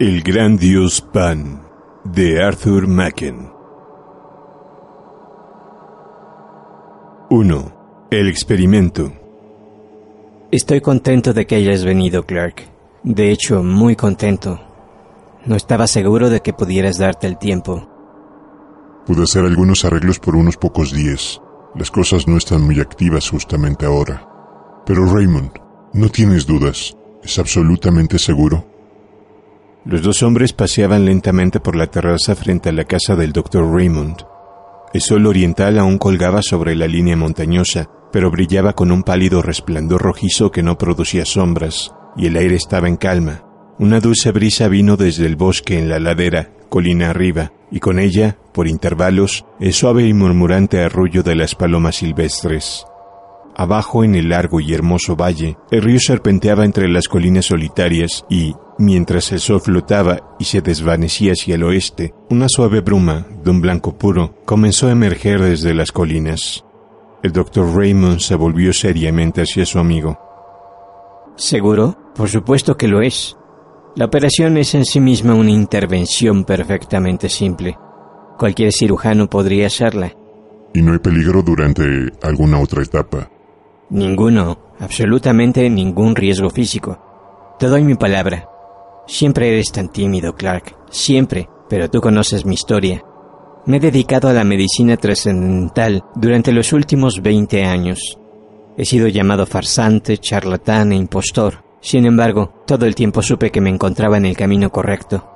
El gran dios Pan de Arthur Macken 1. El experimento Estoy contento de que hayas venido, Clark. De hecho, muy contento. No estaba seguro de que pudieras darte el tiempo. Pude hacer algunos arreglos por unos pocos días. Las cosas no están muy activas justamente ahora. Pero Raymond, no tienes dudas. Es absolutamente seguro los dos hombres paseaban lentamente por la terraza frente a la casa del doctor Raymond. El sol oriental aún colgaba sobre la línea montañosa, pero brillaba con un pálido resplandor rojizo que no producía sombras, y el aire estaba en calma. Una dulce brisa vino desde el bosque en la ladera, colina arriba, y con ella, por intervalos, el suave y murmurante arrullo de las palomas silvestres. Abajo en el largo y hermoso valle, el río serpenteaba entre las colinas solitarias y, mientras el sol flotaba y se desvanecía hacia el oeste, una suave bruma, de un blanco puro, comenzó a emerger desde las colinas. El doctor Raymond se volvió seriamente hacia su amigo. ¿Seguro? Por supuesto que lo es. La operación es en sí misma una intervención perfectamente simple. Cualquier cirujano podría hacerla. ¿Y no hay peligro durante alguna otra etapa? Ninguno, absolutamente ningún riesgo físico. Te doy mi palabra. Siempre eres tan tímido, Clark. Siempre, pero tú conoces mi historia. Me he dedicado a la medicina trascendental durante los últimos 20 años. He sido llamado farsante, charlatán e impostor. Sin embargo, todo el tiempo supe que me encontraba en el camino correcto.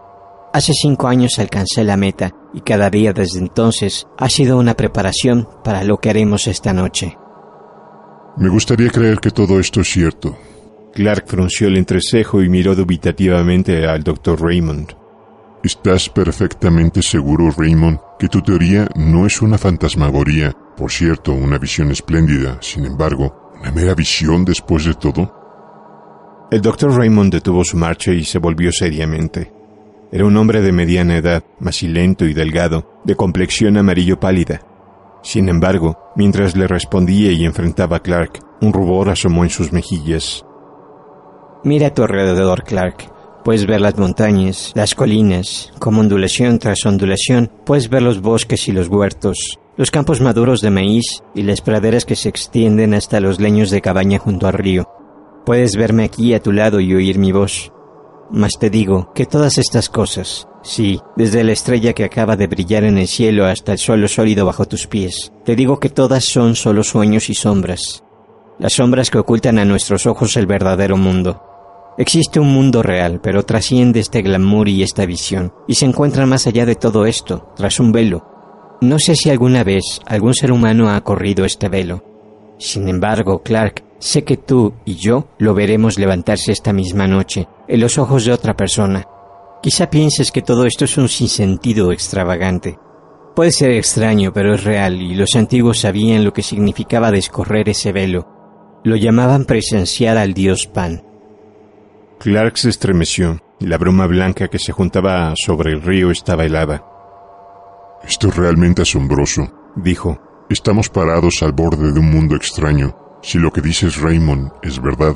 Hace cinco años alcancé la meta y cada día desde entonces ha sido una preparación para lo que haremos esta noche. Me gustaría creer que todo esto es cierto. Clark frunció el entrecejo y miró dubitativamente al doctor Raymond. ¿Estás perfectamente seguro, Raymond, que tu teoría no es una fantasmagoría? Por cierto, una visión espléndida, sin embargo, una mera visión después de todo. El doctor Raymond detuvo su marcha y se volvió seriamente. Era un hombre de mediana edad, macilento y delgado, de complexión amarillo pálida, sin embargo, mientras le respondía y enfrentaba a Clark, un rubor asomó en sus mejillas. Mira a tu alrededor, Clark. Puedes ver las montañas, las colinas, como ondulación tras ondulación, puedes ver los bosques y los huertos, los campos maduros de maíz y las praderas que se extienden hasta los leños de cabaña junto al río. Puedes verme aquí a tu lado y oír mi voz. Mas te digo que todas estas cosas, sí, desde la estrella que acaba de brillar en el cielo hasta el suelo sólido bajo tus pies, te digo que todas son solo sueños y sombras, las sombras que ocultan a nuestros ojos el verdadero mundo. Existe un mundo real, pero trasciende este glamour y esta visión, y se encuentra más allá de todo esto, tras un velo. No sé si alguna vez algún ser humano ha corrido este velo. Sin embargo, Clark, Sé que tú y yo lo veremos levantarse esta misma noche, en los ojos de otra persona. Quizá pienses que todo esto es un sinsentido extravagante. Puede ser extraño, pero es real, y los antiguos sabían lo que significaba descorrer ese velo. Lo llamaban presenciar al dios Pan. Clark se estremeció. La bruma blanca que se juntaba sobre el río estaba helada. Esto es realmente asombroso, dijo. Estamos parados al borde de un mundo extraño. Si lo que dices Raymond es verdad,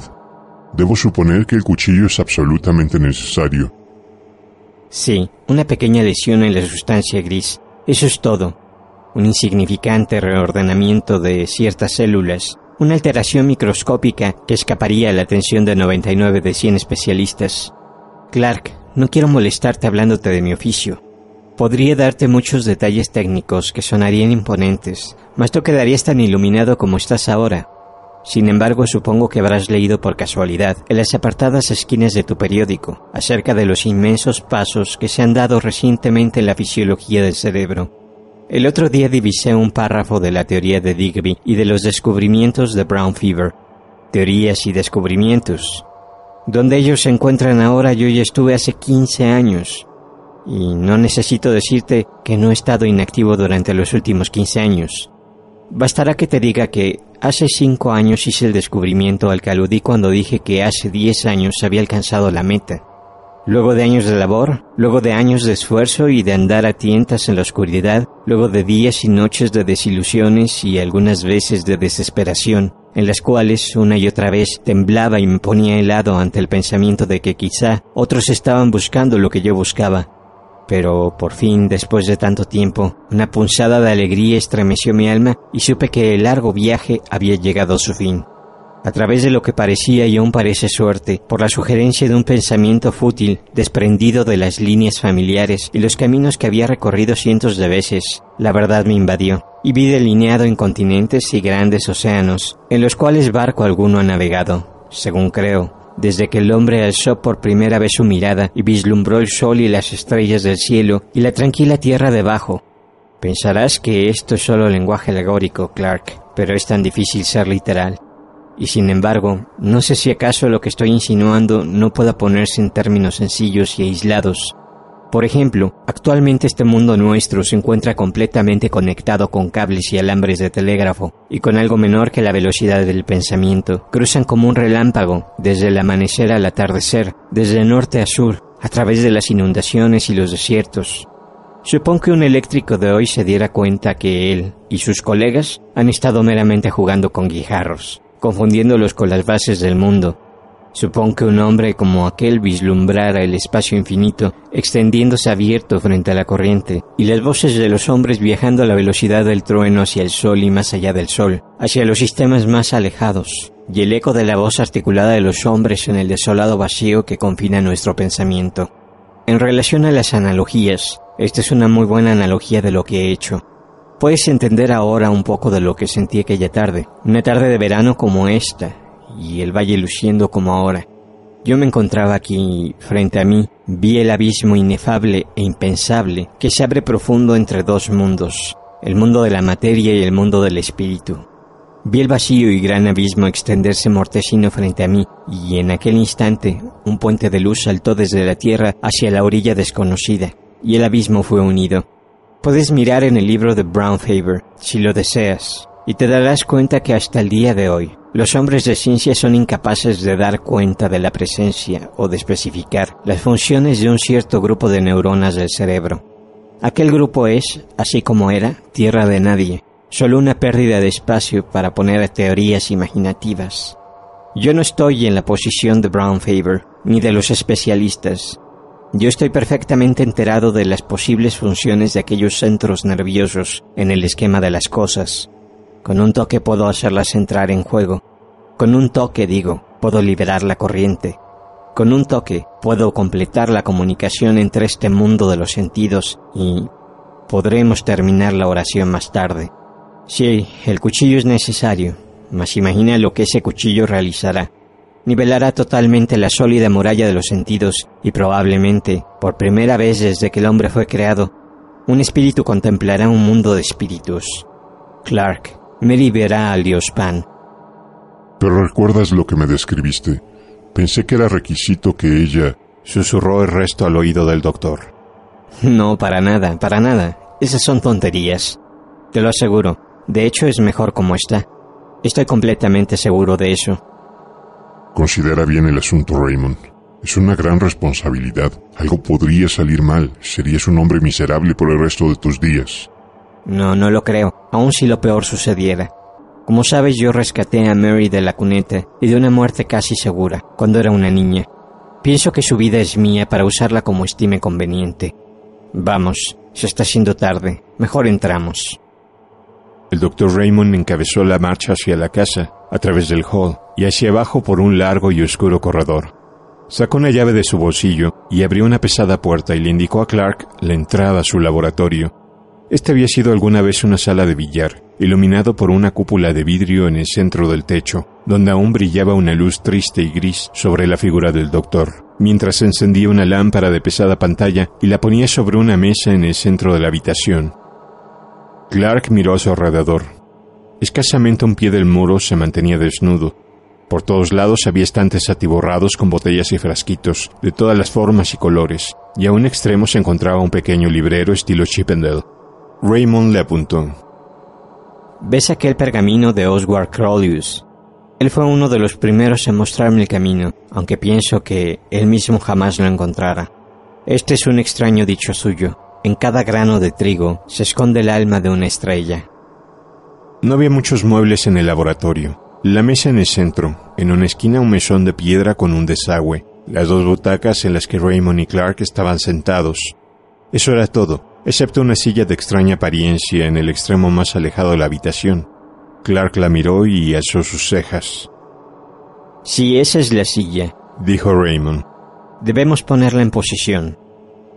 debo suponer que el cuchillo es absolutamente necesario. Sí, una pequeña lesión en la sustancia gris. Eso es todo. Un insignificante reordenamiento de ciertas células, una alteración microscópica que escaparía a la atención de 99 de 100 especialistas. Clark, no quiero molestarte hablándote de mi oficio. Podría darte muchos detalles técnicos que sonarían imponentes, mas tú quedarías tan iluminado como estás ahora. Sin embargo, supongo que habrás leído por casualidad en las apartadas esquinas de tu periódico acerca de los inmensos pasos que se han dado recientemente en la fisiología del cerebro. El otro día divisé un párrafo de la teoría de Digby y de los descubrimientos de Brown Fever, teorías y descubrimientos. Donde ellos se encuentran ahora yo ya estuve hace 15 años. Y no necesito decirte que no he estado inactivo durante los últimos 15 años. Bastará que te diga que hace cinco años hice el descubrimiento al que aludí cuando dije que hace diez años había alcanzado la meta. Luego de años de labor, luego de años de esfuerzo y de andar a tientas en la oscuridad, luego de días y noches de desilusiones y algunas veces de desesperación, en las cuales una y otra vez temblaba y me ponía helado ante el pensamiento de que quizá otros estaban buscando lo que yo buscaba, pero por fin, después de tanto tiempo, una punzada de alegría estremeció mi alma y supe que el largo viaje había llegado a su fin. A través de lo que parecía y aún parece suerte, por la sugerencia de un pensamiento fútil desprendido de las líneas familiares y los caminos que había recorrido cientos de veces, la verdad me invadió, y vi delineado en continentes y grandes océanos, en los cuales barco alguno ha navegado, según creo, desde que el hombre alzó por primera vez su mirada y vislumbró el sol y las estrellas del cielo y la tranquila tierra debajo. Pensarás que esto es solo lenguaje alegórico, Clark, pero es tan difícil ser literal. Y sin embargo, no sé si acaso lo que estoy insinuando no pueda ponerse en términos sencillos y aislados, por ejemplo, actualmente este mundo nuestro se encuentra completamente conectado con cables y alambres de telégrafo, y con algo menor que la velocidad del pensamiento. Cruzan como un relámpago, desde el amanecer al atardecer, desde norte a sur, a través de las inundaciones y los desiertos. Supongo que un eléctrico de hoy se diera cuenta que él y sus colegas han estado meramente jugando con guijarros, confundiéndolos con las bases del mundo, Supón que un hombre como aquel vislumbrara el espacio infinito extendiéndose abierto frente a la corriente, y las voces de los hombres viajando a la velocidad del trueno hacia el sol y más allá del sol, hacia los sistemas más alejados, y el eco de la voz articulada de los hombres en el desolado vacío que confina nuestro pensamiento. En relación a las analogías, esta es una muy buena analogía de lo que he hecho. Puedes entender ahora un poco de lo que sentí aquella tarde, una tarde de verano como esta, y el valle luciendo como ahora. Yo me encontraba aquí frente a mí, vi el abismo inefable e impensable que se abre profundo entre dos mundos, el mundo de la materia y el mundo del espíritu. Vi el vacío y gran abismo extenderse mortecino frente a mí, y en aquel instante un puente de luz saltó desde la tierra hacia la orilla desconocida, y el abismo fue unido. Puedes mirar en el libro de Brown Faber, si lo deseas, y te darás cuenta que hasta el día de hoy, los hombres de ciencia son incapaces de dar cuenta de la presencia o de especificar las funciones de un cierto grupo de neuronas del cerebro. Aquel grupo es, así como era, tierra de nadie, solo una pérdida de espacio para poner teorías imaginativas. Yo no estoy en la posición de Brown Faber, ni de los especialistas. Yo estoy perfectamente enterado de las posibles funciones de aquellos centros nerviosos en el esquema de las cosas, con un toque puedo hacerlas entrar en juego. Con un toque, digo, puedo liberar la corriente. Con un toque puedo completar la comunicación entre este mundo de los sentidos y podremos terminar la oración más tarde. Sí, el cuchillo es necesario, mas imagina lo que ese cuchillo realizará. Nivelará totalmente la sólida muralla de los sentidos y probablemente, por primera vez desde que el hombre fue creado, un espíritu contemplará un mundo de espíritus. Clark, me al Dios Pan. Pero recuerdas lo que me describiste. Pensé que era requisito que ella... susurró el resto al oído del doctor. No, para nada, para nada. Esas son tonterías. Te lo aseguro. De hecho, es mejor como está. Estoy completamente seguro de eso. Considera bien el asunto, Raymond. Es una gran responsabilidad. Algo podría salir mal. Serías un hombre miserable por el resto de tus días. No, no lo creo, aun si lo peor sucediera. Como sabes, yo rescaté a Mary de la cuneta y de una muerte casi segura, cuando era una niña. Pienso que su vida es mía para usarla como estime conveniente. Vamos, se está haciendo tarde, mejor entramos. El doctor Raymond encabezó la marcha hacia la casa, a través del hall y hacia abajo por un largo y oscuro corredor. Sacó una llave de su bolsillo y abrió una pesada puerta y le indicó a Clark la entrada a su laboratorio, este había sido alguna vez una sala de billar, iluminado por una cúpula de vidrio en el centro del techo, donde aún brillaba una luz triste y gris sobre la figura del doctor, mientras encendía una lámpara de pesada pantalla y la ponía sobre una mesa en el centro de la habitación. Clark miró a su alrededor. Escasamente un pie del muro se mantenía desnudo. Por todos lados había estantes atiborrados con botellas y frasquitos, de todas las formas y colores, y a un extremo se encontraba un pequeño librero estilo Chippendale, Raymond le apuntó. ¿Ves aquel pergamino de Oswald Crollius. Él fue uno de los primeros en mostrarme el camino, aunque pienso que él mismo jamás lo encontrara. Este es un extraño dicho suyo. En cada grano de trigo se esconde el alma de una estrella. No había muchos muebles en el laboratorio. La mesa en el centro, en una esquina un mesón de piedra con un desagüe, las dos butacas en las que Raymond y Clark estaban sentados. Eso era todo excepto una silla de extraña apariencia en el extremo más alejado de la habitación. Clark la miró y alzó sus cejas. Si esa es la silla, dijo Raymond, debemos ponerla en posición.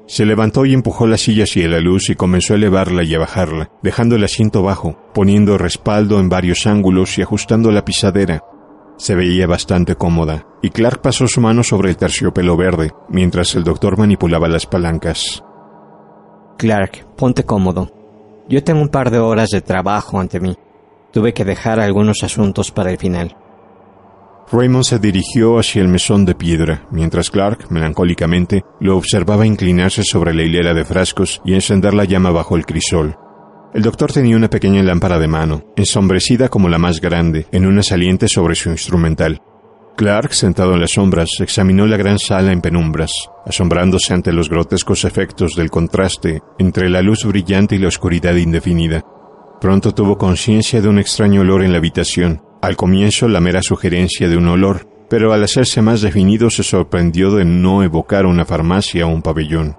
Se levantó y empujó la silla hacia la luz y comenzó a elevarla y a bajarla, dejando el asiento bajo, poniendo respaldo en varios ángulos y ajustando la pisadera. Se veía bastante cómoda, y Clark pasó su mano sobre el terciopelo verde, mientras el doctor manipulaba las palancas. Clark, ponte cómodo. Yo tengo un par de horas de trabajo ante mí. Tuve que dejar algunos asuntos para el final. Raymond se dirigió hacia el mesón de piedra, mientras Clark, melancólicamente, lo observaba inclinarse sobre la hilera de frascos y encender la llama bajo el crisol. El doctor tenía una pequeña lámpara de mano, ensombrecida como la más grande, en una saliente sobre su instrumental, Clark, sentado en las sombras, examinó la gran sala en penumbras, asombrándose ante los grotescos efectos del contraste entre la luz brillante y la oscuridad indefinida. Pronto tuvo conciencia de un extraño olor en la habitación, al comienzo la mera sugerencia de un olor, pero al hacerse más definido se sorprendió de no evocar una farmacia o un pabellón.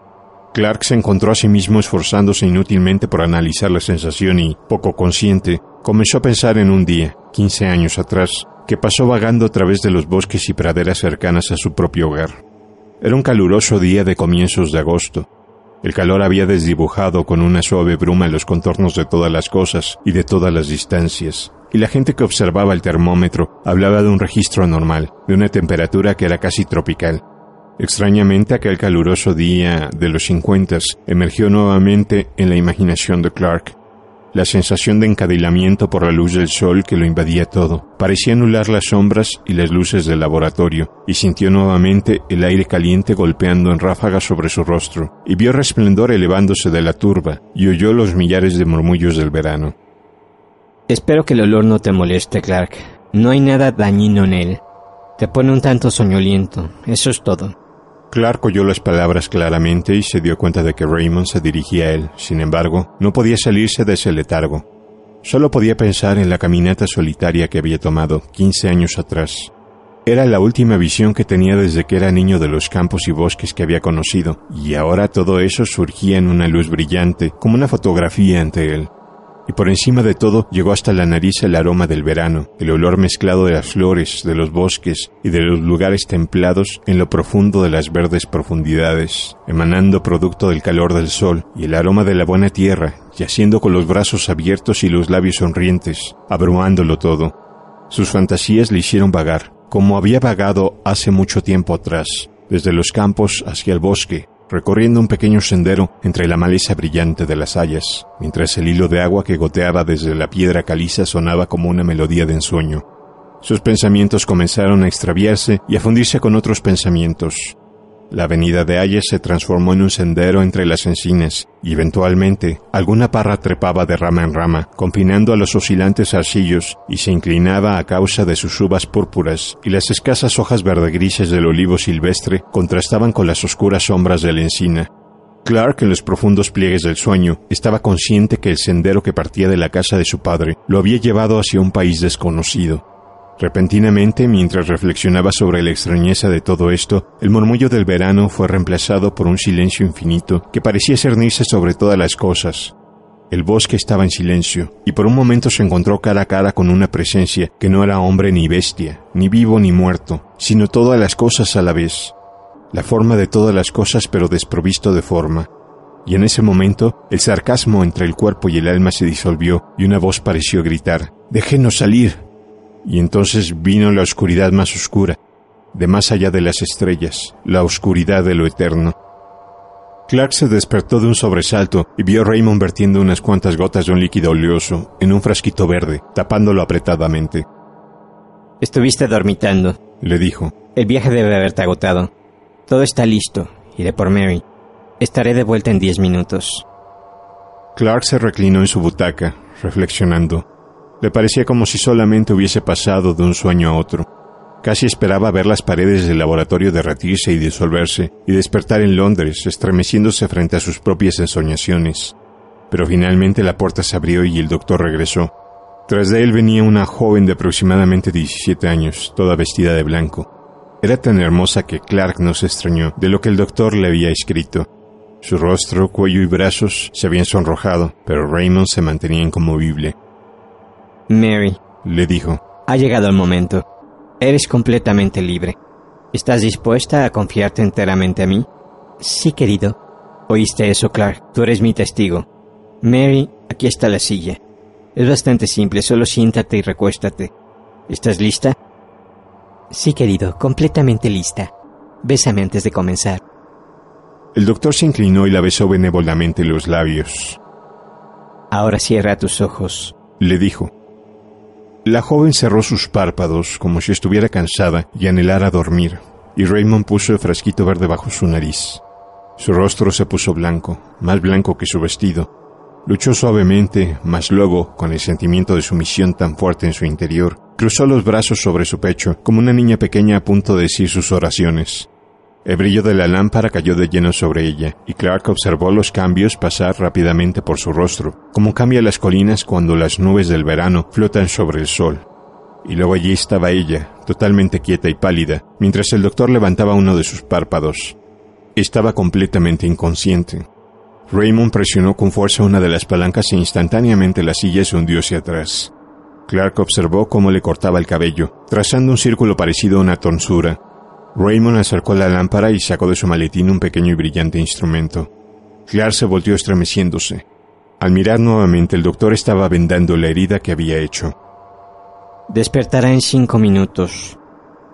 Clark se encontró a sí mismo esforzándose inútilmente por analizar la sensación y, poco consciente, Comenzó a pensar en un día, 15 años atrás, que pasó vagando a través de los bosques y praderas cercanas a su propio hogar. Era un caluroso día de comienzos de agosto. El calor había desdibujado con una suave bruma los contornos de todas las cosas y de todas las distancias, y la gente que observaba el termómetro hablaba de un registro anormal, de una temperatura que era casi tropical. Extrañamente aquel caluroso día de los cincuentas emergió nuevamente en la imaginación de Clark la sensación de encadilamiento por la luz del sol que lo invadía todo parecía anular las sombras y las luces del laboratorio, y sintió nuevamente el aire caliente golpeando en ráfagas sobre su rostro, y vio resplendor elevándose de la turba, y oyó los millares de murmullos del verano. Espero que el olor no te moleste, Clark. No hay nada dañino en él. Te pone un tanto soñoliento, eso es todo. Clark oyó las palabras claramente y se dio cuenta de que Raymond se dirigía a él. Sin embargo, no podía salirse de ese letargo. Solo podía pensar en la caminata solitaria que había tomado 15 años atrás. Era la última visión que tenía desde que era niño de los campos y bosques que había conocido, y ahora todo eso surgía en una luz brillante, como una fotografía ante él y por encima de todo llegó hasta la nariz el aroma del verano, el olor mezclado de las flores, de los bosques y de los lugares templados en lo profundo de las verdes profundidades, emanando producto del calor del sol y el aroma de la buena tierra, yaciendo con los brazos abiertos y los labios sonrientes, abrumándolo todo. Sus fantasías le hicieron vagar, como había vagado hace mucho tiempo atrás, desde los campos hacia el bosque, recorriendo un pequeño sendero entre la maleza brillante de las hayas, mientras el hilo de agua que goteaba desde la piedra caliza sonaba como una melodía de ensueño. Sus pensamientos comenzaron a extraviarse y a fundirse con otros pensamientos, la avenida de Hayes se transformó en un sendero entre las encinas, y eventualmente alguna parra trepaba de rama en rama, confinando a los oscilantes arcillos, y se inclinaba a causa de sus uvas púrpuras, y las escasas hojas grises del olivo silvestre contrastaban con las oscuras sombras de la encina. Clark, en los profundos pliegues del sueño, estaba consciente que el sendero que partía de la casa de su padre lo había llevado hacia un país desconocido, Repentinamente, mientras reflexionaba sobre la extrañeza de todo esto, el murmullo del verano fue reemplazado por un silencio infinito que parecía cernirse sobre todas las cosas. El bosque estaba en silencio, y por un momento se encontró cara a cara con una presencia que no era hombre ni bestia, ni vivo ni muerto, sino todas las cosas a la vez. La forma de todas las cosas pero desprovisto de forma. Y en ese momento, el sarcasmo entre el cuerpo y el alma se disolvió y una voz pareció gritar, Déjenos salir, y entonces vino la oscuridad más oscura, de más allá de las estrellas, la oscuridad de lo eterno. Clark se despertó de un sobresalto y vio a Raymond vertiendo unas cuantas gotas de un líquido oleoso en un frasquito verde, tapándolo apretadamente. Estuviste dormitando, le dijo. El viaje debe haberte agotado. Todo está listo. Iré por Mary. Estaré de vuelta en diez minutos. Clark se reclinó en su butaca, reflexionando. Le parecía como si solamente hubiese pasado de un sueño a otro. Casi esperaba ver las paredes del laboratorio derretirse y disolverse y despertar en Londres, estremeciéndose frente a sus propias ensoñaciones. Pero finalmente la puerta se abrió y el doctor regresó. Tras de él venía una joven de aproximadamente 17 años, toda vestida de blanco. Era tan hermosa que Clark no se extrañó de lo que el doctor le había escrito. Su rostro, cuello y brazos se habían sonrojado, pero Raymond se mantenía inconmovible. Mary, le dijo, ha llegado el momento. Eres completamente libre. ¿Estás dispuesta a confiarte enteramente a mí? Sí, querido. Oíste eso, Clark. Tú eres mi testigo. Mary, aquí está la silla. Es bastante simple, solo siéntate y recuéstate. ¿Estás lista? Sí, querido, completamente lista. Bésame antes de comenzar. El doctor se inclinó y la besó benévolamente los labios. Ahora cierra tus ojos, le dijo. La joven cerró sus párpados como si estuviera cansada y anhelara dormir, y Raymond puso el frasquito verde bajo su nariz. Su rostro se puso blanco, más blanco que su vestido. Luchó suavemente, mas luego, con el sentimiento de sumisión tan fuerte en su interior, cruzó los brazos sobre su pecho, como una niña pequeña a punto de decir sus oraciones. El brillo de la lámpara cayó de lleno sobre ella, y Clark observó los cambios pasar rápidamente por su rostro, como cambian las colinas cuando las nubes del verano flotan sobre el sol. Y luego allí estaba ella, totalmente quieta y pálida, mientras el doctor levantaba uno de sus párpados. Estaba completamente inconsciente. Raymond presionó con fuerza una de las palancas e instantáneamente la silla se hundió hacia atrás. Clark observó cómo le cortaba el cabello, trazando un círculo parecido a una tonsura, Raymond acercó la lámpara y sacó de su maletín un pequeño y brillante instrumento. Clark se volvió estremeciéndose. Al mirar nuevamente, el doctor estaba vendando la herida que había hecho. Despertará en cinco minutos.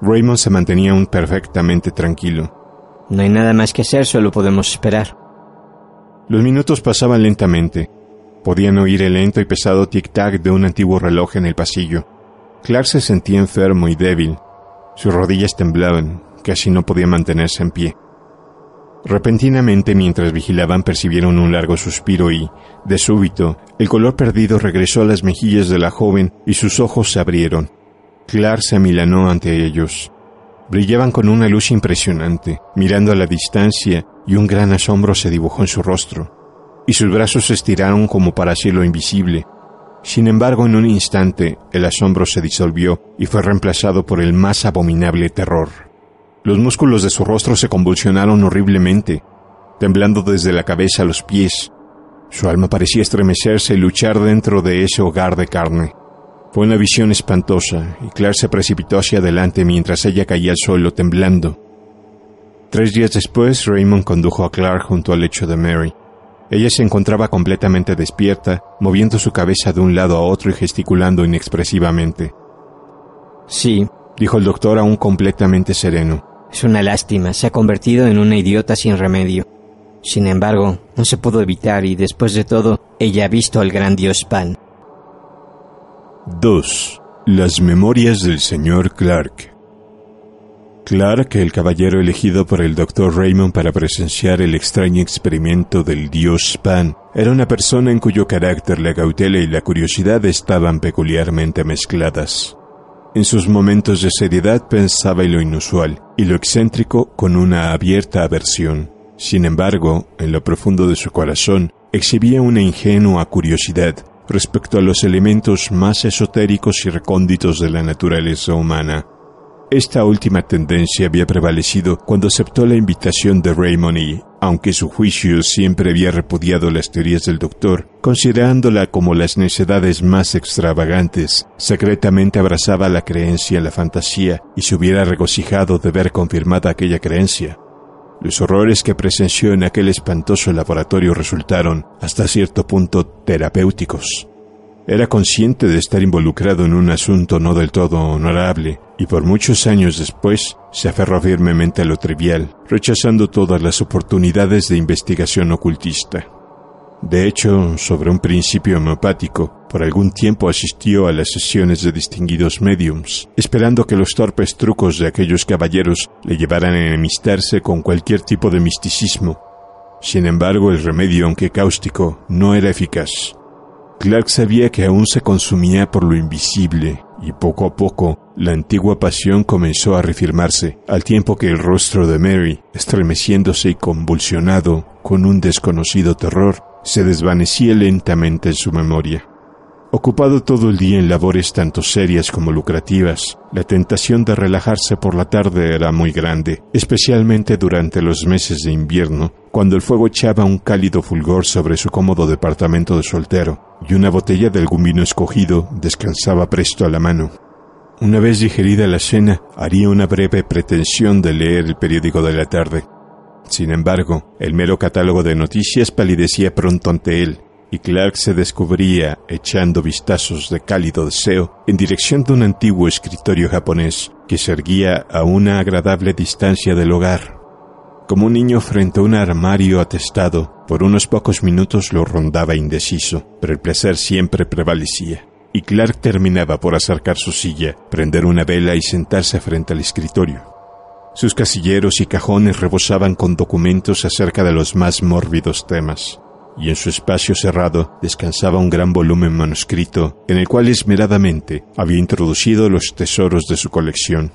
Raymond se mantenía aún perfectamente tranquilo. No hay nada más que hacer, solo podemos esperar. Los minutos pasaban lentamente. Podían oír el lento y pesado tic-tac de un antiguo reloj en el pasillo. Clark se sentía enfermo y débil, sus rodillas temblaban, casi no podía mantenerse en pie. Repentinamente, mientras vigilaban, percibieron un largo suspiro y, de súbito, el color perdido regresó a las mejillas de la joven y sus ojos se abrieron. Clar se amilanó ante ellos. Brillaban con una luz impresionante, mirando a la distancia, y un gran asombro se dibujó en su rostro. Y sus brazos se estiraron como para lo invisible, sin embargo, en un instante, el asombro se disolvió y fue reemplazado por el más abominable terror. Los músculos de su rostro se convulsionaron horriblemente, temblando desde la cabeza a los pies. Su alma parecía estremecerse y luchar dentro de ese hogar de carne. Fue una visión espantosa, y Claire se precipitó hacia adelante mientras ella caía al suelo temblando. Tres días después, Raymond condujo a Clark junto al lecho de Mary. Ella se encontraba completamente despierta, moviendo su cabeza de un lado a otro y gesticulando inexpresivamente. Sí, dijo el doctor aún completamente sereno. Es una lástima, se ha convertido en una idiota sin remedio. Sin embargo, no se pudo evitar y después de todo, ella ha visto al gran dios Pan. 2. Las memorias del señor Clark que el caballero elegido por el Dr. Raymond para presenciar el extraño experimento del dios Pan, era una persona en cuyo carácter la cautela y la curiosidad estaban peculiarmente mezcladas. En sus momentos de seriedad pensaba en lo inusual y lo excéntrico con una abierta aversión. Sin embargo, en lo profundo de su corazón, exhibía una ingenua curiosidad respecto a los elementos más esotéricos y recónditos de la naturaleza humana, esta última tendencia había prevalecido cuando aceptó la invitación de Raymond y, aunque su juicio siempre había repudiado las teorías del doctor, considerándola como las necedades más extravagantes, secretamente abrazaba la creencia en la fantasía y se hubiera regocijado de ver confirmada aquella creencia. Los horrores que presenció en aquel espantoso laboratorio resultaron, hasta cierto punto, terapéuticos. Era consciente de estar involucrado en un asunto no del todo honorable, y por muchos años después se aferró firmemente a lo trivial, rechazando todas las oportunidades de investigación ocultista. De hecho, sobre un principio homeopático, por algún tiempo asistió a las sesiones de distinguidos mediums, esperando que los torpes trucos de aquellos caballeros le llevaran a enemistarse con cualquier tipo de misticismo. Sin embargo, el remedio, aunque cáustico, no era eficaz. Clark sabía que aún se consumía por lo invisible, y poco a poco la antigua pasión comenzó a refirmarse, al tiempo que el rostro de Mary, estremeciéndose y convulsionado con un desconocido terror, se desvanecía lentamente en su memoria. Ocupado todo el día en labores tanto serias como lucrativas, la tentación de relajarse por la tarde era muy grande, especialmente durante los meses de invierno, cuando el fuego echaba un cálido fulgor sobre su cómodo departamento de soltero, y una botella de algún vino escogido descansaba presto a la mano. Una vez digerida la cena, haría una breve pretensión de leer el periódico de la tarde. Sin embargo, el mero catálogo de noticias palidecía pronto ante él, y Clark se descubría echando vistazos de cálido deseo en dirección de un antiguo escritorio japonés que se erguía a una agradable distancia del hogar. Como un niño frente a un armario atestado, por unos pocos minutos lo rondaba indeciso, pero el placer siempre prevalecía, y Clark terminaba por acercar su silla, prender una vela y sentarse frente al escritorio. Sus casilleros y cajones rebosaban con documentos acerca de los más mórbidos temas y en su espacio cerrado descansaba un gran volumen manuscrito en el cual esmeradamente había introducido los tesoros de su colección.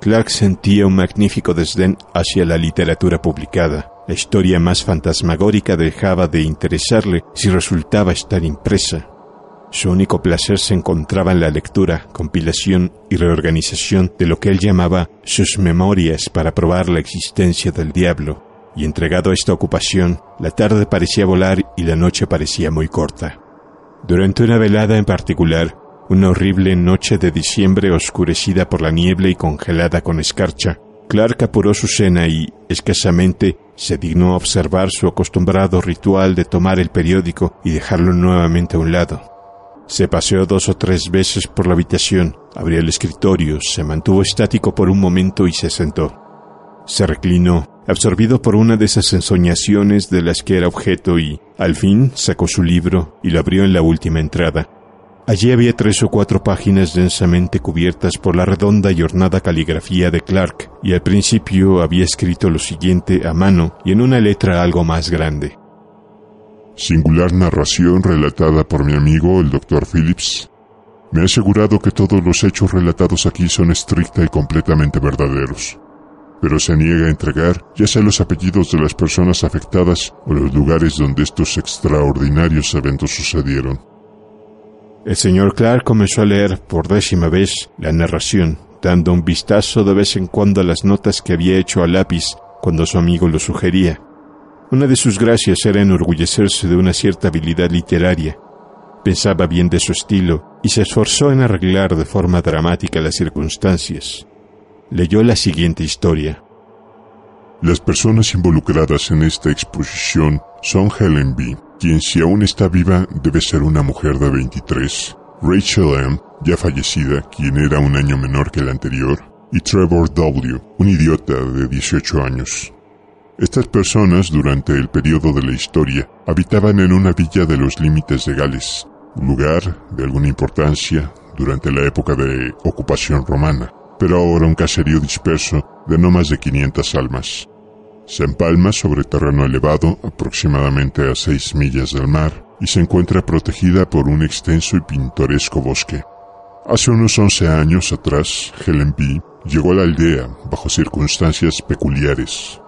Clark sentía un magnífico desdén hacia la literatura publicada. La historia más fantasmagórica dejaba de interesarle si resultaba estar impresa. Su único placer se encontraba en la lectura, compilación y reorganización de lo que él llamaba sus memorias para probar la existencia del diablo, y entregado a esta ocupación, la tarde parecía volar y la noche parecía muy corta. Durante una velada en particular, una horrible noche de diciembre oscurecida por la niebla y congelada con escarcha, Clark apuró su cena y, escasamente, se dignó a observar su acostumbrado ritual de tomar el periódico y dejarlo nuevamente a un lado. Se paseó dos o tres veces por la habitación, abrió el escritorio, se mantuvo estático por un momento y se sentó. Se reclinó, absorbido por una de esas ensoñaciones de las que era objeto y, al fin, sacó su libro y lo abrió en la última entrada. Allí había tres o cuatro páginas densamente cubiertas por la redonda y ornada caligrafía de Clark, y al principio había escrito lo siguiente a mano y en una letra algo más grande. Singular narración relatada por mi amigo el doctor Phillips. Me ha asegurado que todos los hechos relatados aquí son estricta y completamente verdaderos pero se niega a entregar ya sea los apellidos de las personas afectadas o los lugares donde estos extraordinarios eventos sucedieron. El señor Clark comenzó a leer por décima vez la narración, dando un vistazo de vez en cuando a las notas que había hecho a lápiz cuando su amigo lo sugería. Una de sus gracias era enorgullecerse de una cierta habilidad literaria. Pensaba bien de su estilo y se esforzó en arreglar de forma dramática las circunstancias leyó la siguiente historia. Las personas involucradas en esta exposición son Helen B., quien si aún está viva debe ser una mujer de 23, Rachel M., ya fallecida, quien era un año menor que la anterior, y Trevor W., un idiota de 18 años. Estas personas, durante el periodo de la historia, habitaban en una villa de los límites de Gales, un lugar de alguna importancia durante la época de ocupación romana pero ahora un caserío disperso de no más de 500 almas. Se empalma sobre terreno elevado, aproximadamente a 6 millas del mar, y se encuentra protegida por un extenso y pintoresco bosque. Hace unos 11 años atrás, Helen B. llegó a la aldea bajo circunstancias peculiares.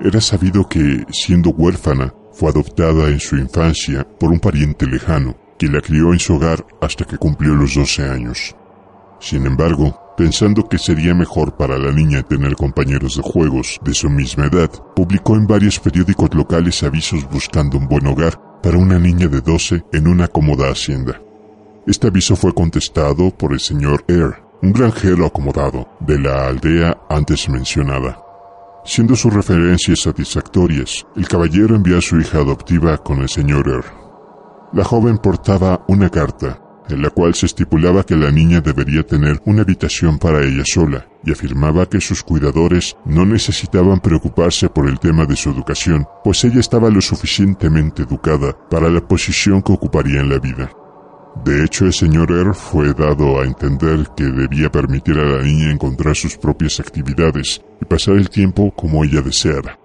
Era sabido que, siendo huérfana, fue adoptada en su infancia por un pariente lejano, que la crió en su hogar hasta que cumplió los 12 años. Sin embargo, Pensando que sería mejor para la niña tener compañeros de juegos de su misma edad, publicó en varios periódicos locales avisos buscando un buen hogar para una niña de 12 en una cómoda hacienda. Este aviso fue contestado por el señor Eyre, un granjero acomodado de la aldea antes mencionada. Siendo sus referencias satisfactorias, el caballero envió a su hija adoptiva con el señor Eyre. La joven portaba una carta en la cual se estipulaba que la niña debería tener una habitación para ella sola, y afirmaba que sus cuidadores no necesitaban preocuparse por el tema de su educación, pues ella estaba lo suficientemente educada para la posición que ocuparía en la vida. De hecho, el señor Earl fue dado a entender que debía permitir a la niña encontrar sus propias actividades y pasar el tiempo como ella deseara.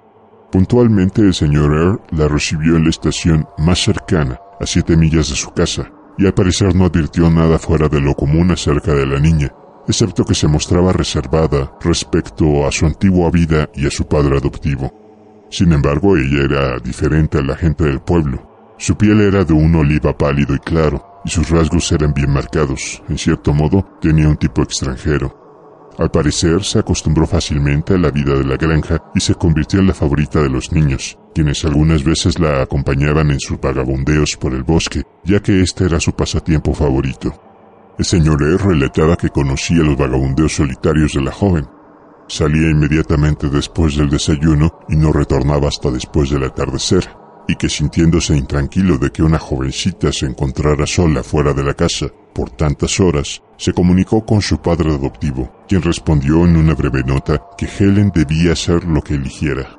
Puntualmente, el señor Earl la recibió en la estación más cercana, a siete millas de su casa, y al parecer no advirtió nada fuera de lo común acerca de la niña, excepto que se mostraba reservada respecto a su antigua vida y a su padre adoptivo. Sin embargo, ella era diferente a la gente del pueblo. Su piel era de un oliva pálido y claro, y sus rasgos eran bien marcados. En cierto modo, tenía un tipo extranjero. Al parecer, se acostumbró fácilmente a la vida de la granja y se convirtió en la favorita de los niños, quienes algunas veces la acompañaban en sus vagabundeos por el bosque, ya que este era su pasatiempo favorito. El señor E relataba que conocía los vagabundeos solitarios de la joven. Salía inmediatamente después del desayuno y no retornaba hasta después del atardecer y que sintiéndose intranquilo de que una jovencita se encontrara sola fuera de la casa por tantas horas, se comunicó con su padre adoptivo, quien respondió en una breve nota que Helen debía hacer lo que eligiera.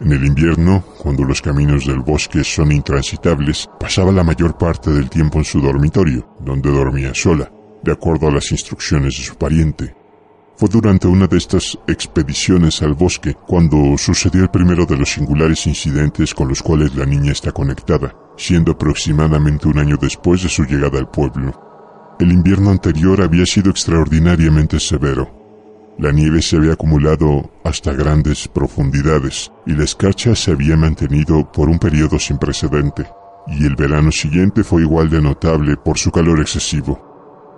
En el invierno, cuando los caminos del bosque son intransitables, pasaba la mayor parte del tiempo en su dormitorio, donde dormía sola, de acuerdo a las instrucciones de su pariente, fue durante una de estas expediciones al bosque cuando sucedió el primero de los singulares incidentes con los cuales la niña está conectada, siendo aproximadamente un año después de su llegada al pueblo. El invierno anterior había sido extraordinariamente severo. La nieve se había acumulado hasta grandes profundidades y la escarcha se había mantenido por un periodo sin precedente, y el verano siguiente fue igual de notable por su calor excesivo.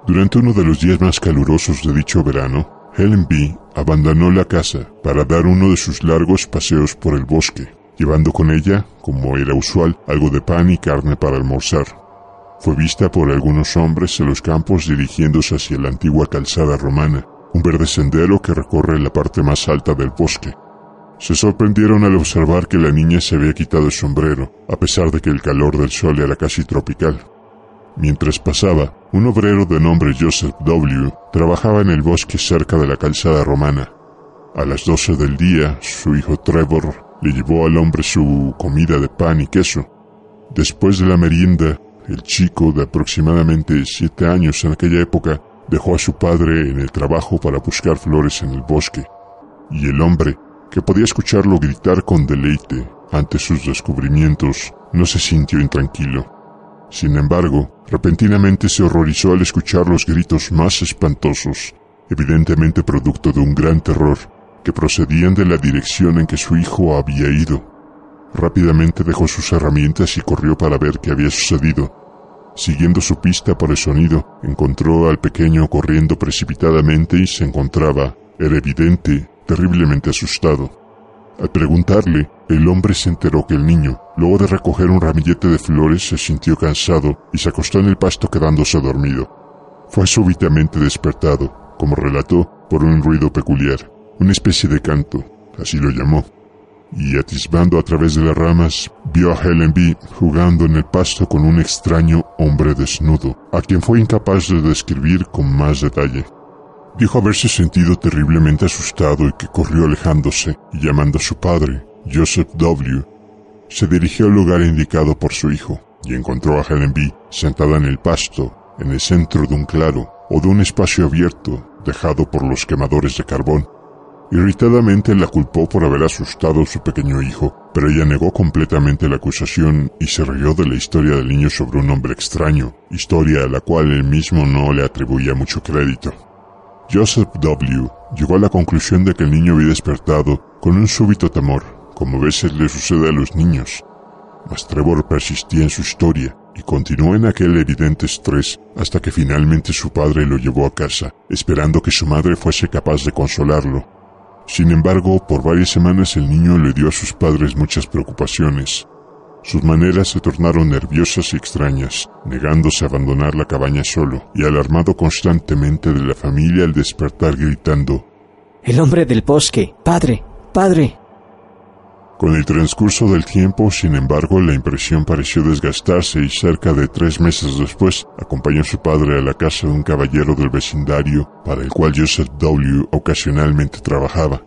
Durante uno de los días más calurosos de dicho verano, Helen B. abandonó la casa para dar uno de sus largos paseos por el bosque, llevando con ella, como era usual, algo de pan y carne para almorzar. Fue vista por algunos hombres en los campos dirigiéndose hacia la antigua calzada romana, un verde sendero que recorre la parte más alta del bosque. Se sorprendieron al observar que la niña se había quitado el sombrero, a pesar de que el calor del sol era casi tropical. Mientras pasaba, un obrero de nombre Joseph W. trabajaba en el bosque cerca de la calzada romana. A las doce del día, su hijo Trevor le llevó al hombre su comida de pan y queso. Después de la merienda, el chico de aproximadamente siete años en aquella época dejó a su padre en el trabajo para buscar flores en el bosque, y el hombre, que podía escucharlo gritar con deleite ante sus descubrimientos, no se sintió intranquilo. Sin embargo, repentinamente se horrorizó al escuchar los gritos más espantosos, evidentemente producto de un gran terror, que procedían de la dirección en que su hijo había ido. Rápidamente dejó sus herramientas y corrió para ver qué había sucedido. Siguiendo su pista por el sonido, encontró al pequeño corriendo precipitadamente y se encontraba, era evidente, terriblemente asustado. Al preguntarle, el hombre se enteró que el niño, luego de recoger un ramillete de flores, se sintió cansado y se acostó en el pasto quedándose dormido. Fue súbitamente despertado, como relató, por un ruido peculiar, una especie de canto, así lo llamó, y atisbando a través de las ramas, vio a Helen B. jugando en el pasto con un extraño hombre desnudo, a quien fue incapaz de describir con más detalle. Dijo haberse sentido terriblemente asustado y que corrió alejándose y llamando a su padre, Joseph W. Se dirigió al lugar indicado por su hijo y encontró a Helen B. sentada en el pasto, en el centro de un claro o de un espacio abierto dejado por los quemadores de carbón. Irritadamente la culpó por haber asustado a su pequeño hijo, pero ella negó completamente la acusación y se rió de la historia del niño sobre un hombre extraño, historia a la cual él mismo no le atribuía mucho crédito. Joseph W. llegó a la conclusión de que el niño había despertado con un súbito temor, como a veces le sucede a los niños. Mas Trevor persistía en su historia y continuó en aquel evidente estrés hasta que finalmente su padre lo llevó a casa, esperando que su madre fuese capaz de consolarlo. Sin embargo, por varias semanas el niño le dio a sus padres muchas preocupaciones. Sus maneras se tornaron nerviosas y extrañas, negándose a abandonar la cabaña solo y alarmado constantemente de la familia al despertar gritando El hombre del bosque, padre, padre. Con el transcurso del tiempo, sin embargo, la impresión pareció desgastarse y cerca de tres meses después acompañó a su padre a la casa de un caballero del vecindario para el cual Joseph W. ocasionalmente trabajaba.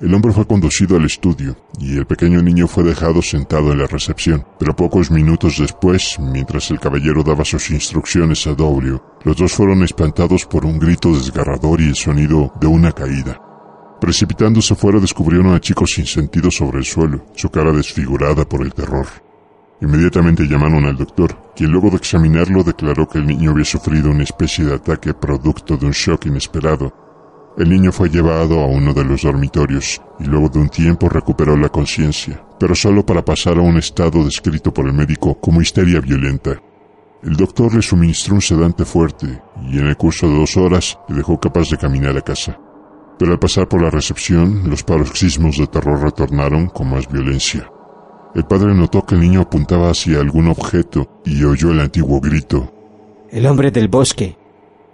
El hombre fue conducido al estudio y el pequeño niño fue dejado sentado en la recepción, pero pocos minutos después, mientras el caballero daba sus instrucciones a W, los dos fueron espantados por un grito desgarrador y el sonido de una caída. Precipitándose fuera descubrieron a chico sin sentido sobre el suelo, su cara desfigurada por el terror. Inmediatamente llamaron al doctor, quien luego de examinarlo declaró que el niño había sufrido una especie de ataque producto de un shock inesperado el niño fue llevado a uno de los dormitorios y luego de un tiempo recuperó la conciencia, pero solo para pasar a un estado descrito por el médico como histeria violenta. El doctor le suministró un sedante fuerte y en el curso de dos horas le dejó capaz de caminar a casa. Pero al pasar por la recepción, los paroxismos de terror retornaron con más violencia. El padre notó que el niño apuntaba hacia algún objeto y oyó el antiguo grito. El hombre del bosque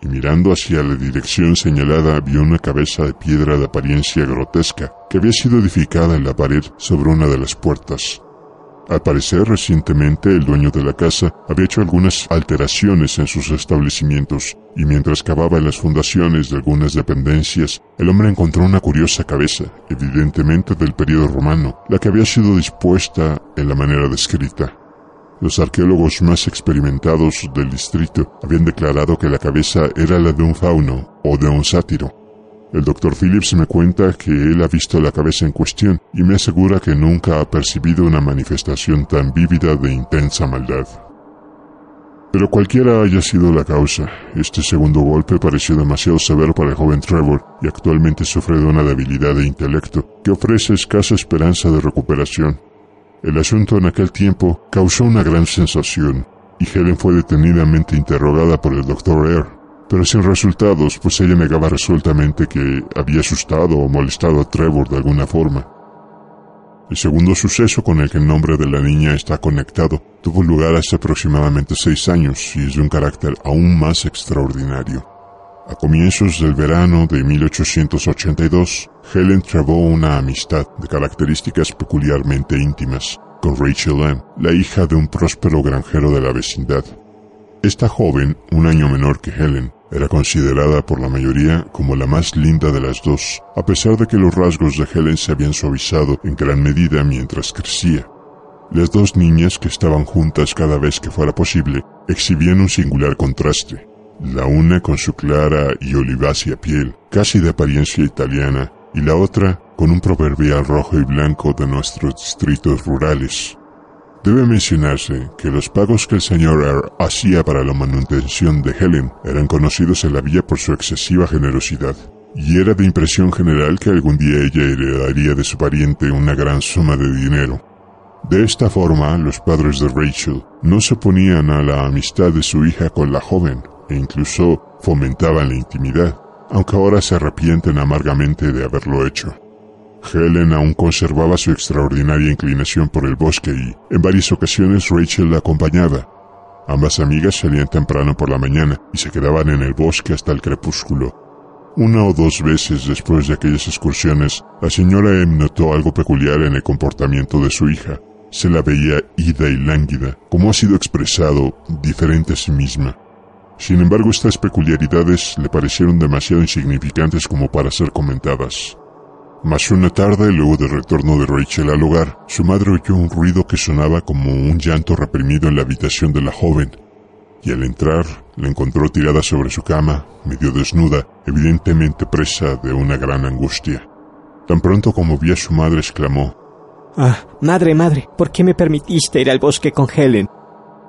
y mirando hacia la dirección señalada vio una cabeza de piedra de apariencia grotesca que había sido edificada en la pared sobre una de las puertas. Al parecer, recientemente el dueño de la casa había hecho algunas alteraciones en sus establecimientos, y mientras cavaba en las fundaciones de algunas dependencias, el hombre encontró una curiosa cabeza, evidentemente del periodo romano, la que había sido dispuesta en la manera descrita. Los arqueólogos más experimentados del distrito habían declarado que la cabeza era la de un fauno o de un sátiro. El doctor Phillips me cuenta que él ha visto la cabeza en cuestión y me asegura que nunca ha percibido una manifestación tan vívida de intensa maldad. Pero cualquiera haya sido la causa, este segundo golpe pareció demasiado severo para el joven Trevor y actualmente sufre de una debilidad de intelecto que ofrece escasa esperanza de recuperación. El asunto en aquel tiempo causó una gran sensación, y Helen fue detenidamente interrogada por el Dr. Eyre, pero sin resultados, pues ella negaba resueltamente que había asustado o molestado a Trevor de alguna forma. El segundo suceso con el que el nombre de la niña está conectado tuvo lugar hace aproximadamente seis años y es de un carácter aún más extraordinario. A comienzos del verano de 1882, Helen trabó una amistad de características peculiarmente íntimas con Rachel Ann, la hija de un próspero granjero de la vecindad. Esta joven, un año menor que Helen, era considerada por la mayoría como la más linda de las dos, a pesar de que los rasgos de Helen se habían suavizado en gran medida mientras crecía. Las dos niñas que estaban juntas cada vez que fuera posible exhibían un singular contraste la una con su clara y olivácea piel, casi de apariencia italiana, y la otra con un proverbial rojo y blanco de nuestros distritos rurales. Debe mencionarse que los pagos que el señor R. hacía para la manutención de Helen eran conocidos en la villa por su excesiva generosidad, y era de impresión general que algún día ella heredaría de su pariente una gran suma de dinero. De esta forma, los padres de Rachel no se oponían a la amistad de su hija con la joven, incluso fomentaban la intimidad, aunque ahora se arrepienten amargamente de haberlo hecho. Helen aún conservaba su extraordinaria inclinación por el bosque y, en varias ocasiones, Rachel la acompañaba. Ambas amigas salían temprano por la mañana y se quedaban en el bosque hasta el crepúsculo. Una o dos veces después de aquellas excursiones, la señora M notó algo peculiar en el comportamiento de su hija. Se la veía ida y lánguida, como ha sido expresado, diferente a sí misma. Sin embargo, estas peculiaridades le parecieron demasiado insignificantes como para ser comentadas. Mas una tarde, luego del retorno de Rachel al hogar, su madre oyó un ruido que sonaba como un llanto reprimido en la habitación de la joven, y al entrar la encontró tirada sobre su cama, medio desnuda, evidentemente presa de una gran angustia. Tan pronto como vio a su madre, exclamó Ah, madre, madre, ¿por qué me permitiste ir al bosque con Helen?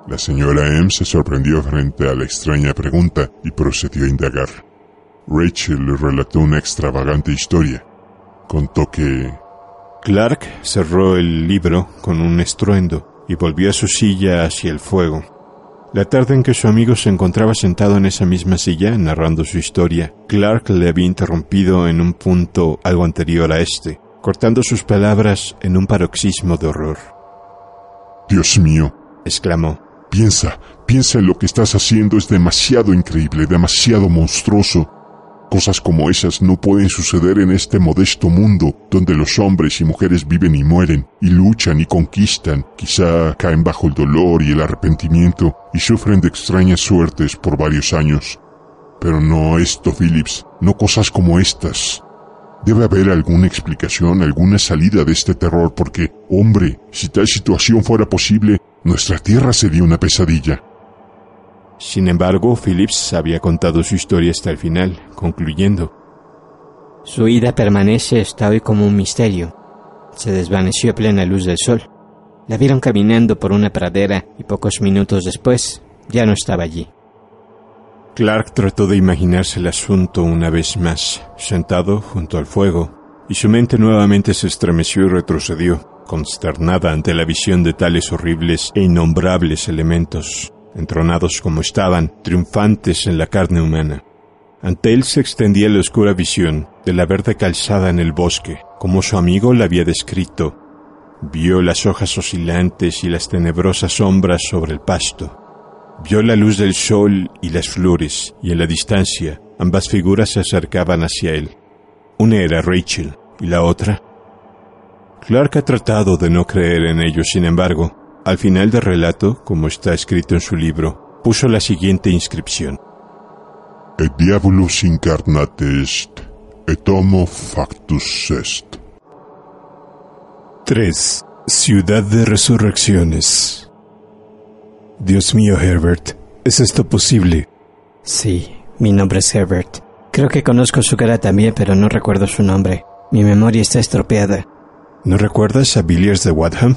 La señora M se sorprendió frente a la extraña pregunta y procedió a indagar. Rachel le relató una extravagante historia. Contó que... Clark cerró el libro con un estruendo y volvió a su silla hacia el fuego. La tarde en que su amigo se encontraba sentado en esa misma silla narrando su historia, Clark le había interrumpido en un punto algo anterior a este, cortando sus palabras en un paroxismo de horror. Dios mío, exclamó. Piensa, piensa en lo que estás haciendo es demasiado increíble, demasiado monstruoso. Cosas como esas no pueden suceder en este modesto mundo donde los hombres y mujeres viven y mueren, y luchan y conquistan, quizá caen bajo el dolor y el arrepentimiento, y sufren de extrañas suertes por varios años. Pero no esto, Phillips, no cosas como estas. Debe haber alguna explicación, alguna salida de este terror, porque, hombre, si tal situación fuera posible, nuestra tierra se dio una pesadilla. Sin embargo, Phillips había contado su historia hasta el final, concluyendo. Su ida permanece hasta hoy como un misterio. Se desvaneció a plena luz del sol. La vieron caminando por una pradera y pocos minutos después ya no estaba allí. Clark trató de imaginarse el asunto una vez más, sentado junto al fuego, y su mente nuevamente se estremeció y retrocedió consternada ante la visión de tales horribles e innombrables elementos, entronados como estaban, triunfantes en la carne humana. Ante él se extendía la oscura visión de la verde calzada en el bosque, como su amigo la había descrito. Vio las hojas oscilantes y las tenebrosas sombras sobre el pasto. Vio la luz del sol y las flores, y en la distancia ambas figuras se acercaban hacia él. Una era Rachel y la otra Clark ha tratado de no creer en ello, sin embargo, al final del relato, como está escrito en su libro, puso la siguiente inscripción. Et diabolus incarnate est, et homo factus est. 3. Ciudad de Resurrecciones. Dios mío, Herbert, ¿es esto posible? Sí, mi nombre es Herbert. Creo que conozco su cara también, pero no recuerdo su nombre. Mi memoria está estropeada. ¿No recuerdas a Villiers de Wadham?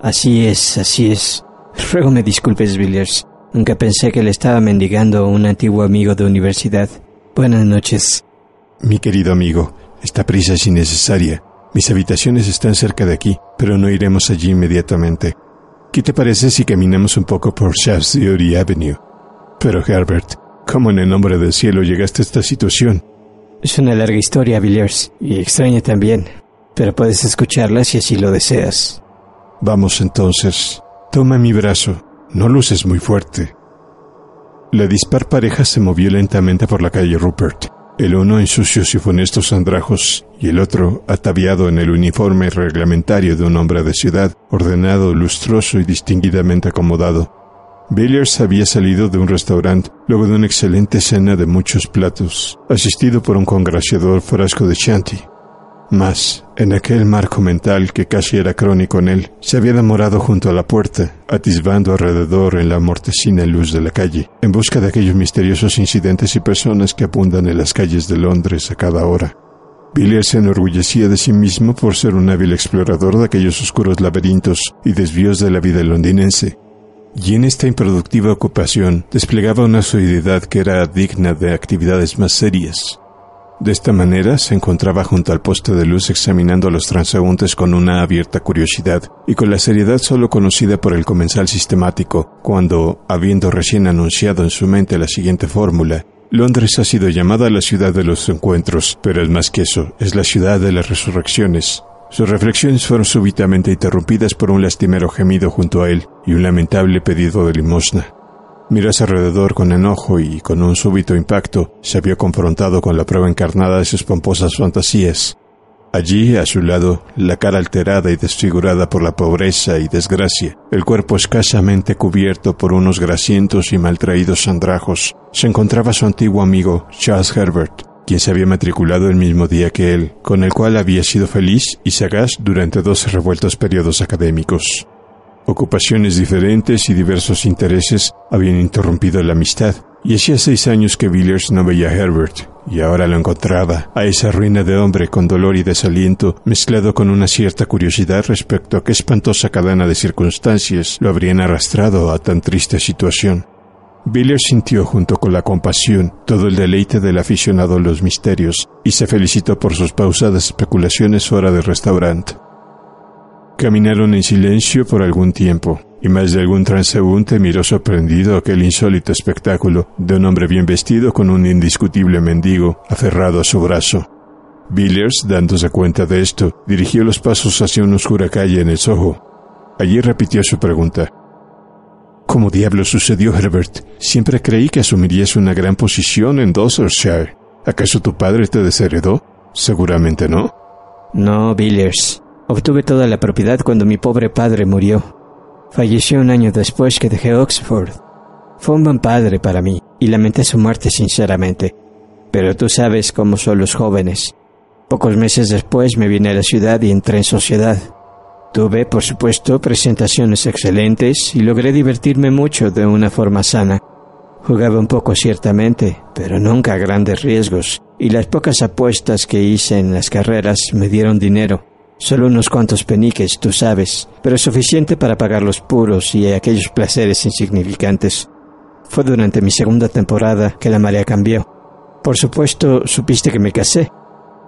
Así es, así es. Ruego me disculpes, Villiers. Nunca pensé que le estaba mendigando a un antiguo amigo de universidad. Buenas noches. Mi querido amigo, esta prisa es innecesaria. Mis habitaciones están cerca de aquí, pero no iremos allí inmediatamente. ¿Qué te parece si caminamos un poco por Shaftesbury Avenue? Pero Herbert, ¿cómo en el nombre del cielo llegaste a esta situación? Es una larga historia, Villiers, y extraña también pero puedes escucharla si así lo deseas. Vamos entonces. Toma mi brazo. No luces muy fuerte. La dispar pareja se movió lentamente por la calle Rupert, el uno en sucios y funestos andrajos y el otro ataviado en el uniforme reglamentario de un hombre de ciudad, ordenado, lustroso y distinguidamente acomodado. Villiers había salido de un restaurante luego de una excelente cena de muchos platos, asistido por un congraciador frasco de shanty, mas, en aquel marco mental que casi era crónico en él, se había demorado junto a la puerta, atisbando alrededor en la mortecina luz de la calle, en busca de aquellos misteriosos incidentes y personas que abundan en las calles de Londres a cada hora. Villiers se enorgullecía de sí mismo por ser un hábil explorador de aquellos oscuros laberintos y desvíos de la vida londinense, y en esta improductiva ocupación desplegaba una solididad que era digna de actividades más serias. De esta manera se encontraba junto al poste de luz examinando a los transeúntes con una abierta curiosidad y con la seriedad solo conocida por el comensal sistemático, cuando, habiendo recién anunciado en su mente la siguiente fórmula, Londres ha sido llamada la ciudad de los encuentros, pero es más que eso, es la ciudad de las resurrecciones. Sus reflexiones fueron súbitamente interrumpidas por un lastimero gemido junto a él y un lamentable pedido de limosna. Miró alrededor con enojo y, con un súbito impacto, se vio confrontado con la prueba encarnada de sus pomposas fantasías. Allí, a su lado, la cara alterada y desfigurada por la pobreza y desgracia, el cuerpo escasamente cubierto por unos grasientos y maltraídos andrajos, se encontraba su antiguo amigo Charles Herbert, quien se había matriculado el mismo día que él, con el cual había sido feliz y sagaz durante dos revueltos periodos académicos. Ocupaciones diferentes y diversos intereses habían interrumpido la amistad, y hacía seis años que Villiers no veía a Herbert, y ahora lo encontraba, a esa ruina de hombre con dolor y desaliento, mezclado con una cierta curiosidad respecto a qué espantosa cadena de circunstancias lo habrían arrastrado a tan triste situación. Villiers sintió junto con la compasión todo el deleite del aficionado a los misterios, y se felicitó por sus pausadas especulaciones fuera del restaurante. Caminaron en silencio por algún tiempo, y más de algún transeúnte miró sorprendido aquel insólito espectáculo de un hombre bien vestido con un indiscutible mendigo aferrado a su brazo. Billers, dándose cuenta de esto, dirigió los pasos hacia una oscura calle en el Soho. Allí repitió su pregunta. ¿Cómo diablo sucedió, Herbert? Siempre creí que asumirías una gran posición en Dorsetshire. ¿Acaso tu padre te desheredó? Seguramente no. No, Billers. Obtuve toda la propiedad cuando mi pobre padre murió. Falleció un año después que dejé Oxford. Fue un buen padre para mí y lamenté su muerte sinceramente. Pero tú sabes cómo son los jóvenes. Pocos meses después me vine a la ciudad y entré en sociedad. Tuve, por supuesto, presentaciones excelentes y logré divertirme mucho de una forma sana. Jugaba un poco ciertamente, pero nunca a grandes riesgos, y las pocas apuestas que hice en las carreras me dieron dinero. Solo unos cuantos peniques, tú sabes, pero es suficiente para pagar los puros y aquellos placeres insignificantes. Fue durante mi segunda temporada que la marea cambió. Por supuesto, supiste que me casé.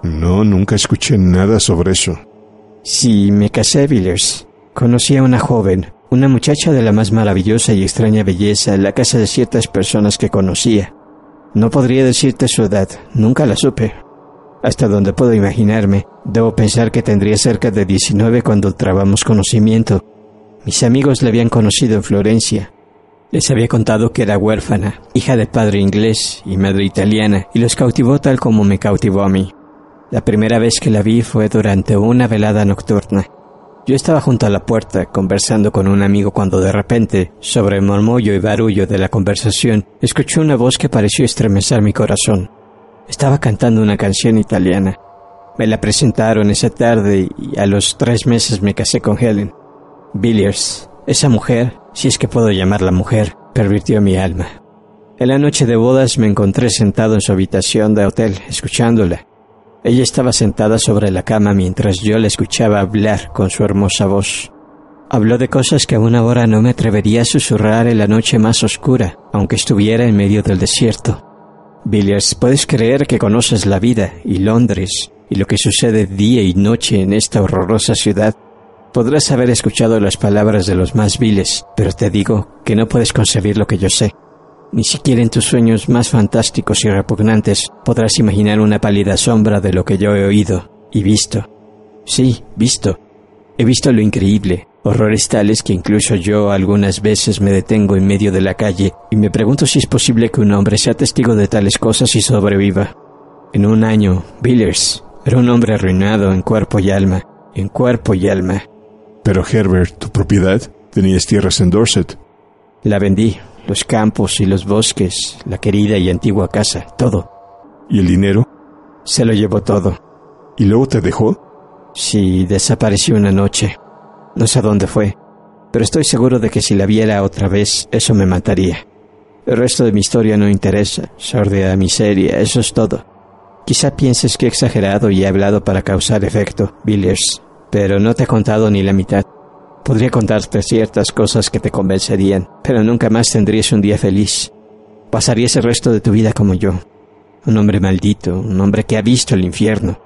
No, nunca escuché nada sobre eso. Sí, me casé, Billers. Conocí a una joven, una muchacha de la más maravillosa y extraña belleza en la casa de ciertas personas que conocía. No podría decirte su edad, nunca la supe, hasta donde puedo imaginarme, debo pensar que tendría cerca de 19 cuando trabamos conocimiento. Mis amigos la habían conocido en Florencia. Les había contado que era huérfana, hija de padre inglés y madre italiana, y los cautivó tal como me cautivó a mí. La primera vez que la vi fue durante una velada nocturna. Yo estaba junto a la puerta conversando con un amigo cuando de repente, sobre el murmullo y barullo de la conversación, escuché una voz que pareció estremecer mi corazón. Estaba cantando una canción italiana. Me la presentaron esa tarde y a los tres meses me casé con Helen. Billiers. esa mujer, si es que puedo llamarla mujer, pervirtió mi alma. En la noche de bodas me encontré sentado en su habitación de hotel, escuchándola. Ella estaba sentada sobre la cama mientras yo la escuchaba hablar con su hermosa voz. Habló de cosas que aún ahora no me atrevería a susurrar en la noche más oscura, aunque estuviera en medio del desierto. Villiers, puedes creer que conoces la vida y Londres y lo que sucede día y noche en esta horrorosa ciudad. Podrás haber escuchado las palabras de los más viles, pero te digo que no puedes concebir lo que yo sé. Ni siquiera en tus sueños más fantásticos y repugnantes podrás imaginar una pálida sombra de lo que yo he oído y visto. Sí, visto. He visto lo increíble, Horrores tales que incluso yo algunas veces me detengo en medio de la calle y me pregunto si es posible que un hombre sea testigo de tales cosas y sobreviva. En un año, Billers era un hombre arruinado en cuerpo y alma, en cuerpo y alma. Pero Herbert, tu propiedad, tenías tierras en Dorset. La vendí, los campos y los bosques, la querida y antigua casa, todo. ¿Y el dinero? Se lo llevó todo. ¿Y luego te dejó? Sí, desapareció una noche. No sé a dónde fue, pero estoy seguro de que si la viera otra vez, eso me mataría. El resto de mi historia no interesa, sordida miseria, eso es todo. Quizá pienses que he exagerado y he hablado para causar efecto, Billers... pero no te he contado ni la mitad. Podría contarte ciertas cosas que te convencerían, pero nunca más tendrías un día feliz. Pasarías el resto de tu vida como yo. Un hombre maldito, un hombre que ha visto el infierno.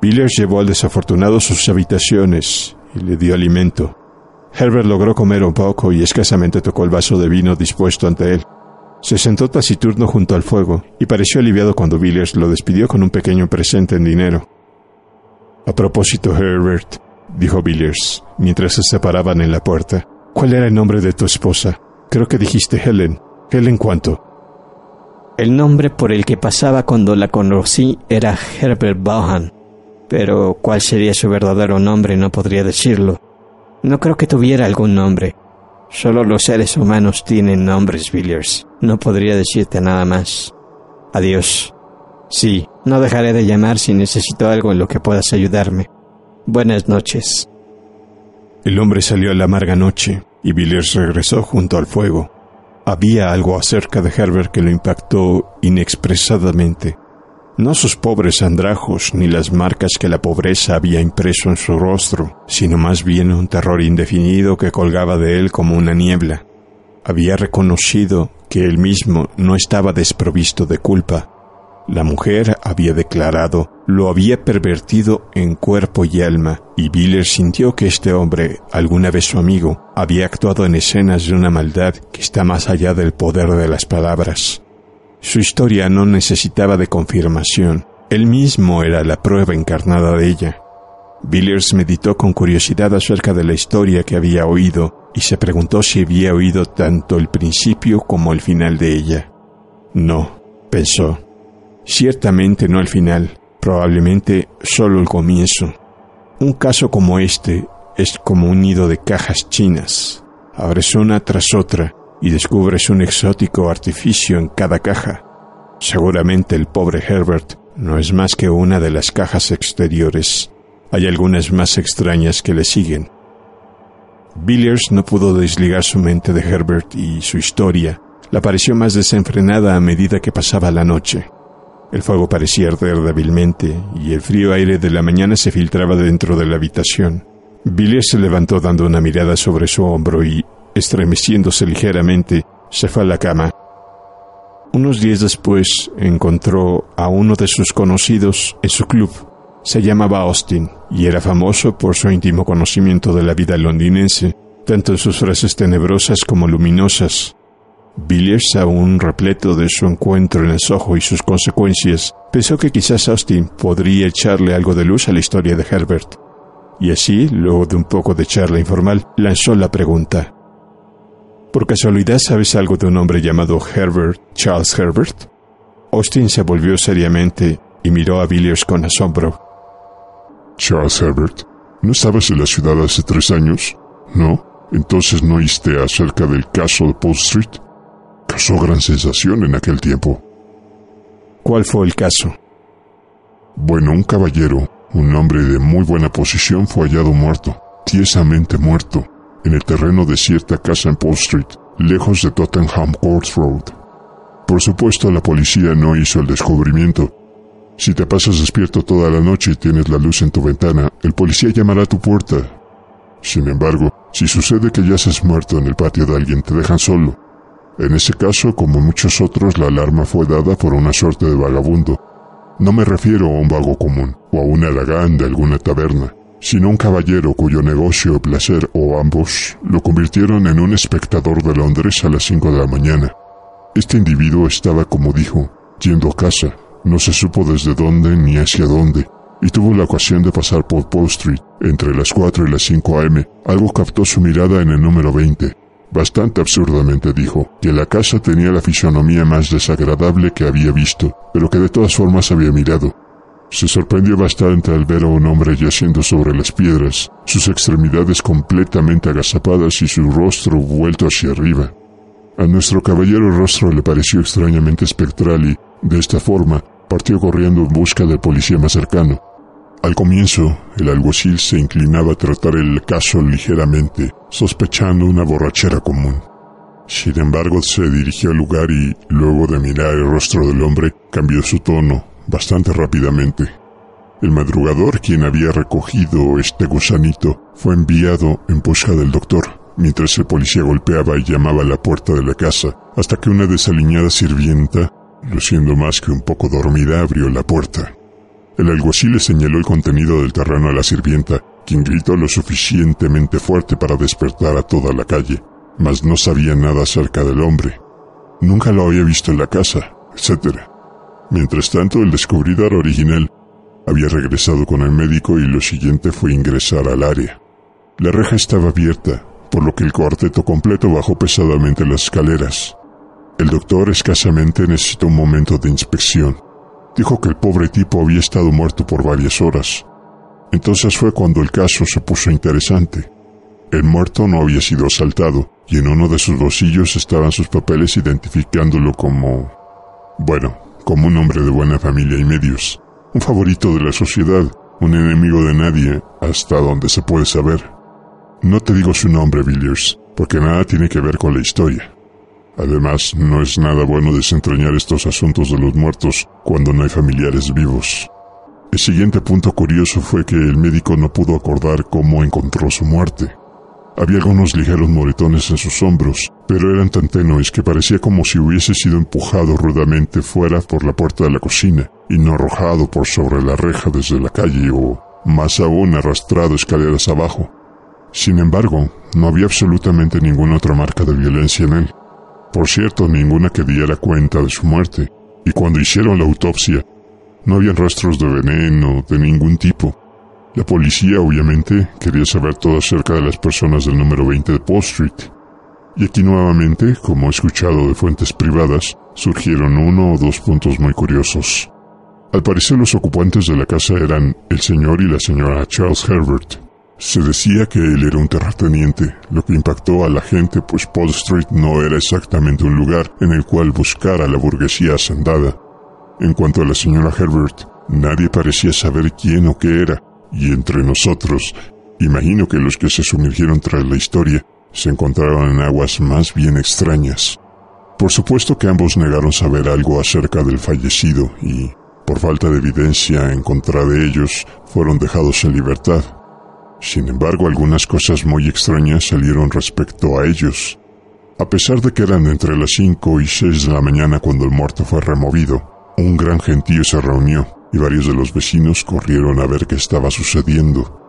Billers llevó al desafortunado a sus habitaciones y le dio alimento. Herbert logró comer un poco y escasamente tocó el vaso de vino dispuesto ante él. Se sentó taciturno junto al fuego y pareció aliviado cuando Villiers lo despidió con un pequeño presente en dinero. A propósito, Herbert, dijo Villiers, mientras se separaban en la puerta, ¿cuál era el nombre de tu esposa? Creo que dijiste Helen. ¿Helen cuánto? El nombre por el que pasaba cuando la conocí era Herbert Bauhan pero cuál sería su verdadero nombre no podría decirlo. No creo que tuviera algún nombre. Solo los seres humanos tienen nombres, Villiers. No podría decirte nada más. Adiós. Sí, no dejaré de llamar si necesito algo en lo que puedas ayudarme. Buenas noches. El hombre salió a la amarga noche y Villiers regresó junto al fuego. Había algo acerca de Herbert que lo impactó inexpresadamente no sus pobres andrajos ni las marcas que la pobreza había impreso en su rostro, sino más bien un terror indefinido que colgaba de él como una niebla. Había reconocido que él mismo no estaba desprovisto de culpa. La mujer había declarado, lo había pervertido en cuerpo y alma, y Biller sintió que este hombre, alguna vez su amigo, había actuado en escenas de una maldad que está más allá del poder de las palabras. Su historia no necesitaba de confirmación, él mismo era la prueba encarnada de ella. Billers meditó con curiosidad acerca de la historia que había oído y se preguntó si había oído tanto el principio como el final de ella. No, pensó. Ciertamente no el final, probablemente solo el comienzo. Un caso como este es como un nido de cajas chinas. Abres una tras otra y descubres un exótico artificio en cada caja. Seguramente el pobre Herbert no es más que una de las cajas exteriores. Hay algunas más extrañas que le siguen. Villiers no pudo desligar su mente de Herbert y su historia. La pareció más desenfrenada a medida que pasaba la noche. El fuego parecía arder débilmente y el frío aire de la mañana se filtraba dentro de la habitación. Billers se levantó dando una mirada sobre su hombro y estremeciéndose ligeramente, se fue a la cama. Unos días después encontró a uno de sus conocidos en su club. Se llamaba Austin y era famoso por su íntimo conocimiento de la vida londinense, tanto en sus frases tenebrosas como luminosas. Villiers, aún repleto de su encuentro en el Soho y sus consecuencias, pensó que quizás Austin podría echarle algo de luz a la historia de Herbert. Y así, luego de un poco de charla informal, lanzó la pregunta. ¿Por casualidad sabes algo de un hombre llamado Herbert, Charles Herbert? Austin se volvió seriamente y miró a Villiers con asombro. Charles Herbert, ¿no estabas en la ciudad hace tres años? ¿No? Entonces no oíste acerca del caso de Paul Street. Causó gran sensación en aquel tiempo. ¿Cuál fue el caso? Bueno, un caballero, un hombre de muy buena posición, fue hallado muerto, tiesamente muerto, en el terreno de cierta casa en Paul Street, lejos de Tottenham Court Road. Por supuesto, la policía no hizo el descubrimiento. Si te pasas despierto toda la noche y tienes la luz en tu ventana, el policía llamará a tu puerta. Sin embargo, si sucede que ya has muerto en el patio de alguien, te dejan solo. En ese caso, como muchos otros, la alarma fue dada por una suerte de vagabundo. No me refiero a un vago común o a un halagán de alguna taberna sino un caballero cuyo negocio placer, o ambos, lo convirtieron en un espectador de Londres a las 5 de la mañana. Este individuo estaba, como dijo, yendo a casa, no se supo desde dónde ni hacia dónde, y tuvo la ocasión de pasar por Paul Street entre las 4 y las 5 a.m. Algo captó su mirada en el número 20. Bastante absurdamente dijo que la casa tenía la fisonomía más desagradable que había visto, pero que de todas formas había mirado, se sorprendió bastante al ver a un hombre yaciendo sobre las piedras, sus extremidades completamente agazapadas y su rostro vuelto hacia arriba. A nuestro caballero el rostro le pareció extrañamente espectral y, de esta forma, partió corriendo en busca del policía más cercano. Al comienzo, el alguacil se inclinaba a tratar el caso ligeramente, sospechando una borrachera común. Sin embargo, se dirigió al lugar y, luego de mirar el rostro del hombre, cambió su tono bastante rápidamente. El madrugador, quien había recogido este gusanito, fue enviado en busca del doctor, mientras el policía golpeaba y llamaba a la puerta de la casa, hasta que una desaliñada sirvienta, luciendo más que un poco dormida, abrió la puerta. El alguacil le señaló el contenido del terreno a la sirvienta, quien gritó lo suficientemente fuerte para despertar a toda la calle, mas no sabía nada acerca del hombre. Nunca lo había visto en la casa, etc. Mientras tanto, el descubridor original había regresado con el médico y lo siguiente fue ingresar al área. La reja estaba abierta, por lo que el cuarteto completo bajó pesadamente las escaleras. El doctor escasamente necesitó un momento de inspección. Dijo que el pobre tipo había estado muerto por varias horas. Entonces fue cuando el caso se puso interesante. El muerto no había sido asaltado, y en uno de sus bolsillos estaban sus papeles identificándolo como... Bueno, como un hombre de buena familia y medios, un favorito de la sociedad, un enemigo de nadie, hasta donde se puede saber. No te digo su nombre, Villiers, porque nada tiene que ver con la historia. Además, no es nada bueno desentrañar estos asuntos de los muertos cuando no hay familiares vivos. El siguiente punto curioso fue que el médico no pudo acordar cómo encontró su muerte. Había algunos ligeros moretones en sus hombros, pero eran tan tenues que parecía como si hubiese sido empujado rudamente fuera por la puerta de la cocina y no arrojado por sobre la reja desde la calle o, más aún, arrastrado escaleras abajo. Sin embargo, no había absolutamente ninguna otra marca de violencia en él. Por cierto, ninguna que diera cuenta de su muerte, y cuando hicieron la autopsia, no habían rastros de veneno de ningún tipo, la policía, obviamente, quería saber todo acerca de las personas del número 20 de Paul Street. Y aquí nuevamente, como he escuchado de fuentes privadas, surgieron uno o dos puntos muy curiosos. Al parecer los ocupantes de la casa eran el señor y la señora Charles Herbert. Se decía que él era un terrateniente, lo que impactó a la gente pues Paul Street no era exactamente un lugar en el cual buscar a la burguesía hacendada. En cuanto a la señora Herbert, nadie parecía saber quién o qué era, y entre nosotros, imagino que los que se sumergieron tras la historia se encontraron en aguas más bien extrañas. Por supuesto que ambos negaron saber algo acerca del fallecido y, por falta de evidencia en contra de ellos, fueron dejados en libertad. Sin embargo, algunas cosas muy extrañas salieron respecto a ellos. A pesar de que eran entre las 5 y 6 de la mañana cuando el muerto fue removido, un gran gentío se reunió y varios de los vecinos corrieron a ver qué estaba sucediendo.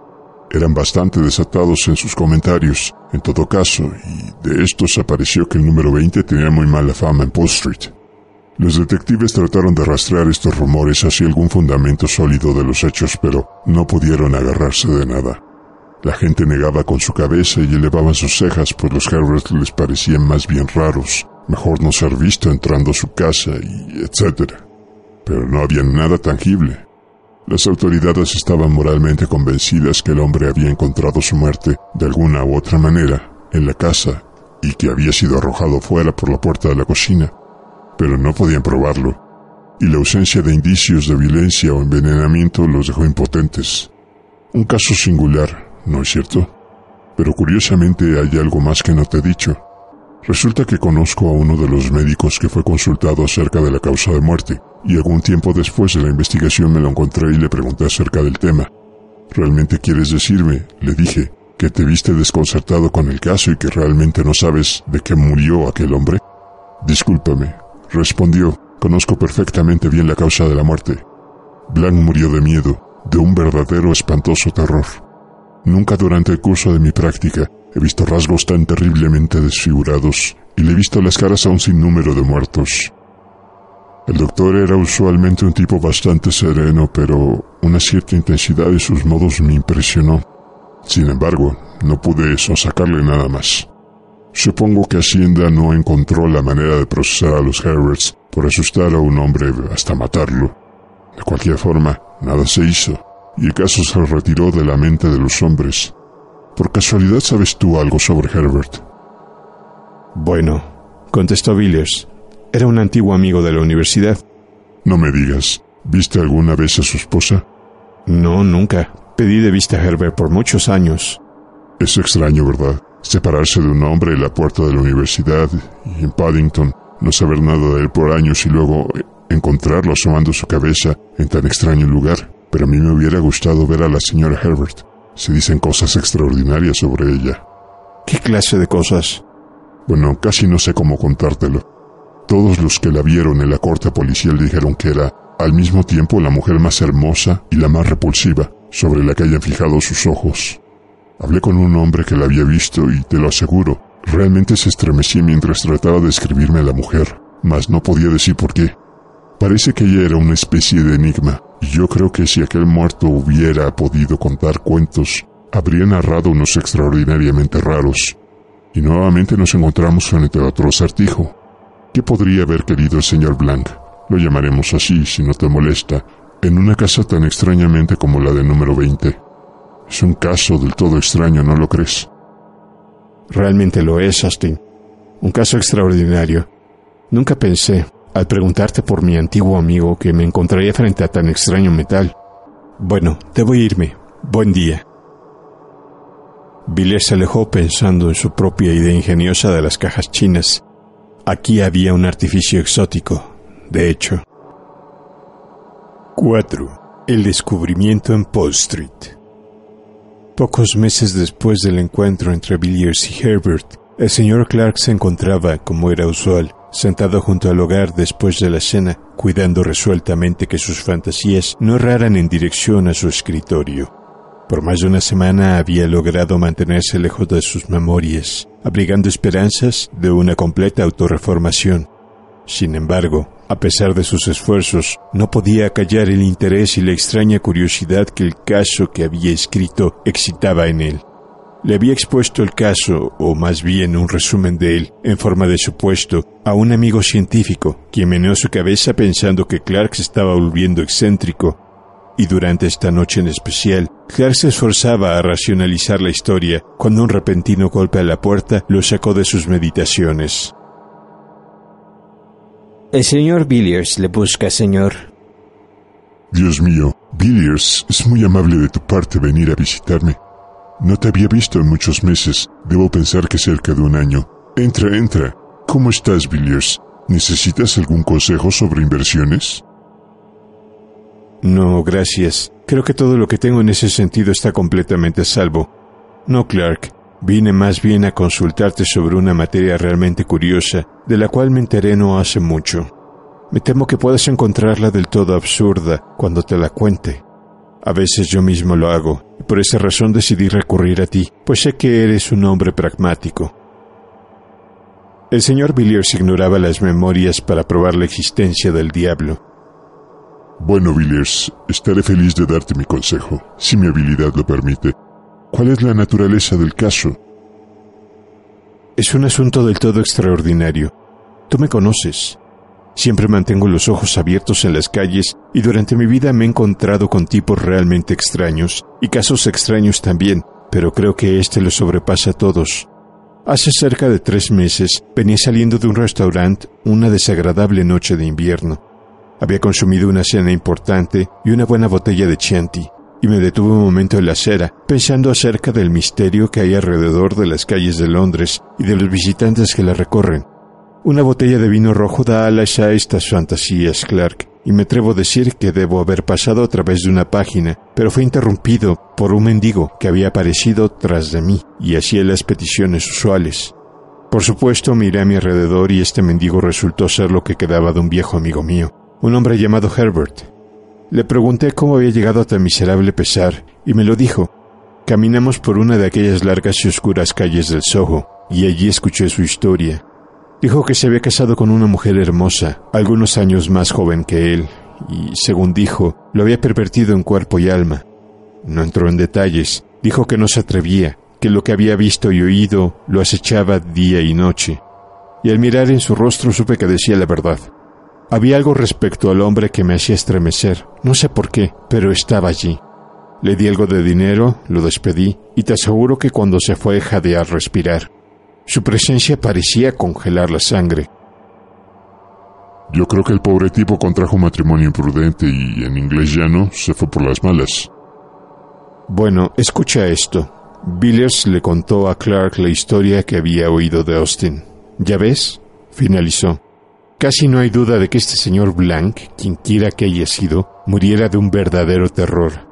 Eran bastante desatados en sus comentarios, en todo caso, y de estos apareció que el número 20 tenía muy mala fama en Post Street. Los detectives trataron de rastrear estos rumores hacia algún fundamento sólido de los hechos, pero no pudieron agarrarse de nada. La gente negaba con su cabeza y elevaban sus cejas, por pues los Herbert les parecían más bien raros, mejor no ser visto entrando a su casa y etcétera pero no había nada tangible. Las autoridades estaban moralmente convencidas que el hombre había encontrado su muerte de alguna u otra manera en la casa y que había sido arrojado fuera por la puerta de la cocina, pero no podían probarlo, y la ausencia de indicios de violencia o envenenamiento los dejó impotentes. Un caso singular, ¿no es cierto? Pero curiosamente hay algo más que no te he dicho. Resulta que conozco a uno de los médicos que fue consultado acerca de la causa de muerte, y algún tiempo después de la investigación me lo encontré y le pregunté acerca del tema. ¿Realmente quieres decirme, le dije, que te viste desconcertado con el caso y que realmente no sabes de qué murió aquel hombre? Discúlpame, respondió, conozco perfectamente bien la causa de la muerte. Blanc murió de miedo, de un verdadero espantoso terror. Nunca durante el curso de mi práctica He visto rasgos tan terriblemente desfigurados y le he visto las caras a un sinnúmero de muertos. El doctor era usualmente un tipo bastante sereno, pero una cierta intensidad de sus modos me impresionó. Sin embargo, no pude sacarle nada más. Supongo que Hacienda no encontró la manera de procesar a los Harrods por asustar a un hombre hasta matarlo. De cualquier forma, nada se hizo, y el caso se retiró de la mente de los hombres. ¿Por casualidad sabes tú algo sobre Herbert? Bueno, contestó Villiers. Era un antiguo amigo de la universidad. No me digas. ¿Viste alguna vez a su esposa? No, nunca. Pedí de vista a Herbert por muchos años. Es extraño, ¿verdad? Separarse de un hombre en la puerta de la universidad, en Paddington, no saber nada de él por años y luego encontrarlo asomando su cabeza en tan extraño lugar. Pero a mí me hubiera gustado ver a la señora Herbert. Se dicen cosas extraordinarias sobre ella. ¿Qué clase de cosas? Bueno, casi no sé cómo contártelo. Todos los que la vieron en la corte policial dijeron que era, al mismo tiempo, la mujer más hermosa y la más repulsiva sobre la que hayan fijado sus ojos. Hablé con un hombre que la había visto y, te lo aseguro, realmente se estremecí mientras trataba de escribirme a la mujer, mas no podía decir por qué. Parece que ella era una especie de enigma, y yo creo que si aquel muerto hubiera podido contar cuentos, habría narrado unos extraordinariamente raros. Y nuevamente nos encontramos frente el teatro acertijo. ¿Qué podría haber querido el señor Blanc? Lo llamaremos así, si no te molesta, en una casa tan extrañamente como la de número 20. Es un caso del todo extraño, ¿no lo crees? Realmente lo es, Austin. Un caso extraordinario. Nunca pensé, al preguntarte por mi antiguo amigo que me encontraría frente a tan extraño metal. Bueno, debo irme. Buen día. Villiers se alejó pensando en su propia idea ingeniosa de las cajas chinas. Aquí había un artificio exótico, de hecho. 4. El descubrimiento en Paul Street. Pocos meses después del encuentro entre Villiers y Herbert, el señor Clark se encontraba, como era usual, sentado junto al hogar después de la cena, cuidando resueltamente que sus fantasías no erraran en dirección a su escritorio. Por más de una semana había logrado mantenerse lejos de sus memorias, abrigando esperanzas de una completa autorreformación. Sin embargo, a pesar de sus esfuerzos, no podía callar el interés y la extraña curiosidad que el caso que había escrito excitaba en él. Le había expuesto el caso, o más bien un resumen de él, en forma de supuesto, a un amigo científico, quien meneó su cabeza pensando que Clark se estaba volviendo excéntrico, y durante esta noche en especial, Clark se esforzaba a racionalizar la historia cuando un repentino golpe a la puerta lo sacó de sus meditaciones. El señor Billiers le busca, señor. Dios mío, Villiers, es muy amable de tu parte venir a visitarme. No te había visto en muchos meses, debo pensar que cerca de un año. Entra, entra. ¿Cómo estás, Villiers? ¿Necesitas algún consejo sobre inversiones? No, gracias. Creo que todo lo que tengo en ese sentido está completamente a salvo. No, Clark. Vine más bien a consultarte sobre una materia realmente curiosa, de la cual me enteré no hace mucho. Me temo que puedas encontrarla del todo absurda cuando te la cuente. A veces yo mismo lo hago, y por esa razón decidí recurrir a ti, pues sé que eres un hombre pragmático. El señor Villiers ignoraba las memorias para probar la existencia del diablo. Bueno, Villiers, estaré feliz de darte mi consejo, si mi habilidad lo permite. ¿Cuál es la naturaleza del caso? Es un asunto del todo extraordinario. Tú me conoces. Siempre mantengo los ojos abiertos en las calles y durante mi vida me he encontrado con tipos realmente extraños y casos extraños también, pero creo que este lo sobrepasa a todos. Hace cerca de tres meses venía saliendo de un restaurante una desagradable noche de invierno. Había consumido una cena importante y una buena botella de chianti, y me detuve un momento en la acera, pensando acerca del misterio que hay alrededor de las calles de Londres y de los visitantes que la recorren. Una botella de vino rojo da alas a estas fantasías, Clark, y me atrevo a decir que debo haber pasado a través de una página, pero fue interrumpido por un mendigo que había aparecido tras de mí y hacía las peticiones usuales. Por supuesto, miré a mi alrededor y este mendigo resultó ser lo que quedaba de un viejo amigo mío, un hombre llamado Herbert. Le pregunté cómo había llegado a tan miserable pesar y me lo dijo. Caminamos por una de aquellas largas y oscuras calles del Soho y allí escuché su historia, Dijo que se había casado con una mujer hermosa, algunos años más joven que él, y, según dijo, lo había pervertido en cuerpo y alma. No entró en detalles, dijo que no se atrevía, que lo que había visto y oído lo acechaba día y noche, y al mirar en su rostro supe que decía la verdad. Había algo respecto al hombre que me hacía estremecer, no sé por qué, pero estaba allí. Le di algo de dinero, lo despedí, y te aseguro que cuando se fue jadeé a respirar. Su presencia parecía congelar la sangre. Yo creo que el pobre tipo contrajo matrimonio imprudente y, en inglés llano, se fue por las malas. Bueno, escucha esto. Billers le contó a Clark la historia que había oído de Austin. ¿Ya ves? finalizó. Casi no hay duda de que este señor Blank, quien quiera que haya sido, muriera de un verdadero terror.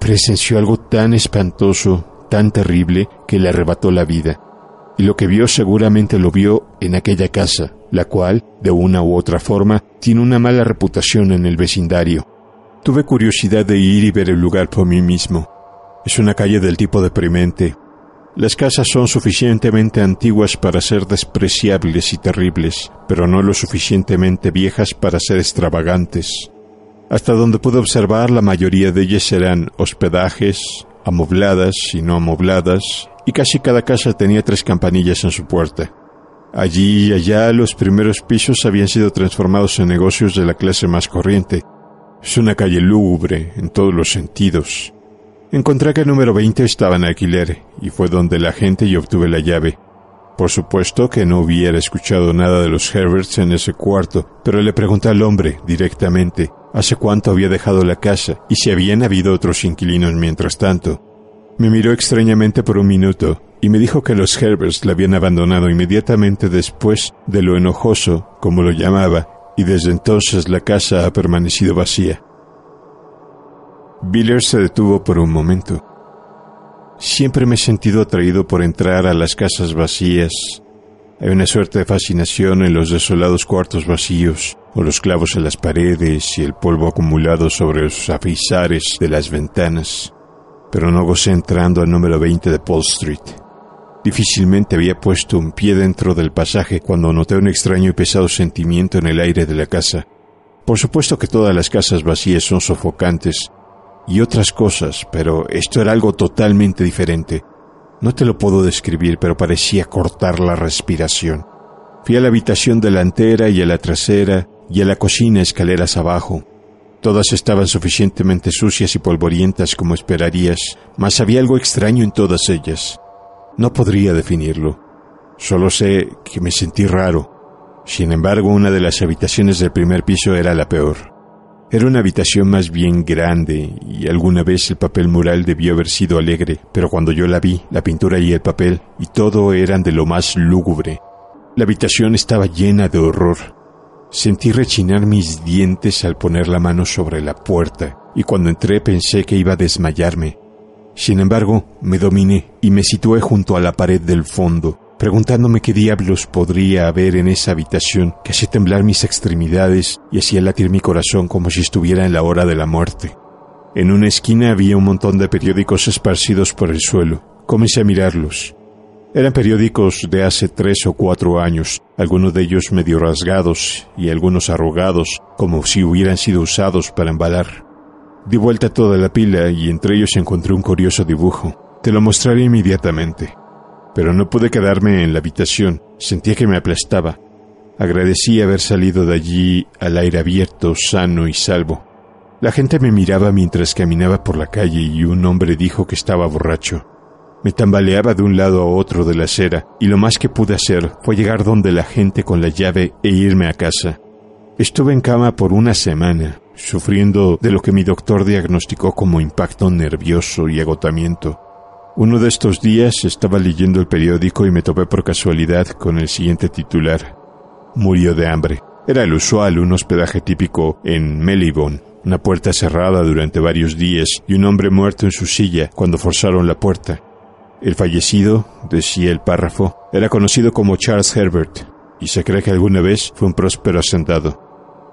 Presenció algo tan espantoso, tan terrible, que le arrebató la vida y lo que vio seguramente lo vio en aquella casa, la cual, de una u otra forma, tiene una mala reputación en el vecindario. Tuve curiosidad de ir y ver el lugar por mí mismo. Es una calle del tipo deprimente. Las casas son suficientemente antiguas para ser despreciables y terribles, pero no lo suficientemente viejas para ser extravagantes. Hasta donde pude observar, la mayoría de ellas eran hospedajes, amobladas y no amobladas, y casi cada casa tenía tres campanillas en su puerta. Allí y allá los primeros pisos habían sido transformados en negocios de la clase más corriente. Es una calle lúgubre en todos los sentidos. Encontré que el número 20 estaba en alquiler y fue donde la gente y obtuve la llave. Por supuesto que no hubiera escuchado nada de los Herberts en ese cuarto, pero le pregunté al hombre directamente hace cuánto había dejado la casa y si habían habido otros inquilinos mientras tanto. Me miró extrañamente por un minuto y me dijo que los Herbers la habían abandonado inmediatamente después de lo enojoso, como lo llamaba, y desde entonces la casa ha permanecido vacía. Biller se detuvo por un momento. Siempre me he sentido atraído por entrar a las casas vacías. Hay una suerte de fascinación en los desolados cuartos vacíos, o los clavos en las paredes y el polvo acumulado sobre los afizares de las ventanas pero no gocé entrando al número 20 de Paul Street. Difícilmente había puesto un pie dentro del pasaje cuando noté un extraño y pesado sentimiento en el aire de la casa. Por supuesto que todas las casas vacías son sofocantes y otras cosas, pero esto era algo totalmente diferente. No te lo puedo describir, pero parecía cortar la respiración. Fui a la habitación delantera y a la trasera y a la cocina escaleras abajo. Todas estaban suficientemente sucias y polvorientas como esperarías, mas había algo extraño en todas ellas. No podría definirlo. Solo sé que me sentí raro. Sin embargo, una de las habitaciones del primer piso era la peor. Era una habitación más bien grande, y alguna vez el papel mural debió haber sido alegre, pero cuando yo la vi, la pintura y el papel, y todo eran de lo más lúgubre. La habitación estaba llena de horror, Sentí rechinar mis dientes al poner la mano sobre la puerta, y cuando entré pensé que iba a desmayarme. Sin embargo, me dominé y me situé junto a la pared del fondo, preguntándome qué diablos podría haber en esa habitación que hacía temblar mis extremidades y hacía latir mi corazón como si estuviera en la hora de la muerte. En una esquina había un montón de periódicos esparcidos por el suelo. Comencé a mirarlos. Eran periódicos de hace tres o cuatro años, algunos de ellos medio rasgados y algunos arrugados, como si hubieran sido usados para embalar. Di vuelta toda la pila y entre ellos encontré un curioso dibujo. Te lo mostraré inmediatamente. Pero no pude quedarme en la habitación, sentía que me aplastaba. Agradecí haber salido de allí al aire abierto, sano y salvo. La gente me miraba mientras caminaba por la calle y un hombre dijo que estaba borracho. Me tambaleaba de un lado a otro de la acera y lo más que pude hacer fue llegar donde la gente con la llave e irme a casa. Estuve en cama por una semana, sufriendo de lo que mi doctor diagnosticó como impacto nervioso y agotamiento. Uno de estos días estaba leyendo el periódico y me topé por casualidad con el siguiente titular. Murió de hambre. Era el usual, un hospedaje típico en Melibon, una puerta cerrada durante varios días y un hombre muerto en su silla cuando forzaron la puerta. El fallecido, decía el párrafo, era conocido como Charles Herbert, y se cree que alguna vez fue un próspero hacendado.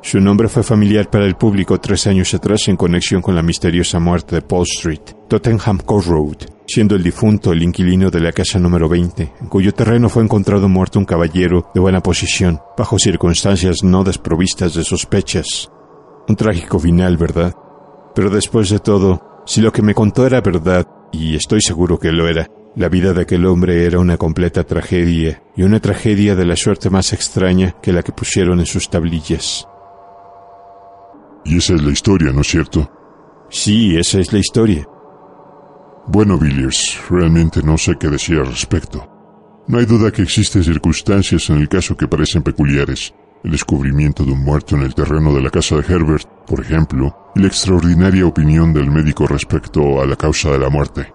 Su nombre fue familiar para el público tres años atrás en conexión con la misteriosa muerte de Paul Street, Tottenham Court Road, siendo el difunto el inquilino de la casa número 20, en cuyo terreno fue encontrado muerto un caballero de buena posición, bajo circunstancias no desprovistas de sospechas. Un trágico final, ¿verdad? Pero después de todo, si lo que me contó era verdad, y estoy seguro que lo era. La vida de aquel hombre era una completa tragedia, y una tragedia de la suerte más extraña que la que pusieron en sus tablillas. Y esa es la historia, ¿no es cierto? Sí, esa es la historia. Bueno, Villiers, realmente no sé qué decir al respecto. No hay duda que existen circunstancias en el caso que parecen peculiares, el descubrimiento de un muerto en el terreno de la casa de Herbert, por ejemplo, y la extraordinaria opinión del médico respecto a la causa de la muerte.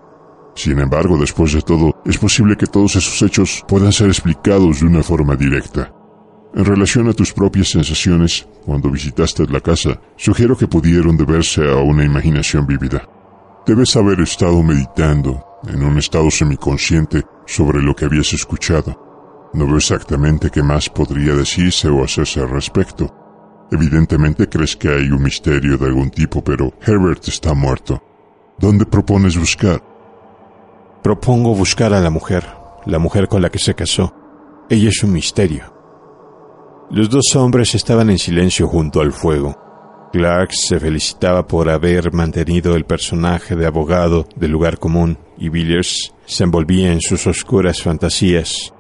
Sin embargo, después de todo, es posible que todos esos hechos puedan ser explicados de una forma directa. En relación a tus propias sensaciones cuando visitaste la casa, sugiero que pudieron deberse a una imaginación vívida. Debes haber estado meditando, en un estado semiconsciente, sobre lo que habías escuchado, no veo exactamente qué más podría decirse o hacerse al respecto. Evidentemente crees que hay un misterio de algún tipo, pero Herbert está muerto. ¿Dónde propones buscar? Propongo buscar a la mujer, la mujer con la que se casó. Ella es un misterio. Los dos hombres estaban en silencio junto al fuego. Clark se felicitaba por haber mantenido el personaje de abogado del lugar común y Villiers se envolvía en sus oscuras fantasías.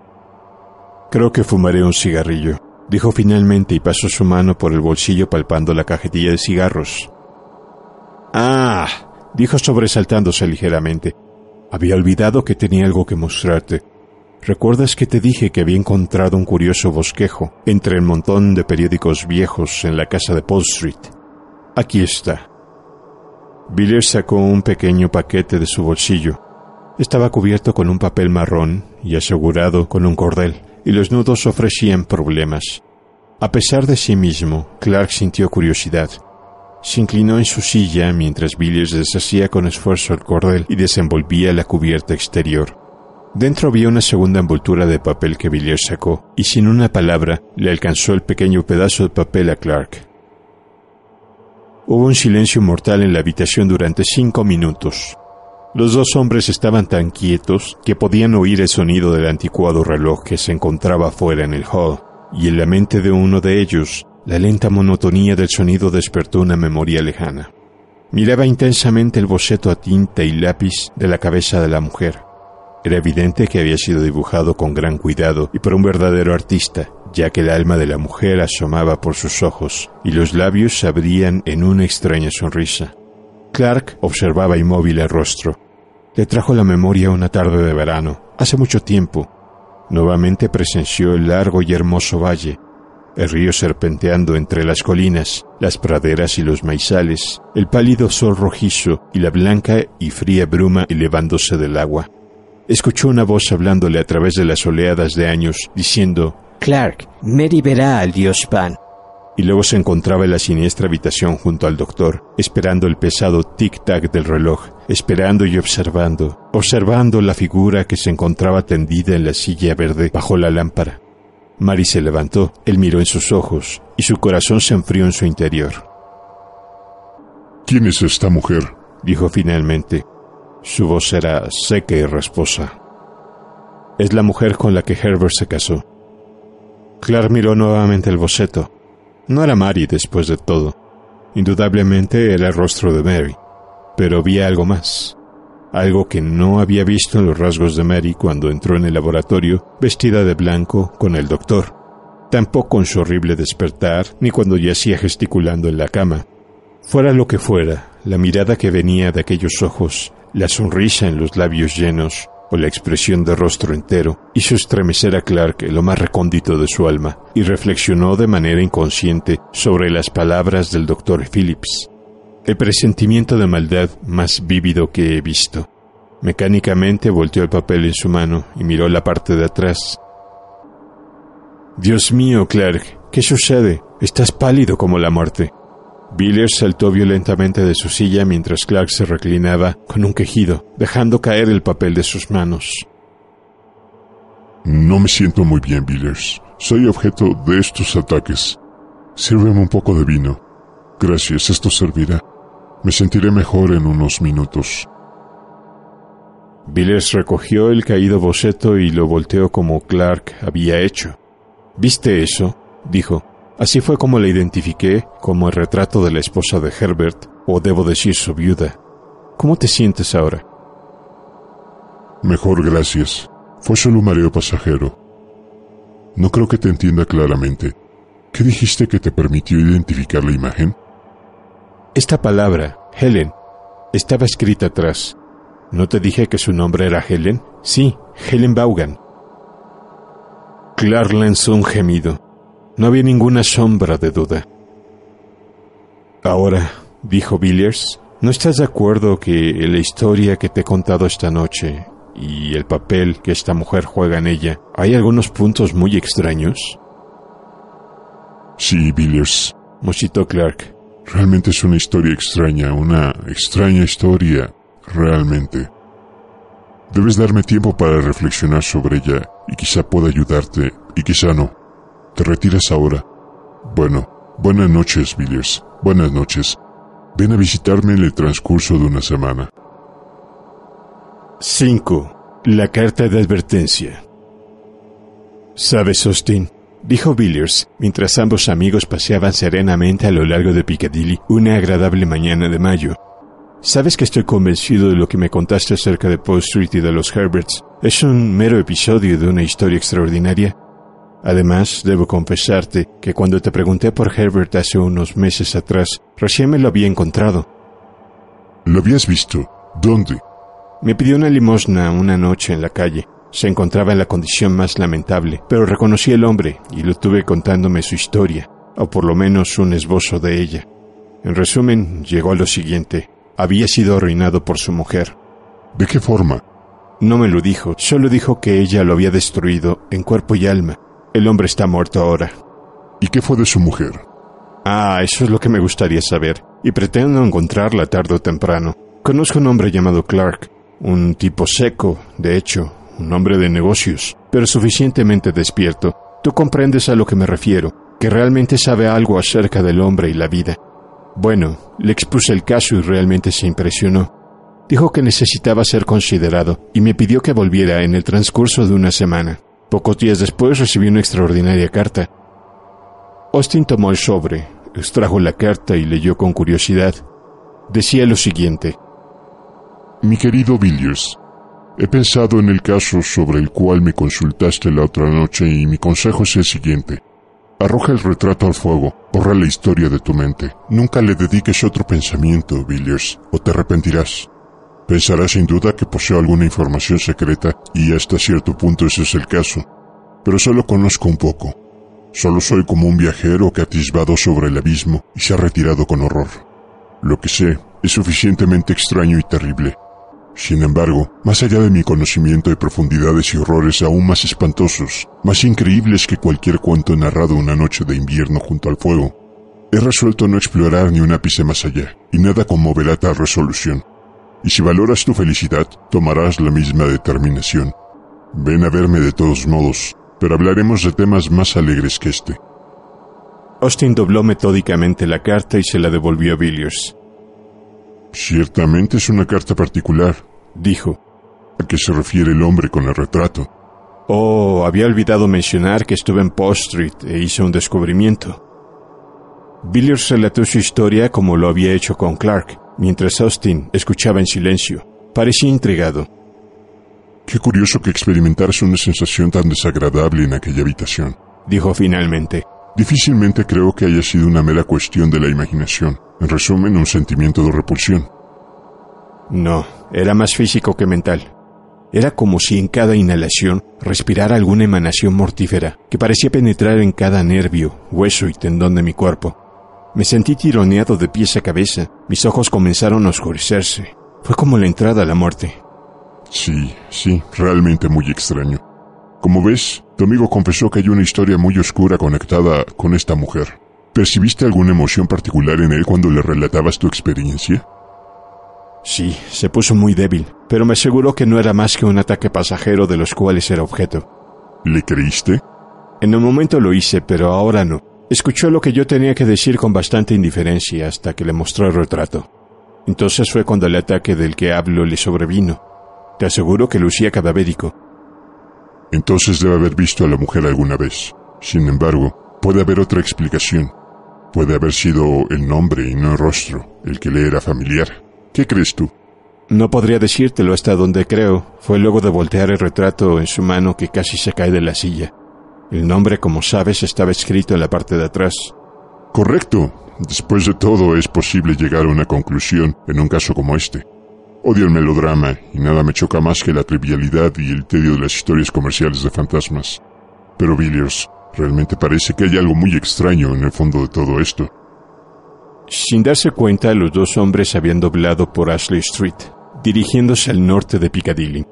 Creo que fumaré un cigarrillo, dijo finalmente y pasó su mano por el bolsillo palpando la cajetilla de cigarros. Ah, dijo sobresaltándose ligeramente. Había olvidado que tenía algo que mostrarte. ¿Recuerdas que te dije que había encontrado un curioso bosquejo entre el montón de periódicos viejos en la casa de Paul Street? Aquí está. Biller sacó un pequeño paquete de su bolsillo. Estaba cubierto con un papel marrón y asegurado con un cordel y los nudos ofrecían problemas. A pesar de sí mismo, Clark sintió curiosidad. Se inclinó en su silla mientras Villiers deshacía con esfuerzo el cordel y desenvolvía la cubierta exterior. Dentro había una segunda envoltura de papel que Villiers sacó, y sin una palabra le alcanzó el pequeño pedazo de papel a Clark. Hubo un silencio mortal en la habitación durante cinco minutos. Los dos hombres estaban tan quietos que podían oír el sonido del anticuado reloj que se encontraba fuera en el hall, y en la mente de uno de ellos, la lenta monotonía del sonido despertó una memoria lejana. Miraba intensamente el boceto a tinta y lápiz de la cabeza de la mujer. Era evidente que había sido dibujado con gran cuidado y por un verdadero artista, ya que el alma de la mujer asomaba por sus ojos y los labios se abrían en una extraña sonrisa. Clark observaba inmóvil el rostro. Le trajo la memoria una tarde de verano, hace mucho tiempo. Nuevamente presenció el largo y hermoso valle, el río serpenteando entre las colinas, las praderas y los maizales, el pálido sol rojizo y la blanca y fría bruma elevándose del agua. Escuchó una voz hablándole a través de las oleadas de años, diciendo, Clark, Mary verá al dios Pan y luego se encontraba en la siniestra habitación junto al doctor, esperando el pesado tic-tac del reloj, esperando y observando, observando la figura que se encontraba tendida en la silla verde bajo la lámpara. Mary se levantó, él miró en sus ojos, y su corazón se enfrió en su interior. ¿Quién es esta mujer? dijo finalmente. Su voz era seca y rasposa. Es la mujer con la que Herbert se casó. Clark miró nuevamente el boceto, no era Mary, después de todo. Indudablemente era el rostro de Mary, pero había algo más. Algo que no había visto en los rasgos de Mary cuando entró en el laboratorio vestida de blanco con el doctor. Tampoco en su horrible despertar, ni cuando yacía gesticulando en la cama. Fuera lo que fuera, la mirada que venía de aquellos ojos, la sonrisa en los labios llenos, o la expresión de rostro entero, hizo estremecer a Clark lo más recóndito de su alma, y reflexionó de manera inconsciente sobre las palabras del doctor Phillips. El presentimiento de maldad más vívido que he visto. Mecánicamente volteó el papel en su mano y miró la parte de atrás. Dios mío, Clark, ¿qué sucede? Estás pálido como la muerte. Billers saltó violentamente de su silla mientras Clark se reclinaba con un quejido, dejando caer el papel de sus manos. No me siento muy bien, Billers. Soy objeto de estos ataques. Sírveme un poco de vino. Gracias, esto servirá. Me sentiré mejor en unos minutos. Billers recogió el caído boceto y lo volteó como Clark había hecho. ¿Viste eso? dijo. Así fue como la identifiqué como el retrato de la esposa de Herbert, o debo decir su viuda. ¿Cómo te sientes ahora? Mejor gracias. Fue solo un mareo pasajero. No creo que te entienda claramente. ¿Qué dijiste que te permitió identificar la imagen? Esta palabra, Helen, estaba escrita atrás. ¿No te dije que su nombre era Helen? Sí, Helen Vaughan. Clark lanzó un gemido. No había ninguna sombra de duda. Ahora, dijo Villiers, ¿no estás de acuerdo que la historia que te he contado esta noche y el papel que esta mujer juega en ella, hay algunos puntos muy extraños? Sí, Villiers, musitó Clark. Realmente es una historia extraña, una extraña historia, realmente. Debes darme tiempo para reflexionar sobre ella, y quizá pueda ayudarte, y quizá no. Te retiras ahora. Bueno, buenas noches, Villiers. Buenas noches. Ven a visitarme en el transcurso de una semana. 5. La carta de advertencia. Sabes, Austin, dijo Villiers, mientras ambos amigos paseaban serenamente a lo largo de Piccadilly una agradable mañana de mayo. Sabes que estoy convencido de lo que me contaste acerca de Post Street y de los Herberts. Es un mero episodio de una historia extraordinaria, Además, debo confesarte que cuando te pregunté por Herbert hace unos meses atrás, recién me lo había encontrado. ¿Lo habías visto? ¿Dónde? Me pidió una limosna una noche en la calle. Se encontraba en la condición más lamentable, pero reconocí al hombre y lo tuve contándome su historia, o por lo menos un esbozo de ella. En resumen, llegó a lo siguiente. Había sido arruinado por su mujer. ¿De qué forma? No me lo dijo, solo dijo que ella lo había destruido en cuerpo y alma, el hombre está muerto ahora. ¿Y qué fue de su mujer? Ah, eso es lo que me gustaría saber, y pretendo encontrarla tarde o temprano. Conozco un hombre llamado Clark, un tipo seco, de hecho, un hombre de negocios, pero suficientemente despierto. Tú comprendes a lo que me refiero, que realmente sabe algo acerca del hombre y la vida. Bueno, le expuse el caso y realmente se impresionó. Dijo que necesitaba ser considerado y me pidió que volviera en el transcurso de una semana. Pocos días después recibí una extraordinaria carta. Austin tomó el sobre, extrajo la carta y leyó con curiosidad. Decía lo siguiente. Mi querido Villiers, he pensado en el caso sobre el cual me consultaste la otra noche y mi consejo es el siguiente. Arroja el retrato al fuego, borra la historia de tu mente. Nunca le dediques otro pensamiento, Villiers, o te arrepentirás. Pensará sin duda que poseo alguna información secreta y hasta cierto punto ese es el caso, pero solo conozco un poco. Solo soy como un viajero que ha atisbado sobre el abismo y se ha retirado con horror. Lo que sé es suficientemente extraño y terrible. Sin embargo, más allá de mi conocimiento hay profundidades y horrores aún más espantosos, más increíbles que cualquier cuento narrado una noche de invierno junto al fuego, he resuelto no explorar ni un ápice más allá, y nada conmoverá tal resolución y si valoras tu felicidad, tomarás la misma determinación. Ven a verme de todos modos, pero hablaremos de temas más alegres que este. Austin dobló metódicamente la carta y se la devolvió a Villiers. Ciertamente es una carta particular, dijo. ¿A qué se refiere el hombre con el retrato? Oh, había olvidado mencionar que estuve en Post Street e hice un descubrimiento. Villiers relató su historia como lo había hecho con Clark, mientras Austin escuchaba en silencio. Parecía intrigado. Qué curioso que experimentaras una sensación tan desagradable en aquella habitación, dijo finalmente. Difícilmente creo que haya sido una mera cuestión de la imaginación. En resumen, un sentimiento de repulsión. No, era más físico que mental. Era como si en cada inhalación respirara alguna emanación mortífera que parecía penetrar en cada nervio, hueso y tendón de mi cuerpo. Me sentí tironeado de pies a cabeza. Mis ojos comenzaron a oscurecerse. Fue como la entrada a la muerte. Sí, sí, realmente muy extraño. Como ves, tu amigo confesó que hay una historia muy oscura conectada con esta mujer. ¿Percibiste alguna emoción particular en él cuando le relatabas tu experiencia? Sí, se puso muy débil, pero me aseguró que no era más que un ataque pasajero de los cuales era objeto. ¿Le creíste? En un momento lo hice, pero ahora no. Escuchó lo que yo tenía que decir con bastante indiferencia hasta que le mostró el retrato. Entonces fue cuando el ataque del que hablo le sobrevino. Te aseguro que lucía cadavérico. Entonces debe haber visto a la mujer alguna vez. Sin embargo, puede haber otra explicación. Puede haber sido el nombre y no el rostro el que le era familiar. ¿Qué crees tú? No podría decírtelo hasta donde creo. Fue luego de voltear el retrato en su mano que casi se cae de la silla. El nombre, como sabes, estaba escrito en la parte de atrás. Correcto. Después de todo, es posible llegar a una conclusión en un caso como este. Odio el melodrama, y nada me choca más que la trivialidad y el tedio de las historias comerciales de fantasmas. Pero Villiers, realmente parece que hay algo muy extraño en el fondo de todo esto. Sin darse cuenta, los dos hombres habían doblado por Ashley Street, dirigiéndose al norte de Piccadilly.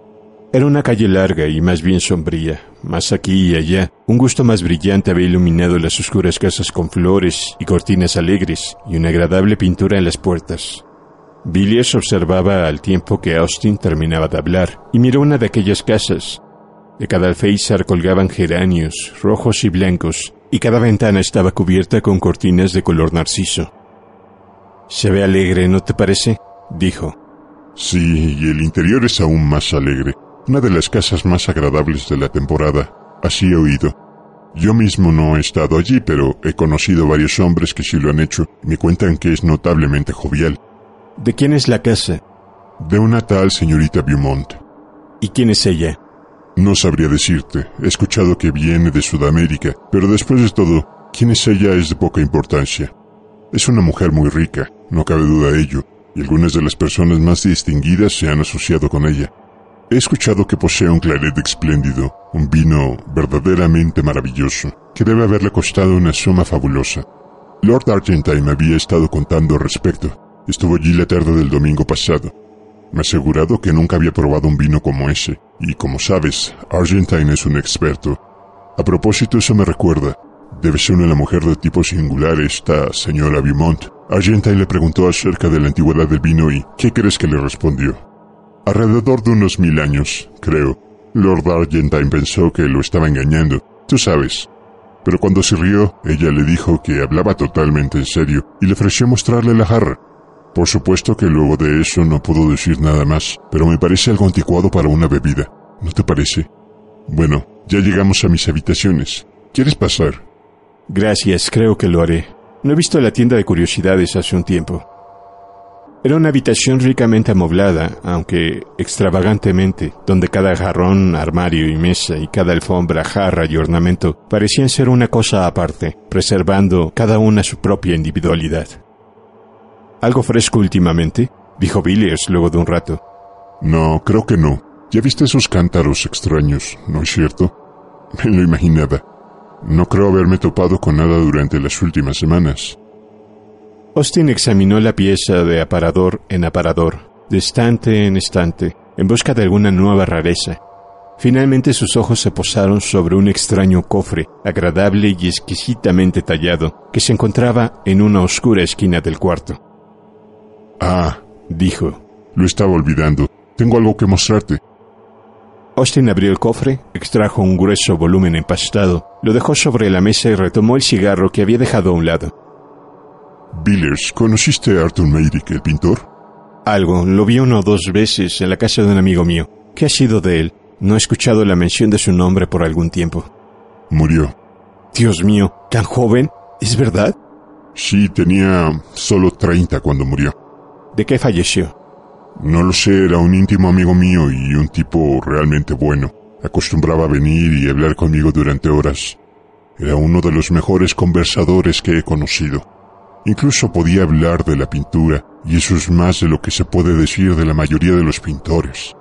Era una calle larga y más bien sombría. Más aquí y allá, un gusto más brillante había iluminado las oscuras casas con flores y cortinas alegres y una agradable pintura en las puertas. Villiers observaba al tiempo que Austin terminaba de hablar y miró una de aquellas casas. De cada alféizar colgaban geranios, rojos y blancos, y cada ventana estaba cubierta con cortinas de color narciso. Se ve alegre, ¿no te parece? dijo. Sí, y el interior es aún más alegre una de las casas más agradables de la temporada, así he oído. Yo mismo no he estado allí, pero he conocido varios hombres que sí lo han hecho y me cuentan que es notablemente jovial. ¿De quién es la casa? De una tal señorita Beaumont. ¿Y quién es ella? No sabría decirte. He escuchado que viene de Sudamérica, pero después de todo, quién es ella es de poca importancia. Es una mujer muy rica, no cabe duda de ello, y algunas de las personas más distinguidas se han asociado con ella. He escuchado que posee un claret espléndido, un vino verdaderamente maravilloso, que debe haberle costado una suma fabulosa. Lord Argentine me había estado contando al respecto. Estuvo allí la tarde del domingo pasado. Me ha asegurado que nunca había probado un vino como ese, y como sabes, Argentine es un experto. A propósito, eso me recuerda. Debe ser una mujer de tipo singular esta señora Beaumont. Argentine le preguntó acerca de la antigüedad del vino y ¿qué crees que le respondió? Alrededor de unos mil años, creo, Lord Argentine pensó que lo estaba engañando, tú sabes. Pero cuando se rió, ella le dijo que hablaba totalmente en serio y le ofreció mostrarle la jarra. Por supuesto que luego de eso no pudo decir nada más, pero me parece algo anticuado para una bebida, ¿no te parece? Bueno, ya llegamos a mis habitaciones. ¿Quieres pasar? Gracias, creo que lo haré. No he visto la tienda de curiosidades hace un tiempo. Era una habitación ricamente amoblada, aunque extravagantemente, donde cada jarrón, armario y mesa y cada alfombra, jarra y ornamento parecían ser una cosa aparte, preservando cada una su propia individualidad. ¿Algo fresco últimamente? dijo Villiers luego de un rato. No, creo que no. Ya viste esos cántaros extraños, ¿no es cierto? Me lo imaginaba. No creo haberme topado con nada durante las últimas semanas. Austin examinó la pieza de aparador en aparador, de estante en estante, en busca de alguna nueva rareza. Finalmente sus ojos se posaron sobre un extraño cofre, agradable y exquisitamente tallado, que se encontraba en una oscura esquina del cuarto. Ah, dijo, lo estaba olvidando. Tengo algo que mostrarte. Austin abrió el cofre, extrajo un grueso volumen empastado, lo dejó sobre la mesa y retomó el cigarro que había dejado a un lado. Billers, ¿conociste a Arthur Meyrick, el pintor? Algo, lo vi una o dos veces en la casa de un amigo mío. ¿Qué ha sido de él? No he escuchado la mención de su nombre por algún tiempo. Murió. Dios mío, ¿tan joven? ¿Es verdad? Sí, tenía solo 30 cuando murió. ¿De qué falleció? No lo sé, era un íntimo amigo mío y un tipo realmente bueno. Acostumbraba a venir y hablar conmigo durante horas. Era uno de los mejores conversadores que he conocido. Incluso podía hablar de la pintura, y eso es más de lo que se puede decir de la mayoría de los pintores.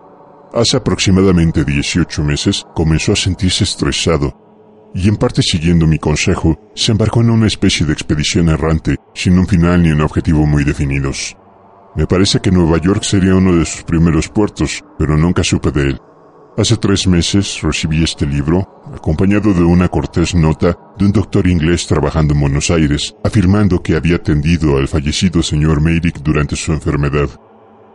Hace aproximadamente 18 meses comenzó a sentirse estresado, y en parte siguiendo mi consejo, se embarcó en una especie de expedición errante, sin un final ni un objetivo muy definidos. Me parece que Nueva York sería uno de sus primeros puertos, pero nunca supe de él. Hace tres meses recibí este libro, acompañado de una cortés nota de un doctor inglés trabajando en Buenos Aires, afirmando que había atendido al fallecido señor Meyrick durante su enfermedad,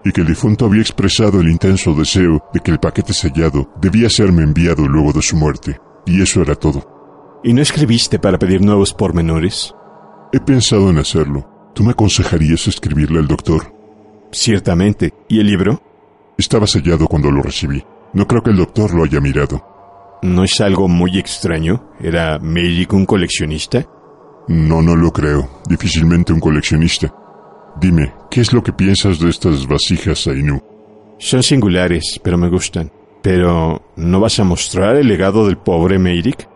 y que el difunto había expresado el intenso deseo de que el paquete sellado debía serme enviado luego de su muerte, y eso era todo. ¿Y no escribiste para pedir nuevos pormenores? He pensado en hacerlo. ¿Tú me aconsejarías escribirle al doctor? Ciertamente. ¿Y el libro? Estaba sellado cuando lo recibí. No creo que el doctor lo haya mirado. ¿No es algo muy extraño? ¿Era Meirik un coleccionista? No, no lo creo. Difícilmente un coleccionista. Dime, ¿qué es lo que piensas de estas vasijas, Ainu? Son singulares, pero me gustan. Pero, ¿no vas a mostrar el legado del pobre Meirik?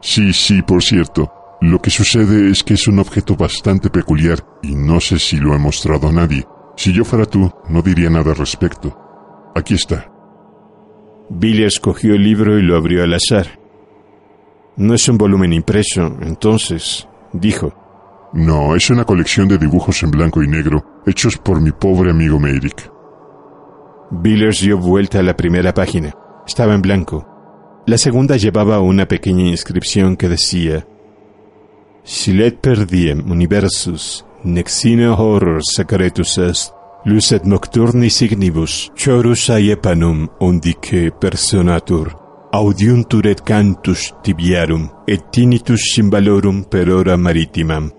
Sí, sí, por cierto. Lo que sucede es que es un objeto bastante peculiar y no sé si lo ha mostrado a nadie. Si yo fuera tú, no diría nada al respecto. Aquí está. Billy cogió el libro y lo abrió al azar. No es un volumen impreso, entonces, dijo. No, es una colección de dibujos en blanco y negro, hechos por mi pobre amigo Merrick. Billers dio vuelta a la primera página. Estaba en blanco. La segunda llevaba una pequeña inscripción que decía: si per universus, nexine horror secretus est, Lucet nocturni signibus, chorus aepanum undique personatur, audiuntur et cantus tibiarum, et tinnitus valorum per hora maritimam.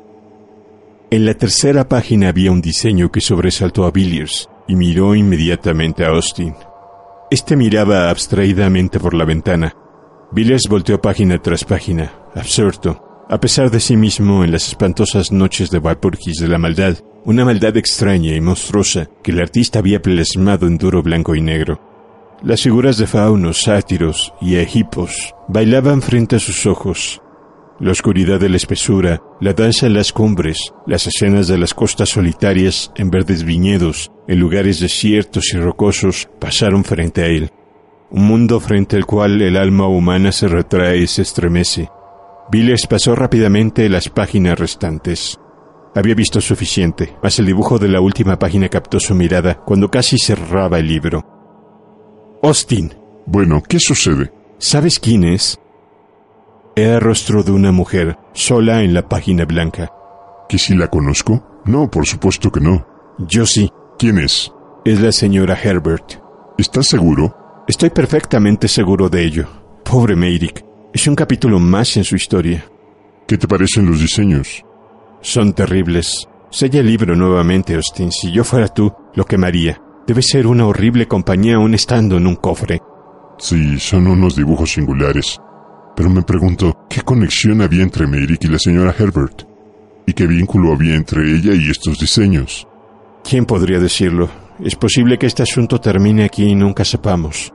En la tercera página había un diseño que sobresaltó a Villiers y miró inmediatamente a Austin. Este miraba abstraídamente por la ventana. Villiers volteó página tras página, absorto, a pesar de sí mismo en las espantosas noches de Walpurgis de la maldad, una maldad extraña y monstruosa que el artista había plasmado en duro blanco y negro. Las figuras de faunos, sátiros y egipos bailaban frente a sus ojos. La oscuridad de la espesura, la danza en las cumbres, las escenas de las costas solitarias en verdes viñedos, en lugares desiertos y rocosos, pasaron frente a él. Un mundo frente al cual el alma humana se retrae y se estremece, Viles pasó rápidamente las páginas restantes. Había visto suficiente, mas el dibujo de la última página captó su mirada cuando casi cerraba el libro. Austin. Bueno, ¿qué sucede? ¿Sabes quién es? Era el rostro de una mujer, sola en la página blanca. ¿Que si la conozco? No, por supuesto que no. Yo sí. ¿Quién es? Es la señora Herbert. ¿Estás seguro? Estoy perfectamente seguro de ello. Pobre Meyrick. Es un capítulo más en su historia. ¿Qué te parecen los diseños? Son terribles. Sella el libro nuevamente, Austin. Si yo fuera tú, lo quemaría. Debe ser una horrible compañía aún estando en un cofre. Sí, son unos dibujos singulares. Pero me pregunto, ¿qué conexión había entre Merrick y la señora Herbert? ¿Y qué vínculo había entre ella y estos diseños? ¿Quién podría decirlo? Es posible que este asunto termine aquí y nunca sepamos.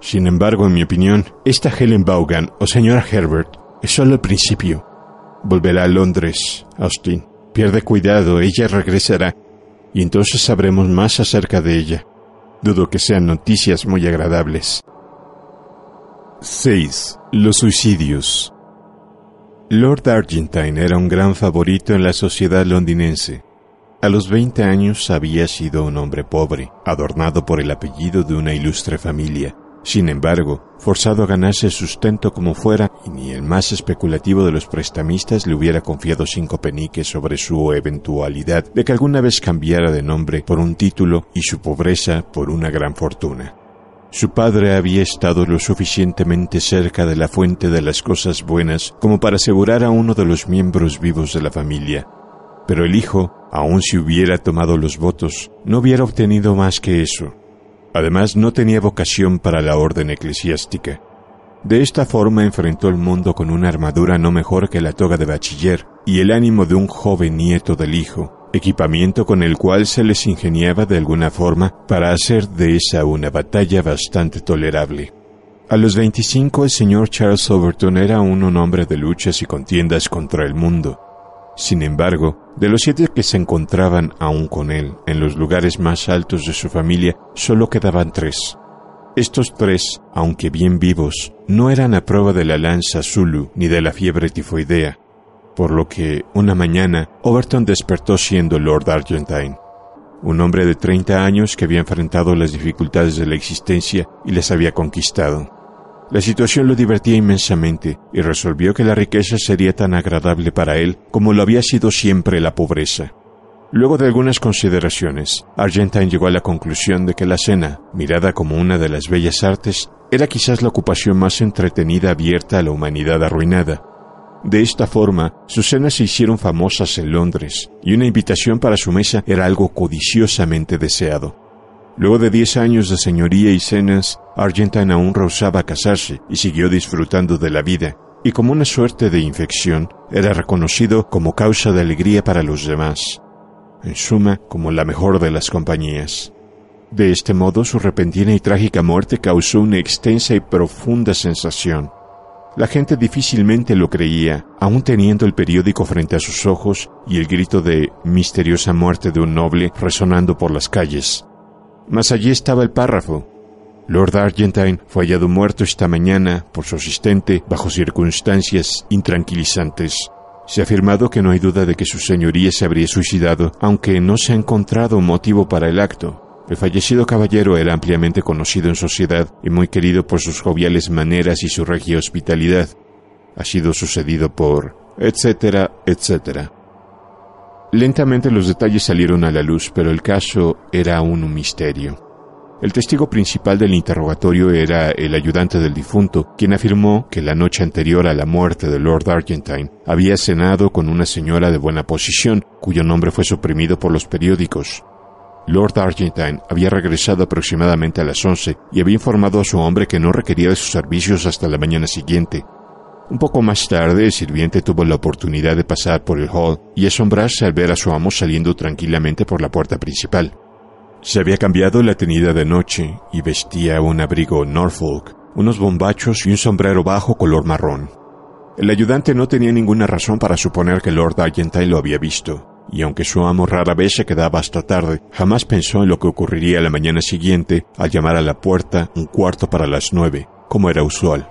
Sin embargo, en mi opinión, esta Helen Vaughan o señora Herbert es solo el principio. Volverá a Londres, Austin. Pierde cuidado, ella regresará y entonces sabremos más acerca de ella. Dudo que sean noticias muy agradables. 6. Los suicidios. Lord Argentine era un gran favorito en la sociedad londinense. A los 20 años había sido un hombre pobre, adornado por el apellido de una ilustre familia. Sin embargo, forzado a ganarse sustento como fuera, y ni el más especulativo de los prestamistas le hubiera confiado cinco peniques sobre su eventualidad de que alguna vez cambiara de nombre por un título y su pobreza por una gran fortuna. Su padre había estado lo suficientemente cerca de la fuente de las cosas buenas como para asegurar a uno de los miembros vivos de la familia, pero el hijo, aun si hubiera tomado los votos, no hubiera obtenido más que eso, Además, no tenía vocación para la orden eclesiástica. De esta forma enfrentó el mundo con una armadura no mejor que la toga de bachiller y el ánimo de un joven nieto del hijo, equipamiento con el cual se les ingeniaba de alguna forma para hacer de esa una batalla bastante tolerable. A los 25 el señor Charles Overton era uno un hombre de luchas y contiendas contra el mundo, sin embargo, de los siete que se encontraban aún con él en los lugares más altos de su familia, solo quedaban tres. Estos tres, aunque bien vivos, no eran a prueba de la lanza Zulu ni de la fiebre tifoidea, por lo que una mañana Overton despertó siendo Lord Argentine, un hombre de 30 años que había enfrentado las dificultades de la existencia y las había conquistado. La situación lo divertía inmensamente y resolvió que la riqueza sería tan agradable para él como lo había sido siempre la pobreza. Luego de algunas consideraciones, Argentine llegó a la conclusión de que la cena, mirada como una de las bellas artes, era quizás la ocupación más entretenida abierta a la humanidad arruinada. De esta forma, sus cenas se hicieron famosas en Londres, y una invitación para su mesa era algo codiciosamente deseado. Luego de diez años de señoría y cenas, Argentine aún rehusaba casarse y siguió disfrutando de la vida, y como una suerte de infección, era reconocido como causa de alegría para los demás, en suma, como la mejor de las compañías. De este modo, su repentina y trágica muerte causó una extensa y profunda sensación. La gente difícilmente lo creía, aún teniendo el periódico frente a sus ojos y el grito de misteriosa muerte de un noble resonando por las calles, mas allí estaba el párrafo. Lord Argentine fue hallado muerto esta mañana por su asistente bajo circunstancias intranquilizantes. Se ha afirmado que no hay duda de que su señoría se habría suicidado, aunque no se ha encontrado motivo para el acto. El fallecido caballero era ampliamente conocido en sociedad y muy querido por sus joviales maneras y su regia hospitalidad. Ha sido sucedido por etcétera, etcétera. Lentamente los detalles salieron a la luz, pero el caso era aún un misterio. El testigo principal del interrogatorio era el ayudante del difunto, quien afirmó que la noche anterior a la muerte de Lord Argentine había cenado con una señora de buena posición, cuyo nombre fue suprimido por los periódicos. Lord Argentine había regresado aproximadamente a las once y había informado a su hombre que no requería de sus servicios hasta la mañana siguiente, un poco más tarde, el sirviente tuvo la oportunidad de pasar por el hall y asombrarse al ver a su amo saliendo tranquilamente por la puerta principal. Se había cambiado la tenida de noche y vestía un abrigo Norfolk, unos bombachos y un sombrero bajo color marrón. El ayudante no tenía ninguna razón para suponer que Lord Argentine lo había visto, y aunque su amo rara vez se quedaba hasta tarde, jamás pensó en lo que ocurriría la mañana siguiente al llamar a la puerta un cuarto para las nueve, como era usual.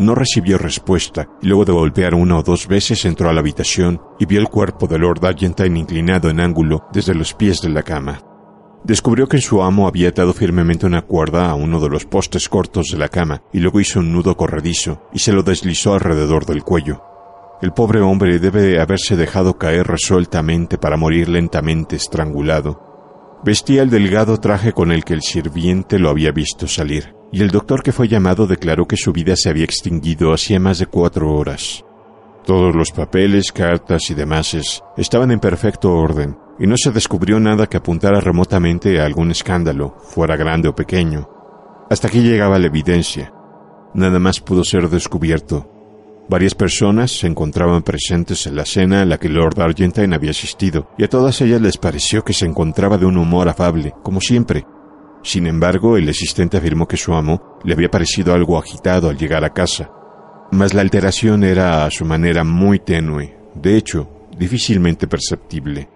No recibió respuesta y luego de golpear una o dos veces entró a la habitación y vio el cuerpo de Lord Argentine inclinado en ángulo desde los pies de la cama. Descubrió que su amo había atado firmemente una cuerda a uno de los postes cortos de la cama y luego hizo un nudo corredizo y se lo deslizó alrededor del cuello. El pobre hombre debe haberse dejado caer resueltamente para morir lentamente estrangulado. Vestía el delgado traje con el que el sirviente lo había visto salir y el doctor que fue llamado declaró que su vida se había extinguido hacía más de cuatro horas. Todos los papeles, cartas y demás estaban en perfecto orden, y no se descubrió nada que apuntara remotamente a algún escándalo, fuera grande o pequeño. Hasta aquí llegaba la evidencia. Nada más pudo ser descubierto. Varias personas se encontraban presentes en la cena a la que Lord Argentine había asistido, y a todas ellas les pareció que se encontraba de un humor afable, como siempre, sin embargo, el asistente afirmó que su amo le había parecido algo agitado al llegar a casa, mas la alteración era a su manera muy tenue, de hecho, difícilmente perceptible.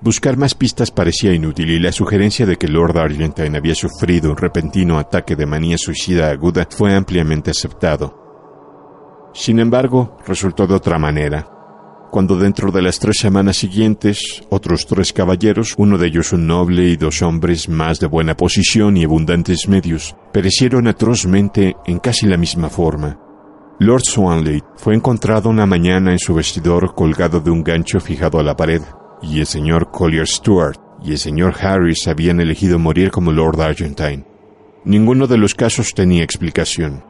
Buscar más pistas parecía inútil y la sugerencia de que Lord Argentine había sufrido un repentino ataque de manía suicida aguda fue ampliamente aceptado. Sin embargo, resultó de otra manera cuando dentro de las tres semanas siguientes otros tres caballeros, uno de ellos un noble y dos hombres más de buena posición y abundantes medios, perecieron atrozmente en casi la misma forma. Lord Swanley fue encontrado una mañana en su vestidor colgado de un gancho fijado a la pared, y el señor Collier Stewart y el señor Harris habían elegido morir como Lord Argentine. Ninguno de los casos tenía explicación.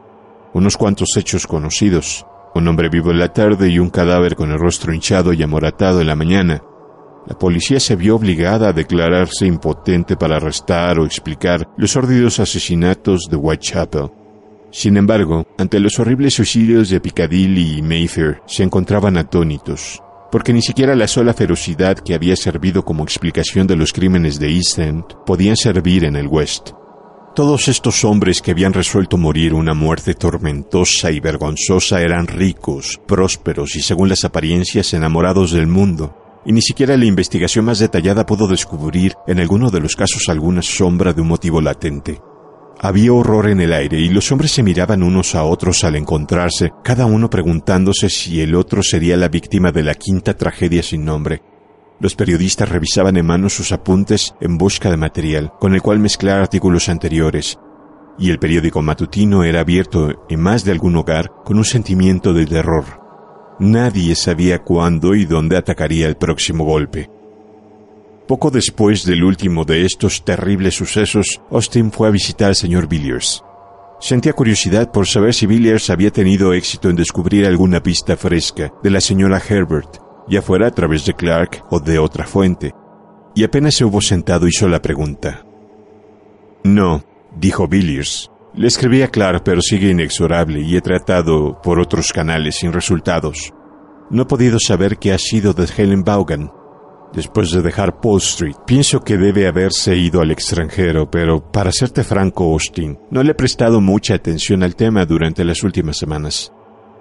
Unos cuantos hechos conocidos, un hombre vivo en la tarde y un cadáver con el rostro hinchado y amoratado en la mañana. La policía se vio obligada a declararse impotente para arrestar o explicar los sórdidos asesinatos de Whitechapel. Sin embargo, ante los horribles suicidios de Piccadilly y Mayfair, se encontraban atónitos, porque ni siquiera la sola ferocidad que había servido como explicación de los crímenes de East End podía servir en el West. Todos estos hombres que habían resuelto morir una muerte tormentosa y vergonzosa eran ricos, prósperos y según las apariencias enamorados del mundo, y ni siquiera la investigación más detallada pudo descubrir en alguno de los casos alguna sombra de un motivo latente. Había horror en el aire y los hombres se miraban unos a otros al encontrarse, cada uno preguntándose si el otro sería la víctima de la quinta tragedia sin nombre, los periodistas revisaban en mano sus apuntes en busca de material con el cual mezclar artículos anteriores, y el periódico matutino era abierto en más de algún hogar con un sentimiento de terror. Nadie sabía cuándo y dónde atacaría el próximo golpe. Poco después del último de estos terribles sucesos, Austin fue a visitar al señor Villiers. Sentía curiosidad por saber si Villiers había tenido éxito en descubrir alguna pista fresca de la señora Herbert, ya fuera a través de Clark o de otra fuente, y apenas se hubo sentado hizo la pregunta. No, dijo Villiers. Le escribí a Clark, pero sigue inexorable y he tratado por otros canales sin resultados. No he podido saber qué ha sido de Helen Vaughan. Después de dejar Paul Street, pienso que debe haberse ido al extranjero, pero para serte franco, Austin, no le he prestado mucha atención al tema durante las últimas semanas.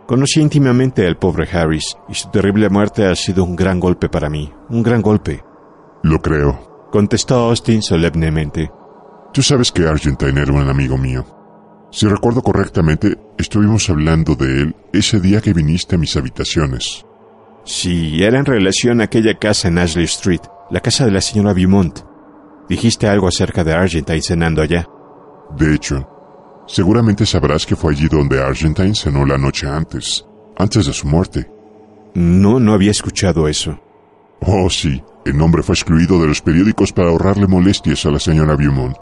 Conocí íntimamente al pobre Harris y su terrible muerte ha sido un gran golpe para mí, un gran golpe. Lo creo, contestó Austin solemnemente. Tú sabes que Argentine era un amigo mío. Si recuerdo correctamente, estuvimos hablando de él ese día que viniste a mis habitaciones. Sí, era en relación a aquella casa en Ashley Street, la casa de la señora Beaumont. Dijiste algo acerca de Argentine cenando allá. De hecho, Seguramente sabrás que fue allí donde Argentine cenó la noche antes, antes de su muerte. No, no había escuchado eso. Oh, sí. El nombre fue excluido de los periódicos para ahorrarle molestias a la señora Beaumont.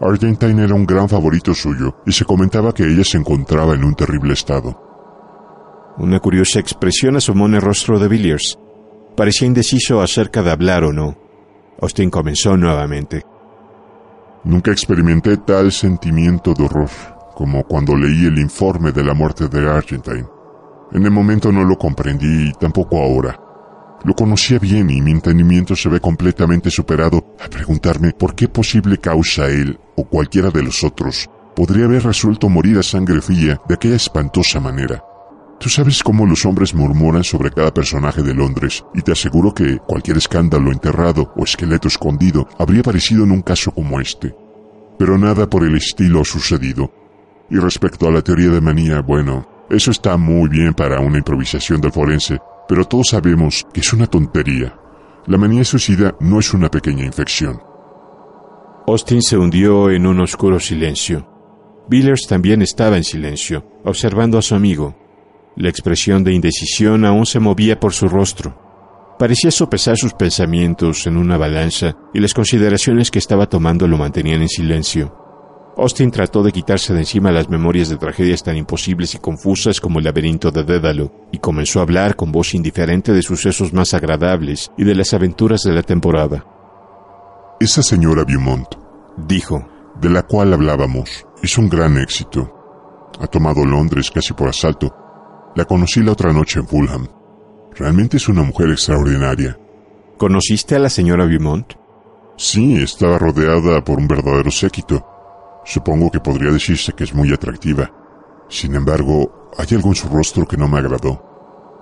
Argentine era un gran favorito suyo y se comentaba que ella se encontraba en un terrible estado. Una curiosa expresión asomó en el rostro de Villiers. Parecía indeciso acerca de hablar o no. Austin comenzó nuevamente. Nunca experimenté tal sentimiento de horror como cuando leí el informe de la muerte de Argentine. En el momento no lo comprendí y tampoco ahora. Lo conocía bien y mi entendimiento se ve completamente superado al preguntarme por qué posible causa él o cualquiera de los otros podría haber resuelto morir a sangre fría de aquella espantosa manera. Tú sabes cómo los hombres murmuran sobre cada personaje de Londres, y te aseguro que cualquier escándalo enterrado o esqueleto escondido habría aparecido en un caso como este. Pero nada por el estilo ha sucedido. Y respecto a la teoría de manía, bueno, eso está muy bien para una improvisación del forense, pero todos sabemos que es una tontería. La manía suicida no es una pequeña infección. Austin se hundió en un oscuro silencio. Billers también estaba en silencio, observando a su amigo, la expresión de indecisión aún se movía por su rostro. Parecía sopesar sus pensamientos en una balanza y las consideraciones que estaba tomando lo mantenían en silencio. Austin trató de quitarse de encima las memorias de tragedias tan imposibles y confusas como el laberinto de Dédalo, y comenzó a hablar con voz indiferente de sucesos más agradables y de las aventuras de la temporada. Esa señora Beaumont, dijo, de la cual hablábamos, es un gran éxito. Ha tomado Londres casi por asalto la conocí la otra noche en Fulham. Realmente es una mujer extraordinaria. ¿Conociste a la señora Beaumont? Sí, estaba rodeada por un verdadero séquito. Supongo que podría decirse que es muy atractiva. Sin embargo, hay algo en su rostro que no me agradó.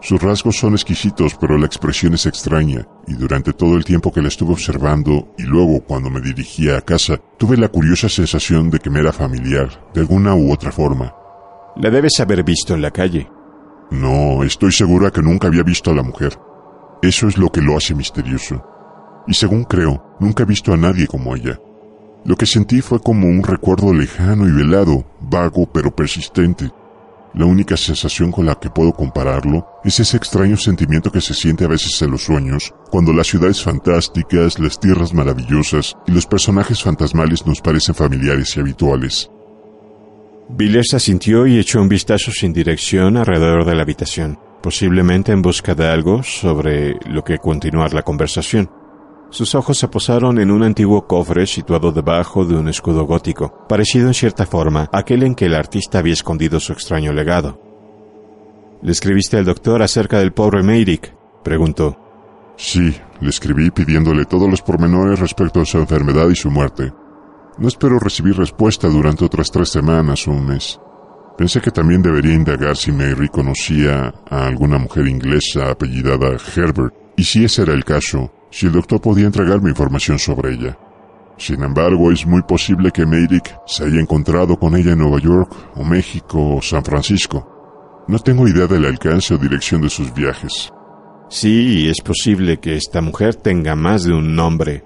Sus rasgos son exquisitos, pero la expresión es extraña, y durante todo el tiempo que la estuve observando y luego cuando me dirigía a casa, tuve la curiosa sensación de que me era familiar, de alguna u otra forma. La debes haber visto en la calle. No, estoy segura que nunca había visto a la mujer. Eso es lo que lo hace misterioso. Y según creo, nunca he visto a nadie como ella. Lo que sentí fue como un recuerdo lejano y velado, vago pero persistente. La única sensación con la que puedo compararlo es ese extraño sentimiento que se siente a veces en los sueños, cuando las ciudades fantásticas, las tierras maravillosas y los personajes fantasmales nos parecen familiares y habituales se asintió y echó un vistazo sin dirección alrededor de la habitación, posiblemente en busca de algo sobre lo que continuar la conversación. Sus ojos se posaron en un antiguo cofre situado debajo de un escudo gótico, parecido en cierta forma a aquel en que el artista había escondido su extraño legado. ¿Le escribiste al doctor acerca del pobre Meyrick? preguntó. Sí, le escribí pidiéndole todos los pormenores respecto a su enfermedad y su muerte. No espero recibir respuesta durante otras tres semanas o un mes. Pensé que también debería indagar si Mary conocía a alguna mujer inglesa apellidada Herbert, y si ese era el caso, si el doctor podía entregarme información sobre ella. Sin embargo, es muy posible que Merrick se haya encontrado con ella en Nueva York, o México, o San Francisco. No tengo idea del alcance o dirección de sus viajes. Sí, es posible que esta mujer tenga más de un nombre.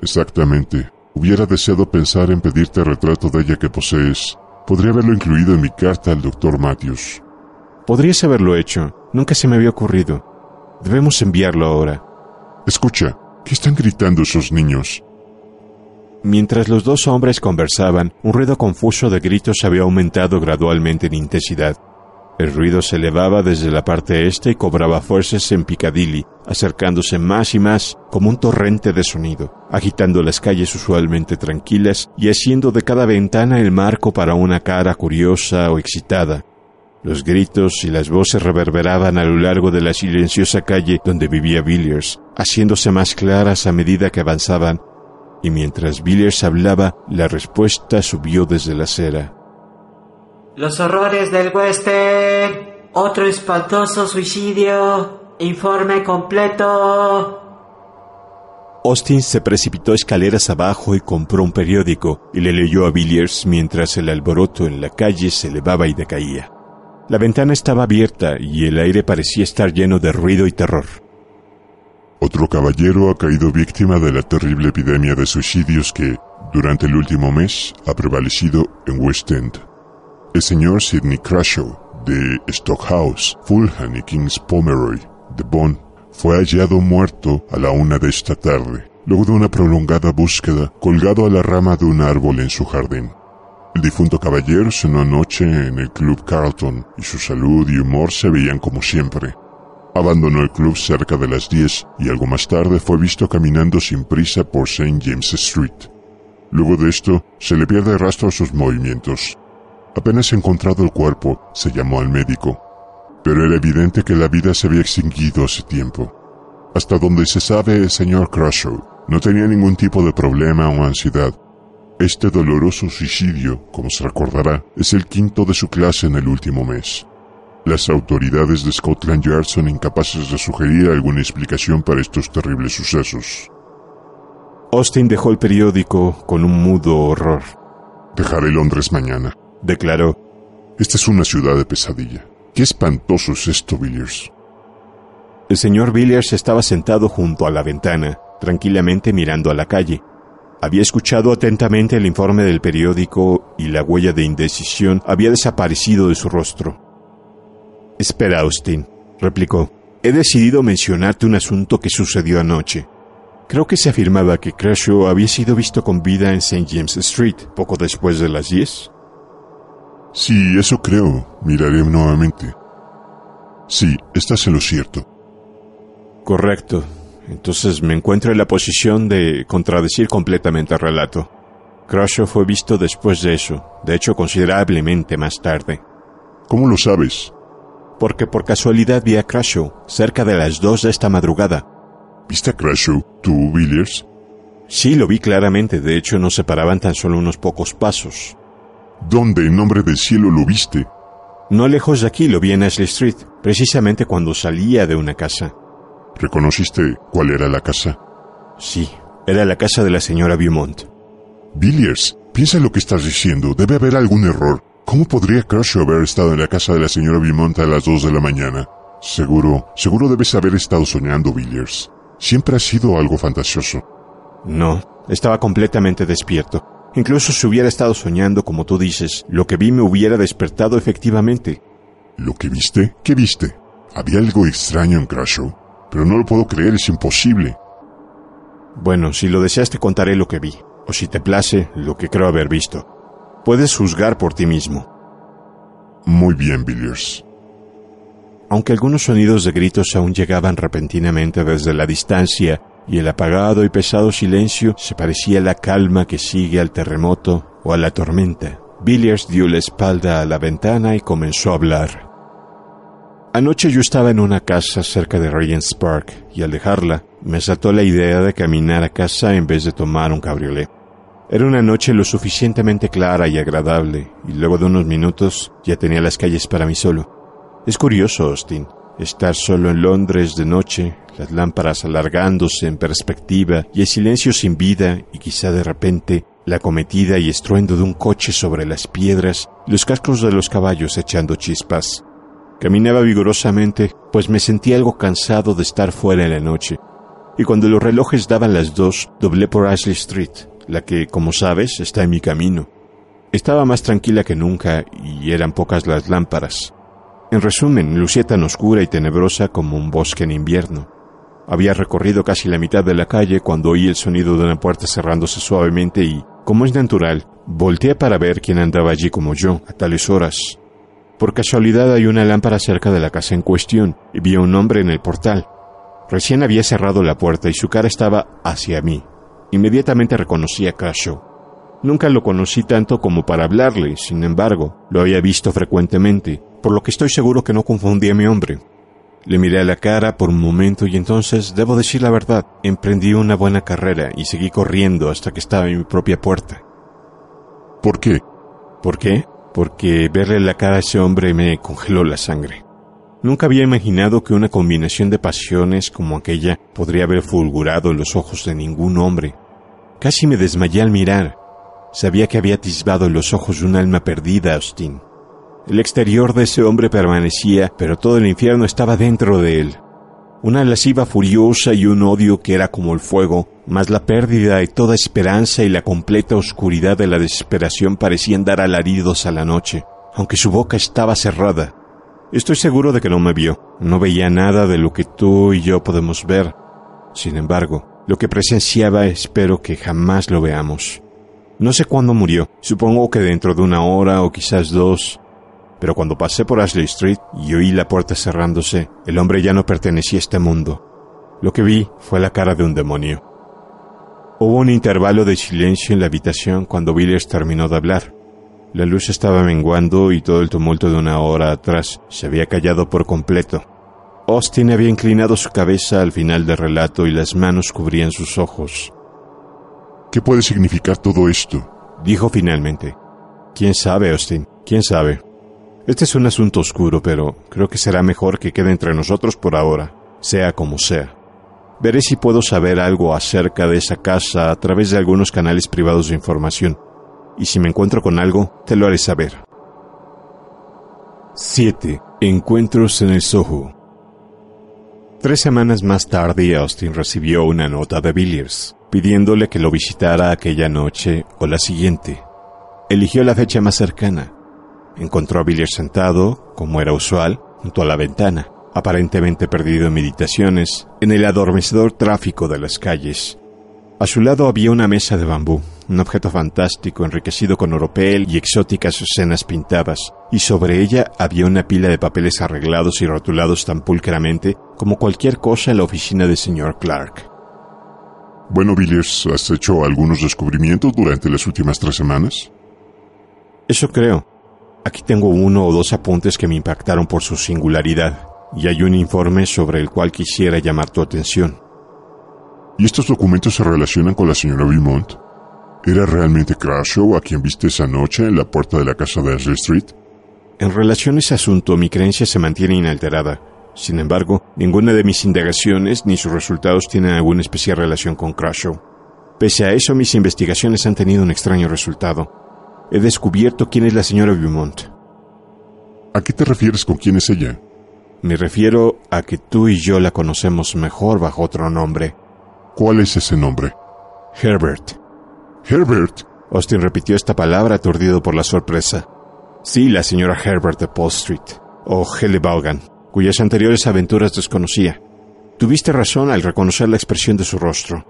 Exactamente. Hubiera deseado pensar en pedirte el retrato de ella que posees. Podría haberlo incluido en mi carta al doctor Matthews. Podrías haberlo hecho. Nunca se me había ocurrido. Debemos enviarlo ahora. Escucha, ¿qué están gritando esos niños? Mientras los dos hombres conversaban, un ruido confuso de gritos había aumentado gradualmente en intensidad. El ruido se elevaba desde la parte este y cobraba fuerzas en Piccadilly, acercándose más y más como un torrente de sonido, agitando las calles usualmente tranquilas y haciendo de cada ventana el marco para una cara curiosa o excitada. Los gritos y las voces reverberaban a lo largo de la silenciosa calle donde vivía Villiers, haciéndose más claras a medida que avanzaban, y mientras Villiers hablaba, la respuesta subió desde la acera. Los horrores del End! Otro espantoso suicidio. Informe completo. Austin se precipitó escaleras abajo y compró un periódico y le leyó a Villiers mientras el alboroto en la calle se elevaba y decaía. La ventana estaba abierta y el aire parecía estar lleno de ruido y terror. Otro caballero ha caído víctima de la terrible epidemia de suicidios que, durante el último mes, ha prevalecido en West End. El señor Sidney Crashaw, de Stockhouse, Fulham y Kings Pomeroy, de Bonn, fue hallado muerto a la una de esta tarde, luego de una prolongada búsqueda colgado a la rama de un árbol en su jardín. El difunto caballero sonó anoche en el Club Carlton y su salud y humor se veían como siempre. Abandonó el club cerca de las 10 y algo más tarde fue visto caminando sin prisa por St. James Street. Luego de esto, se le pierde rastro a sus movimientos. Apenas encontrado el cuerpo, se llamó al médico, pero era evidente que la vida se había extinguido hace tiempo. Hasta donde se sabe, el señor Crusoe no tenía ningún tipo de problema o ansiedad. Este doloroso suicidio, como se recordará, es el quinto de su clase en el último mes. Las autoridades de Scotland Yard son incapaces de sugerir alguna explicación para estos terribles sucesos. Austin dejó el periódico con un mudo horror. Dejaré Londres mañana, declaró. Esta es una ciudad de pesadilla. Qué espantoso es esto, Villiers. El señor Villiers estaba sentado junto a la ventana, tranquilamente mirando a la calle. Había escuchado atentamente el informe del periódico y la huella de indecisión había desaparecido de su rostro. Espera, Austin, replicó. He decidido mencionarte un asunto que sucedió anoche. Creo que se afirmaba que Crashaw había sido visto con vida en St. James Street poco después de las 10. Sí, eso creo. Miraré nuevamente. Sí, estás en lo cierto. Correcto. Entonces me encuentro en la posición de contradecir completamente el relato. Crasho fue visto después de eso, de hecho considerablemente más tarde. ¿Cómo lo sabes? Porque por casualidad vi a Crasho cerca de las dos de esta madrugada. ¿Viste a Crasho, tú, Villiers? Sí, lo vi claramente, de hecho nos separaban tan solo unos pocos pasos. ¿Dónde en nombre del cielo lo viste? No lejos de aquí lo vi en Ashley Street, precisamente cuando salía de una casa. ¿Reconociste cuál era la casa? Sí, era la casa de la señora Beaumont. Villiers, piensa lo que estás diciendo. Debe haber algún error. ¿Cómo podría Crash haber estado en la casa de la señora Beaumont a las 2 de la mañana? Seguro, seguro debes haber estado soñando, Villiers. Siempre ha sido algo fantasioso. No, estaba completamente despierto. Incluso si hubiera estado soñando, como tú dices, lo que vi me hubiera despertado efectivamente. ¿Lo que viste? ¿Qué viste? Había algo extraño en Crasho, pero no lo puedo creer, es imposible. Bueno, si lo deseas te contaré lo que vi, o si te place, lo que creo haber visto. Puedes juzgar por ti mismo. Muy bien, Villiers. Aunque algunos sonidos de gritos aún llegaban repentinamente desde la distancia, y el apagado y pesado silencio se parecía a la calma que sigue al terremoto o a la tormenta. Villiers dio la espalda a la ventana y comenzó a hablar. Anoche yo estaba en una casa cerca de Regent's Park y al dejarla me saltó la idea de caminar a casa en vez de tomar un cabriolet. Era una noche lo suficientemente clara y agradable y luego de unos minutos ya tenía las calles para mí solo. Es curioso, Austin, estar solo en Londres de noche las lámparas alargándose en perspectiva y el silencio sin vida y quizá de repente la acometida y estruendo de un coche sobre las piedras los cascos de los caballos echando chispas. Caminaba vigorosamente, pues me sentía algo cansado de estar fuera en la noche, y cuando los relojes daban las dos, doblé por Ashley Street, la que, como sabes, está en mi camino. Estaba más tranquila que nunca y eran pocas las lámparas. En resumen, lucía tan oscura y tenebrosa como un bosque en invierno. Había recorrido casi la mitad de la calle cuando oí el sonido de una puerta cerrándose suavemente y, como es natural, volteé para ver quién andaba allí como yo, a tales horas. Por casualidad hay una lámpara cerca de la casa en cuestión y vi a un hombre en el portal. Recién había cerrado la puerta y su cara estaba hacia mí. Inmediatamente reconocí a Casho. Nunca lo conocí tanto como para hablarle, sin embargo, lo había visto frecuentemente, por lo que estoy seguro que no confundí a mi hombre. Le miré a la cara por un momento y entonces, debo decir la verdad, emprendí una buena carrera y seguí corriendo hasta que estaba en mi propia puerta. ¿Por qué? ¿Por qué? Porque verle la cara a ese hombre me congeló la sangre. Nunca había imaginado que una combinación de pasiones como aquella podría haber fulgurado en los ojos de ningún hombre. Casi me desmayé al mirar. Sabía que había atisbado los ojos de un alma perdida, Austin. El exterior de ese hombre permanecía, pero todo el infierno estaba dentro de él. Una lasciva furiosa y un odio que era como el fuego, más la pérdida de toda esperanza y la completa oscuridad de la desesperación parecían dar alaridos a la noche, aunque su boca estaba cerrada. Estoy seguro de que no me vio, no veía nada de lo que tú y yo podemos ver. Sin embargo, lo que presenciaba espero que jamás lo veamos. No sé cuándo murió, supongo que dentro de una hora o quizás dos, pero cuando pasé por Ashley Street y oí la puerta cerrándose, el hombre ya no pertenecía a este mundo. Lo que vi fue la cara de un demonio. Hubo un intervalo de silencio en la habitación cuando Williams terminó de hablar. La luz estaba menguando y todo el tumulto de una hora atrás se había callado por completo. Austin había inclinado su cabeza al final del relato y las manos cubrían sus ojos. ¿Qué puede significar todo esto? dijo finalmente. ¿Quién sabe, Austin? ¿Quién sabe? Este es un asunto oscuro, pero creo que será mejor que quede entre nosotros por ahora, sea como sea. Veré si puedo saber algo acerca de esa casa a través de algunos canales privados de información, y si me encuentro con algo, te lo haré saber. 7. Encuentros en el Soho. Tres semanas más tarde, Austin recibió una nota de Villiers, pidiéndole que lo visitara aquella noche o la siguiente. Eligió la fecha más cercana, Encontró a Villiers sentado, como era usual, junto a la ventana, aparentemente perdido en meditaciones, en el adormecedor tráfico de las calles. A su lado había una mesa de bambú, un objeto fantástico enriquecido con oropel y exóticas escenas pintadas, y sobre ella había una pila de papeles arreglados y rotulados tan pulcramente como cualquier cosa en la oficina del señor Clark. Bueno, Villiers, ¿has hecho algunos descubrimientos durante las últimas tres semanas? Eso creo. Aquí tengo uno o dos apuntes que me impactaron por su singularidad, y hay un informe sobre el cual quisiera llamar tu atención. ¿Y estos documentos se relacionan con la señora Beaumont? ¿Era realmente Crashaw a quien viste esa noche en la puerta de la casa de Ashley Street? En relación a ese asunto, mi creencia se mantiene inalterada. Sin embargo, ninguna de mis indagaciones ni sus resultados tienen alguna especial relación con Crashaw. Pese a eso, mis investigaciones han tenido un extraño resultado. He descubierto quién es la señora Beaumont. ¿A qué te refieres con quién es ella? Me refiero a que tú y yo la conocemos mejor bajo otro nombre. ¿Cuál es ese nombre? Herbert. Herbert. Austin repitió esta palabra aturdido por la sorpresa. Sí, la señora Herbert de Paul Street, o Helle Vaughan, cuyas anteriores aventuras desconocía. Tuviste razón al reconocer la expresión de su rostro.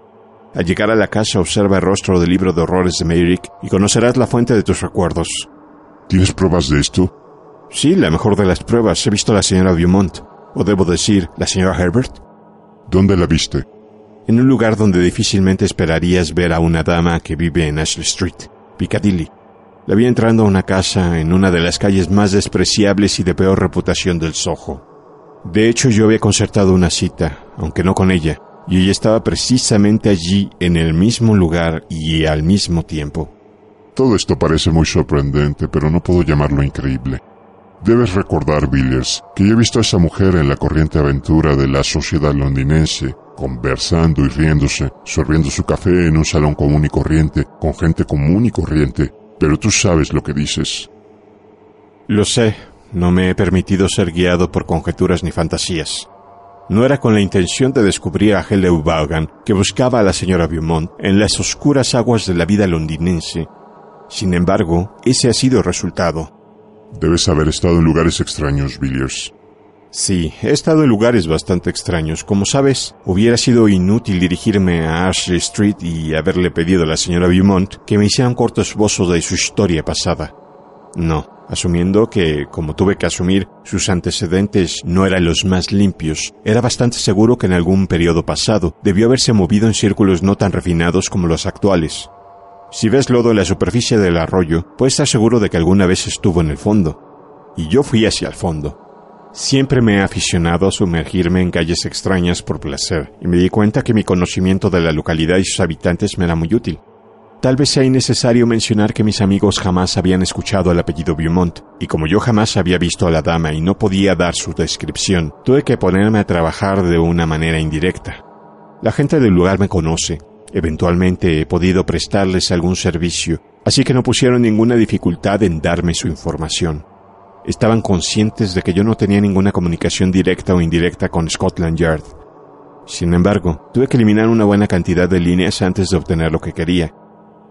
Al llegar a la casa observa el rostro del libro de horrores de Meyrick y conocerás la fuente de tus recuerdos. ¿Tienes pruebas de esto? Sí, la mejor de las pruebas. He visto a la señora Beaumont, o debo decir, la señora Herbert. ¿Dónde la viste? En un lugar donde difícilmente esperarías ver a una dama que vive en Ashley Street, Piccadilly. La vi entrando a una casa en una de las calles más despreciables y de peor reputación del Soho. De hecho, yo había concertado una cita, aunque no con ella, y ella estaba precisamente allí en el mismo lugar y al mismo tiempo. Todo esto parece muy sorprendente, pero no puedo llamarlo increíble. Debes recordar, Villiers, que yo he visto a esa mujer en la corriente aventura de la sociedad londinense, conversando y riéndose, sorbiendo su café en un salón común y corriente, con gente común y corriente, pero tú sabes lo que dices. Lo sé, no me he permitido ser guiado por conjeturas ni fantasías. No era con la intención de descubrir a Hellew Vaughan que buscaba a la señora Beaumont en las oscuras aguas de la vida londinense. Sin embargo, ese ha sido el resultado. Debes haber estado en lugares extraños, Villiers. Sí, he estado en lugares bastante extraños. Como sabes, hubiera sido inútil dirigirme a Ashley Street y haberle pedido a la señora Beaumont que me hiciera un corto esbozo de su historia pasada. No, asumiendo que, como tuve que asumir, sus antecedentes no eran los más limpios. Era bastante seguro que en algún periodo pasado debió haberse movido en círculos no tan refinados como los actuales. Si ves lodo en la superficie del arroyo, puedes estar seguro de que alguna vez estuvo en el fondo. Y yo fui hacia el fondo. Siempre me he aficionado a sumergirme en calles extrañas por placer, y me di cuenta que mi conocimiento de la localidad y sus habitantes me era muy útil. Tal vez sea innecesario mencionar que mis amigos jamás habían escuchado el apellido Beaumont, y como yo jamás había visto a la dama y no podía dar su descripción, tuve que ponerme a trabajar de una manera indirecta. La gente del lugar me conoce, eventualmente he podido prestarles algún servicio, así que no pusieron ninguna dificultad en darme su información. Estaban conscientes de que yo no tenía ninguna comunicación directa o indirecta con Scotland Yard. Sin embargo, tuve que eliminar una buena cantidad de líneas antes de obtener lo que quería,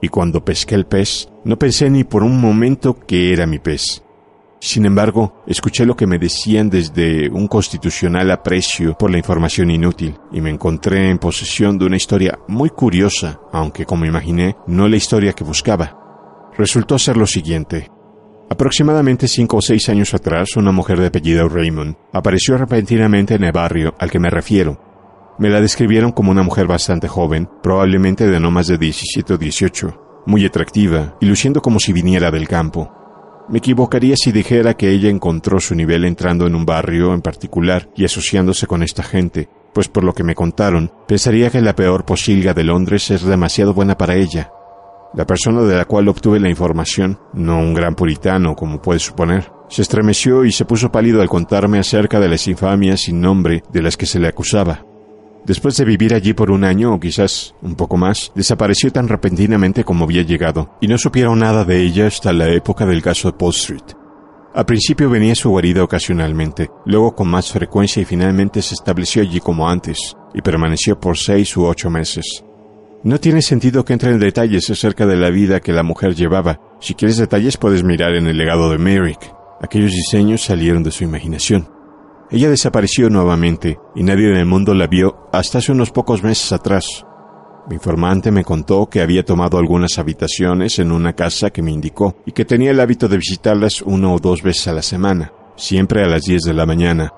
y cuando pesqué el pez, no pensé ni por un momento que era mi pez. Sin embargo, escuché lo que me decían desde un constitucional aprecio por la información inútil y me encontré en posesión de una historia muy curiosa, aunque como imaginé, no la historia que buscaba. Resultó ser lo siguiente. Aproximadamente cinco o seis años atrás, una mujer de apellido Raymond apareció repentinamente en el barrio al que me refiero, me la describieron como una mujer bastante joven, probablemente de no más de 17 o 18, muy atractiva y luciendo como si viniera del campo. Me equivocaría si dijera que ella encontró su nivel entrando en un barrio en particular y asociándose con esta gente, pues por lo que me contaron, pensaría que la peor posilga de Londres es demasiado buena para ella. La persona de la cual obtuve la información, no un gran puritano como puede suponer, se estremeció y se puso pálido al contarme acerca de las infamias sin nombre de las que se le acusaba. Después de vivir allí por un año o quizás un poco más, desapareció tan repentinamente como había llegado, y no supieron nada de ella hasta la época del caso de Paul Street. A principio venía a su guarida ocasionalmente, luego con más frecuencia y finalmente se estableció allí como antes, y permaneció por seis u ocho meses. No tiene sentido que entre en detalles acerca de la vida que la mujer llevaba. Si quieres detalles puedes mirar en el legado de Merrick. Aquellos diseños salieron de su imaginación. Ella desapareció nuevamente y nadie en el mundo la vio hasta hace unos pocos meses atrás. Mi informante me contó que había tomado algunas habitaciones en una casa que me indicó y que tenía el hábito de visitarlas una o dos veces a la semana, siempre a las 10 de la mañana.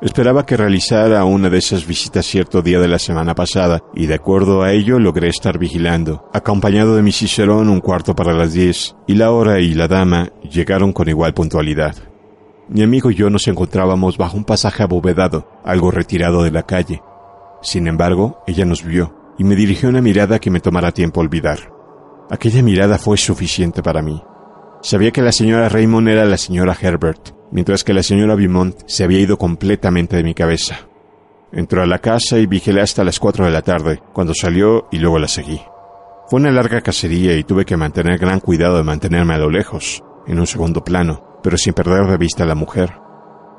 Esperaba que realizara una de esas visitas cierto día de la semana pasada y de acuerdo a ello logré estar vigilando, acompañado de mi cicerón un cuarto para las 10 y la hora y la dama llegaron con igual puntualidad. Mi amigo y yo nos encontrábamos bajo un pasaje abovedado, algo retirado de la calle. Sin embargo, ella nos vio y me dirigió una mirada que me tomará tiempo olvidar. Aquella mirada fue suficiente para mí. Sabía que la señora Raymond era la señora Herbert, mientras que la señora Beaumont se había ido completamente de mi cabeza. Entró a la casa y vigilé hasta las cuatro de la tarde, cuando salió y luego la seguí. Fue una larga cacería y tuve que mantener gran cuidado de mantenerme a lo lejos, en un segundo plano, pero sin perder de vista a la mujer.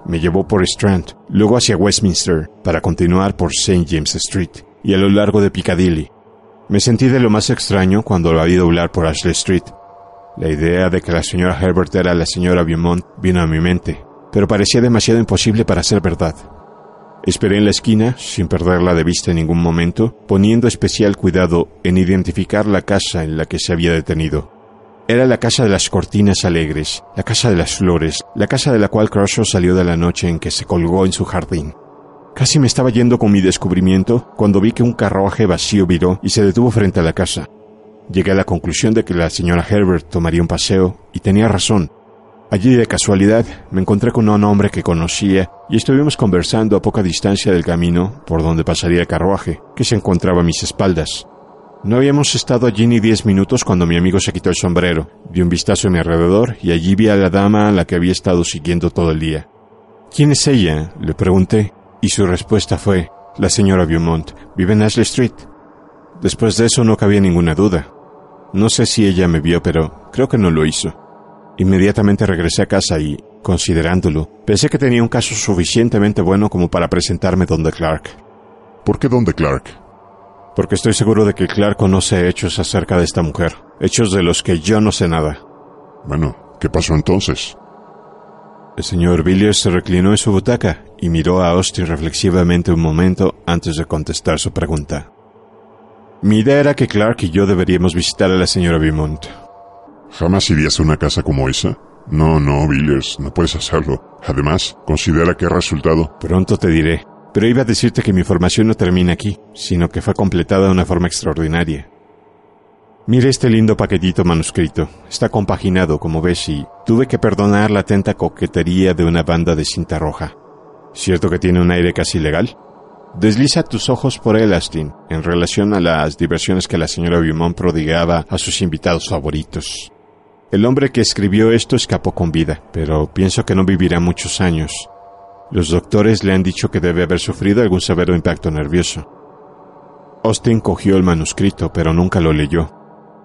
Me llevó por Strand, luego hacia Westminster, para continuar por St. James Street y a lo largo de Piccadilly. Me sentí de lo más extraño cuando la vi doblar por Ashley Street. La idea de que la señora Herbert era la señora Beaumont vino a mi mente, pero parecía demasiado imposible para ser verdad. Esperé en la esquina, sin perderla de vista en ningún momento, poniendo especial cuidado en identificar la casa en la que se había detenido. Era la casa de las cortinas alegres, la casa de las flores, la casa de la cual Crusher salió de la noche en que se colgó en su jardín. Casi me estaba yendo con mi descubrimiento cuando vi que un carruaje vacío viró y se detuvo frente a la casa. Llegué a la conclusión de que la señora Herbert tomaría un paseo y tenía razón. Allí de casualidad me encontré con un hombre que conocía y estuvimos conversando a poca distancia del camino por donde pasaría el carruaje, que se encontraba a mis espaldas. No habíamos estado allí ni diez minutos cuando mi amigo se quitó el sombrero. vi un vistazo a mi alrededor y allí vi a la dama a la que había estado siguiendo todo el día. ¿Quién es ella? le pregunté, y su respuesta fue, la señora Beaumont. Vive en Ashley Street. Después de eso no cabía ninguna duda. No sé si ella me vio, pero creo que no lo hizo. Inmediatamente regresé a casa y, considerándolo, pensé que tenía un caso suficientemente bueno como para presentarme donde Clark. ¿Por qué donde Clark? porque estoy seguro de que Clark conoce hechos acerca de esta mujer, hechos de los que yo no sé nada. Bueno, ¿qué pasó entonces? El señor Villiers se reclinó en su butaca y miró a Austin reflexivamente un momento antes de contestar su pregunta. Mi idea era que Clark y yo deberíamos visitar a la señora Bimont. Jamás irías a una casa como esa. No, no, Villiers, no puedes hacerlo. Además, considera que resultado. Pronto te diré. Pero iba a decirte que mi formación no termina aquí, sino que fue completada de una forma extraordinaria. Mira este lindo paquetito manuscrito. Está compaginado, como ves, y tuve que perdonar la atenta coquetería de una banda de cinta roja. ¿Cierto que tiene un aire casi legal? Desliza tus ojos por él, Astin, en relación a las diversiones que la señora Beaumont prodigaba a sus invitados favoritos. El hombre que escribió esto escapó con vida, pero pienso que no vivirá muchos años. Los doctores le han dicho que debe haber sufrido algún severo impacto nervioso. Austin cogió el manuscrito, pero nunca lo leyó.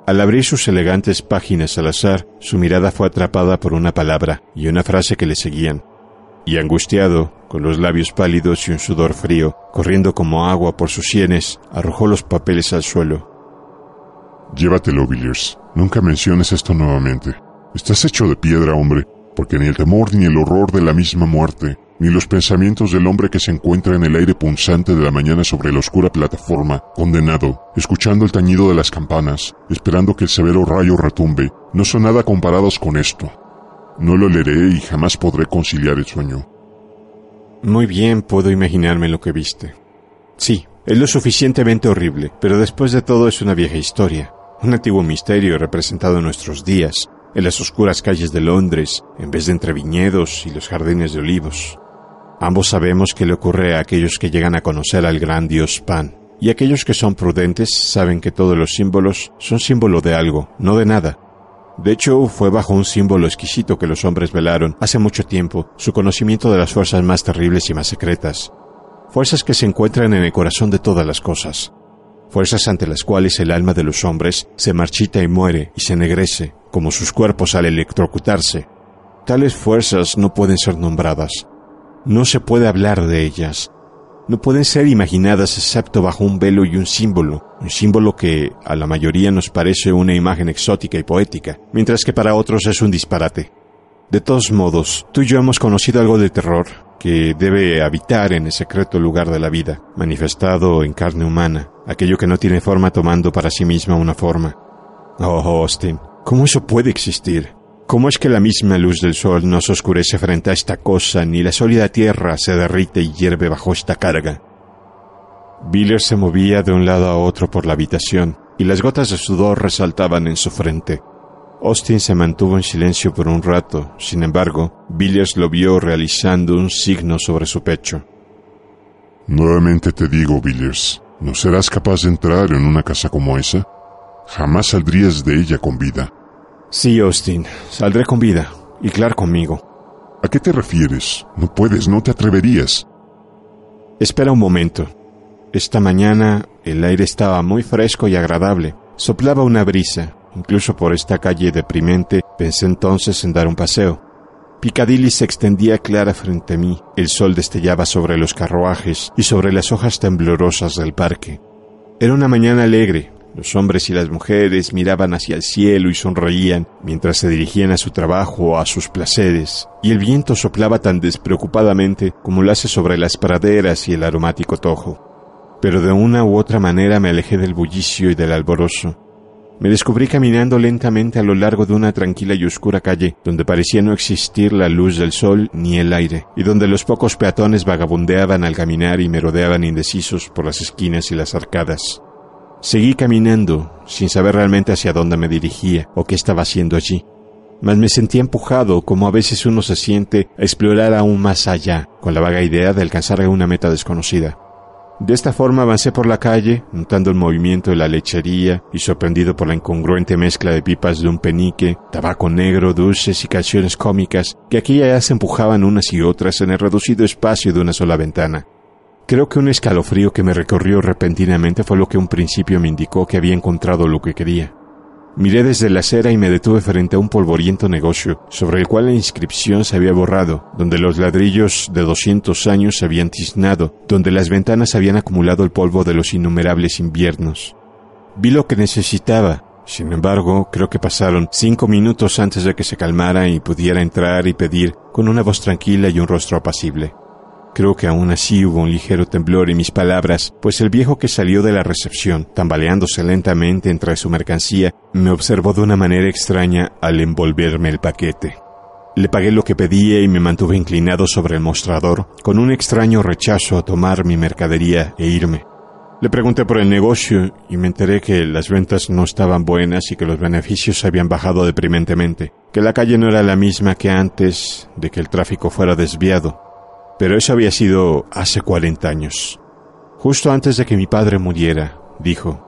Al abrir sus elegantes páginas al azar, su mirada fue atrapada por una palabra y una frase que le seguían. Y angustiado, con los labios pálidos y un sudor frío, corriendo como agua por sus sienes, arrojó los papeles al suelo. Llévatelo, Villiers. Nunca menciones esto nuevamente. Estás hecho de piedra, hombre, porque ni el temor ni el horror de la misma muerte ni los pensamientos del hombre que se encuentra en el aire punzante de la mañana sobre la oscura plataforma, condenado, escuchando el tañido de las campanas, esperando que el severo rayo retumbe, no son nada comparados con esto. No lo leeré y jamás podré conciliar el sueño. Muy bien puedo imaginarme lo que viste. Sí, es lo suficientemente horrible, pero después de todo es una vieja historia, un antiguo misterio representado en nuestros días, en las oscuras calles de Londres, en vez de entre viñedos y los jardines de olivos. Ambos sabemos que le ocurre a aquellos que llegan a conocer al gran dios Pan, y aquellos que son prudentes saben que todos los símbolos son símbolo de algo, no de nada. De hecho, fue bajo un símbolo exquisito que los hombres velaron hace mucho tiempo su conocimiento de las fuerzas más terribles y más secretas, fuerzas que se encuentran en el corazón de todas las cosas, fuerzas ante las cuales el alma de los hombres se marchita y muere y se ennegrece, como sus cuerpos al electrocutarse. Tales fuerzas no pueden ser nombradas, no se puede hablar de ellas. No pueden ser imaginadas excepto bajo un velo y un símbolo, un símbolo que a la mayoría nos parece una imagen exótica y poética, mientras que para otros es un disparate. De todos modos, tú y yo hemos conocido algo de terror que debe habitar en el secreto lugar de la vida, manifestado en carne humana, aquello que no tiene forma tomando para sí misma una forma. Oh, Austin, ¿cómo eso puede existir? ¿Cómo es que la misma luz del sol no se oscurece frente a esta cosa, ni la sólida tierra se derrite y hierve bajo esta carga? Billers se movía de un lado a otro por la habitación, y las gotas de sudor resaltaban en su frente. Austin se mantuvo en silencio por un rato, sin embargo, Billers lo vio realizando un signo sobre su pecho. Nuevamente te digo, Villiers, ¿no serás capaz de entrar en una casa como esa? Jamás saldrías de ella con vida. Sí, Austin, saldré con vida y Clark conmigo. ¿A qué te refieres? No puedes, no te atreverías. Espera un momento. Esta mañana el aire estaba muy fresco y agradable. Soplaba una brisa. Incluso por esta calle deprimente pensé entonces en dar un paseo. Piccadilly se extendía clara frente a mí. El sol destellaba sobre los carruajes y sobre las hojas temblorosas del parque. Era una mañana alegre, los hombres y las mujeres miraban hacia el cielo y sonreían mientras se dirigían a su trabajo o a sus placeres, y el viento soplaba tan despreocupadamente como lo hace sobre las praderas y el aromático tojo. Pero de una u otra manera me alejé del bullicio y del alboroso. Me descubrí caminando lentamente a lo largo de una tranquila y oscura calle, donde parecía no existir la luz del sol ni el aire, y donde los pocos peatones vagabundeaban al caminar y merodeaban indecisos por las esquinas y las arcadas. Seguí caminando, sin saber realmente hacia dónde me dirigía o qué estaba haciendo allí, mas me sentí empujado como a veces uno se siente a explorar aún más allá, con la vaga idea de alcanzar una meta desconocida. De esta forma avancé por la calle, notando el movimiento de la lechería y sorprendido por la incongruente mezcla de pipas de un penique, tabaco negro, dulces y canciones cómicas que aquí y allá se empujaban unas y otras en el reducido espacio de una sola ventana. Creo que un escalofrío que me recorrió repentinamente fue lo que un principio me indicó que había encontrado lo que quería. Miré desde la acera y me detuve frente a un polvoriento negocio, sobre el cual la inscripción se había borrado, donde los ladrillos de 200 años se habían tiznado, donde las ventanas habían acumulado el polvo de los innumerables inviernos. Vi lo que necesitaba. Sin embargo, creo que pasaron cinco minutos antes de que se calmara y pudiera entrar y pedir con una voz tranquila y un rostro apacible. Creo que aún así hubo un ligero temblor en mis palabras, pues el viejo que salió de la recepción, tambaleándose lentamente entre su mercancía, me observó de una manera extraña al envolverme el paquete. Le pagué lo que pedía y me mantuve inclinado sobre el mostrador, con un extraño rechazo a tomar mi mercadería e irme. Le pregunté por el negocio y me enteré que las ventas no estaban buenas y que los beneficios habían bajado deprimentemente, que la calle no era la misma que antes de que el tráfico fuera desviado, pero eso había sido hace 40 años, justo antes de que mi padre muriera, dijo.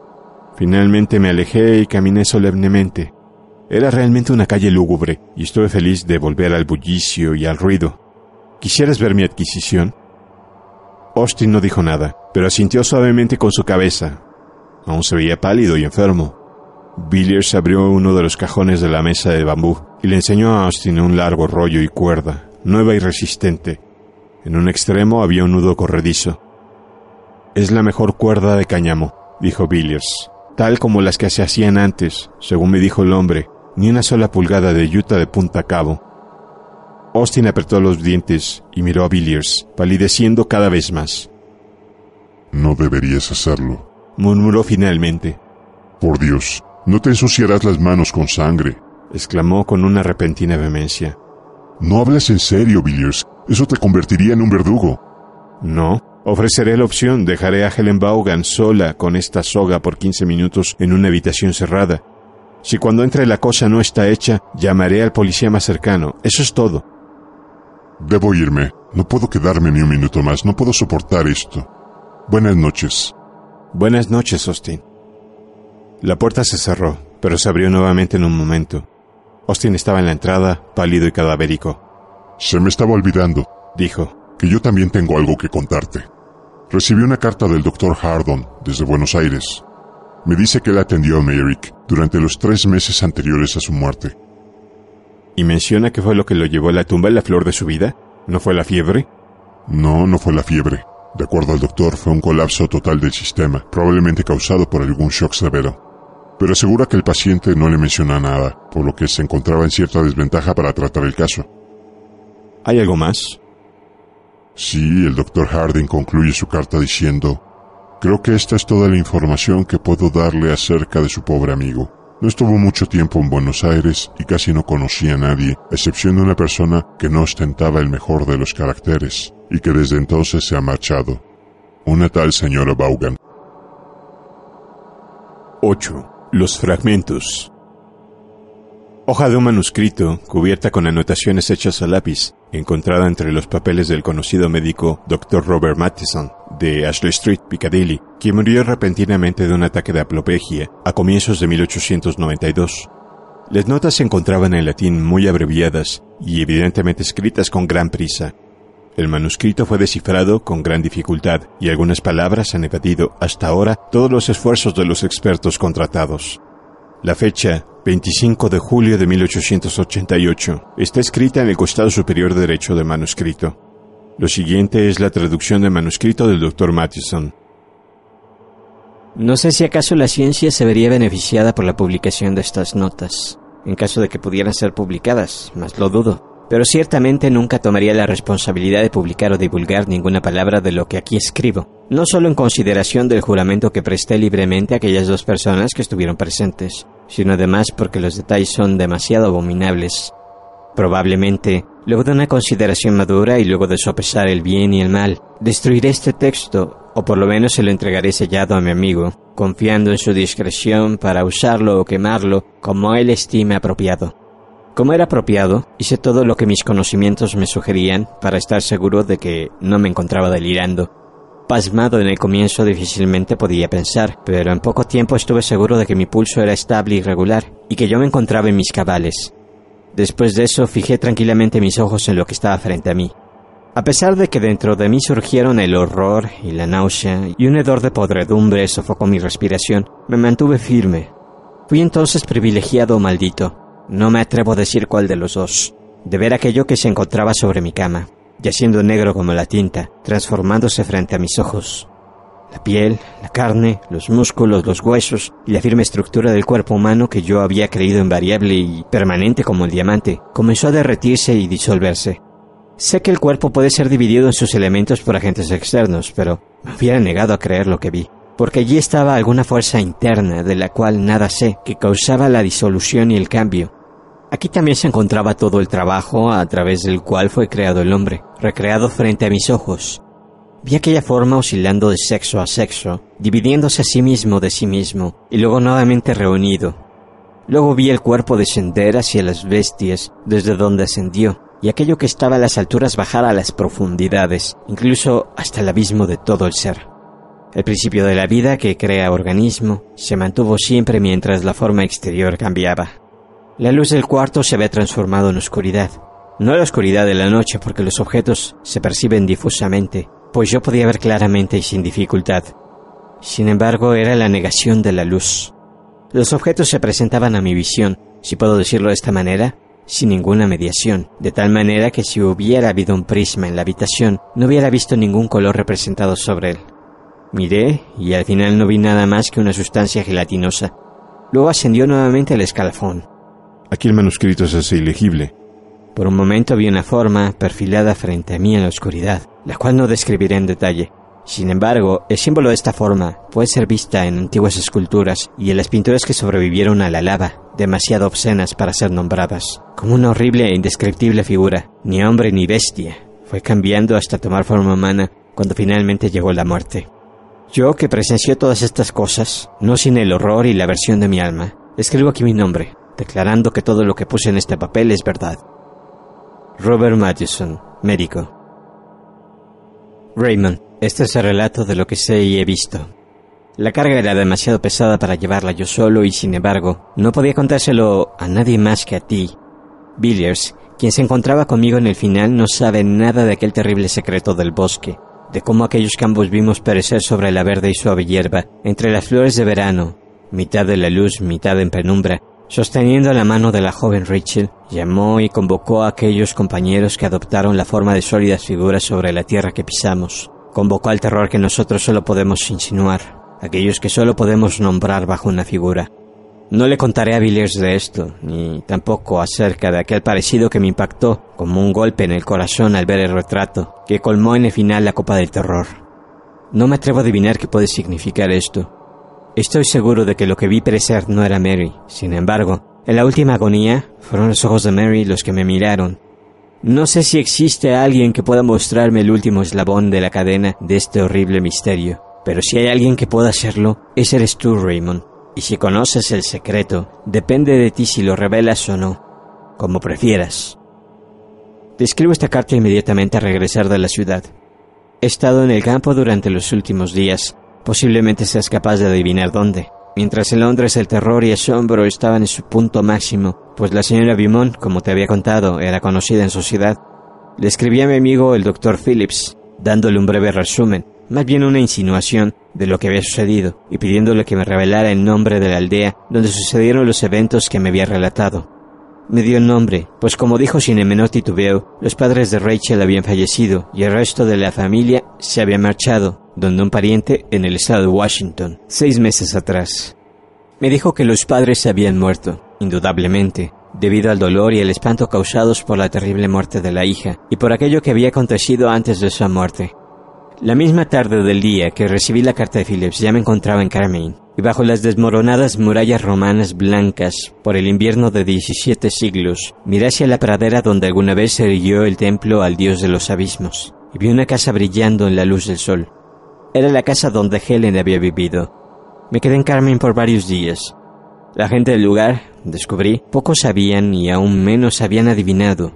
Finalmente me alejé y caminé solemnemente. Era realmente una calle lúgubre y estuve feliz de volver al bullicio y al ruido. ¿Quisieras ver mi adquisición? Austin no dijo nada, pero asintió suavemente con su cabeza. Aún se veía pálido y enfermo. Villiers abrió uno de los cajones de la mesa de bambú y le enseñó a Austin un largo rollo y cuerda, nueva y resistente, en un extremo había un nudo corredizo. Es la mejor cuerda de cáñamo, dijo Villiers, tal como las que se hacían antes, según me dijo el hombre, ni una sola pulgada de yuta de punta a cabo. Austin apretó los dientes y miró a Villiers, palideciendo cada vez más. No deberías hacerlo, murmuró finalmente. Por Dios, no te ensuciarás las manos con sangre, exclamó con una repentina vehemencia. No hablas en serio, Villiers. Eso te convertiría en un verdugo. No. Ofreceré la opción. Dejaré a Helen Vaughan sola con esta soga por 15 minutos en una habitación cerrada. Si cuando entre la cosa no está hecha, llamaré al policía más cercano. Eso es todo. Debo irme. No puedo quedarme ni un minuto más. No puedo soportar esto. Buenas noches. Buenas noches, Austin. La puerta se cerró, pero se abrió nuevamente en un momento. Austin estaba en la entrada, pálido y cadavérico. Se me estaba olvidando, dijo, que yo también tengo algo que contarte. Recibí una carta del doctor Hardon desde Buenos Aires. Me dice que él atendió a Merrick durante los tres meses anteriores a su muerte. ¿Y menciona que fue lo que lo llevó a la tumba en la flor de su vida? ¿No fue la fiebre? No, no fue la fiebre. De acuerdo al doctor, fue un colapso total del sistema, probablemente causado por algún shock severo. Pero asegura que el paciente no le menciona nada, por lo que se encontraba en cierta desventaja para tratar el caso. ¿Hay algo más? Sí, el doctor Harding concluye su carta diciendo, creo que esta es toda la información que puedo darle acerca de su pobre amigo. No estuvo mucho tiempo en Buenos Aires y casi no conocía a nadie, excepción de una persona que no ostentaba el mejor de los caracteres y que desde entonces se ha marchado. Una tal señora Vaughan. 8. Los fragmentos. Hoja de un manuscrito cubierta con anotaciones hechas a lápiz, encontrada entre los papeles del conocido médico Dr. Robert Matheson de Ashley Street, Piccadilly, quien murió repentinamente de un ataque de apoplejía a comienzos de 1892. Las notas se encontraban en latín muy abreviadas y evidentemente escritas con gran prisa. El manuscrito fue descifrado con gran dificultad y algunas palabras han evadido hasta ahora todos los esfuerzos de los expertos contratados. La fecha, 25 de julio de 1888, está escrita en el costado superior derecho del manuscrito. Lo siguiente es la traducción del manuscrito del Dr. Matheson. No sé si acaso la ciencia se vería beneficiada por la publicación de estas notas, en caso de que pudieran ser publicadas, mas lo dudo pero ciertamente nunca tomaría la responsabilidad de publicar o divulgar ninguna palabra de lo que aquí escribo, no solo en consideración del juramento que presté libremente a aquellas dos personas que estuvieron presentes, sino además porque los detalles son demasiado abominables. Probablemente, luego de una consideración madura y luego de sopesar el bien y el mal, destruiré este texto, o por lo menos se lo entregaré sellado a mi amigo, confiando en su discreción para usarlo o quemarlo como él estime apropiado. Como era apropiado, hice todo lo que mis conocimientos me sugerían para estar seguro de que no me encontraba delirando. Pasmado en el comienzo difícilmente podía pensar, pero en poco tiempo estuve seguro de que mi pulso era estable y regular, y que yo me encontraba en mis cabales. Después de eso fijé tranquilamente mis ojos en lo que estaba frente a mí. A pesar de que dentro de mí surgieron el horror y la náusea y un hedor de podredumbre sofocó mi respiración, me mantuve firme. Fui entonces privilegiado o maldito, no me atrevo a decir cuál de los dos. De ver aquello que se encontraba sobre mi cama, yaciendo negro como la tinta, transformándose frente a mis ojos. La piel, la carne, los músculos, los huesos y la firme estructura del cuerpo humano que yo había creído invariable y permanente como el diamante, comenzó a derretirse y disolverse. Sé que el cuerpo puede ser dividido en sus elementos por agentes externos, pero me hubiera negado a creer lo que vi, porque allí estaba alguna fuerza interna de la cual nada sé, que causaba la disolución y el cambio, Aquí también se encontraba todo el trabajo a través del cual fue creado el hombre, recreado frente a mis ojos. Vi aquella forma oscilando de sexo a sexo, dividiéndose a sí mismo de sí mismo, y luego nuevamente reunido. Luego vi el cuerpo descender hacia las bestias, desde donde ascendió, y aquello que estaba a las alturas bajar a las profundidades, incluso hasta el abismo de todo el ser. El principio de la vida que crea organismo se mantuvo siempre mientras la forma exterior cambiaba. La luz del cuarto se había transformado en oscuridad. No la oscuridad de la noche porque los objetos se perciben difusamente, pues yo podía ver claramente y sin dificultad. Sin embargo, era la negación de la luz. Los objetos se presentaban a mi visión, si puedo decirlo de esta manera, sin ninguna mediación, de tal manera que si hubiera habido un prisma en la habitación, no hubiera visto ningún color representado sobre él. Miré y al final no vi nada más que una sustancia gelatinosa. Luego ascendió nuevamente el escalafón. Aquí el manuscrito se hace ilegible. Por un momento vi una forma perfilada frente a mí en la oscuridad, la cual no describiré en detalle. Sin embargo, el símbolo de esta forma puede ser vista en antiguas esculturas y en las pinturas que sobrevivieron a la lava, demasiado obscenas para ser nombradas, como una horrible e indescriptible figura, ni hombre ni bestia. Fue cambiando hasta tomar forma humana cuando finalmente llegó la muerte. Yo que presenció todas estas cosas, no sin el horror y la aversión de mi alma, escribo aquí mi nombre, declarando que todo lo que puse en este papel es verdad. Robert Madison, médico. Raymond, este es el relato de lo que sé y he visto. La carga era demasiado pesada para llevarla yo solo y sin embargo, no podía contárselo a nadie más que a ti. Villiers, quien se encontraba conmigo en el final, no sabe nada de aquel terrible secreto del bosque, de cómo aquellos campos vimos perecer sobre la verde y suave hierba, entre las flores de verano, mitad de la luz, mitad en penumbra, Sosteniendo la mano de la joven Rachel, llamó y convocó a aquellos compañeros que adoptaron la forma de sólidas figuras sobre la tierra que pisamos. Convocó al terror que nosotros solo podemos insinuar, aquellos que solo podemos nombrar bajo una figura. No le contaré a Villiers de esto, ni tampoco acerca de aquel parecido que me impactó como un golpe en el corazón al ver el retrato, que colmó en el final la copa del terror. No me atrevo a adivinar qué puede significar esto, Estoy seguro de que lo que vi perecer no era Mary. Sin embargo, en la última agonía, fueron los ojos de Mary los que me miraron. No sé si existe alguien que pueda mostrarme el último eslabón de la cadena de este horrible misterio, pero si hay alguien que pueda hacerlo, ese eres tú, Raymond. Y si conoces el secreto, depende de ti si lo revelas o no, como prefieras. Te escribo esta carta inmediatamente al regresar de la ciudad. He estado en el campo durante los últimos días Posiblemente seas capaz de adivinar dónde. Mientras en Londres el terror y asombro estaban en su punto máximo, pues la señora Beaumont, como te había contado, era conocida en su sociedad, le escribí a mi amigo el doctor Phillips, dándole un breve resumen, más bien una insinuación, de lo que había sucedido, y pidiéndole que me revelara el nombre de la aldea donde sucedieron los eventos que me había relatado me dio un nombre, pues como dijo sin el menor titubeo, los padres de Rachel habían fallecido y el resto de la familia se había marchado, donde un pariente en el estado de Washington, seis meses atrás. Me dijo que los padres se habían muerto, indudablemente, debido al dolor y el espanto causados por la terrible muerte de la hija y por aquello que había acontecido antes de su muerte. La misma tarde del día que recibí la carta de Phillips ya me encontraba en Carmen y bajo las desmoronadas murallas romanas blancas por el invierno de 17 siglos, miré hacia la pradera donde alguna vez se erigió el templo al dios de los abismos, y vi una casa brillando en la luz del sol. Era la casa donde Helen había vivido. Me quedé en Carmen por varios días. La gente del lugar, descubrí, pocos sabían y aún menos habían adivinado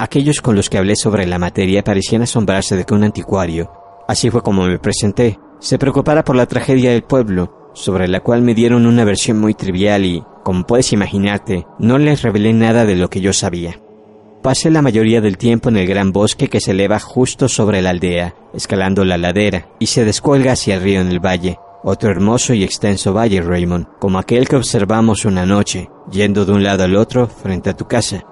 Aquellos con los que hablé sobre la materia parecían asombrarse de que un anticuario, así fue como me presenté, se preocupara por la tragedia del pueblo, sobre la cual me dieron una versión muy trivial y, como puedes imaginarte, no les revelé nada de lo que yo sabía. Pasé la mayoría del tiempo en el gran bosque que se eleva justo sobre la aldea, escalando la ladera, y se descuelga hacia el río en el valle, otro hermoso y extenso valle, Raymond, como aquel que observamos una noche, yendo de un lado al otro frente a tu casa,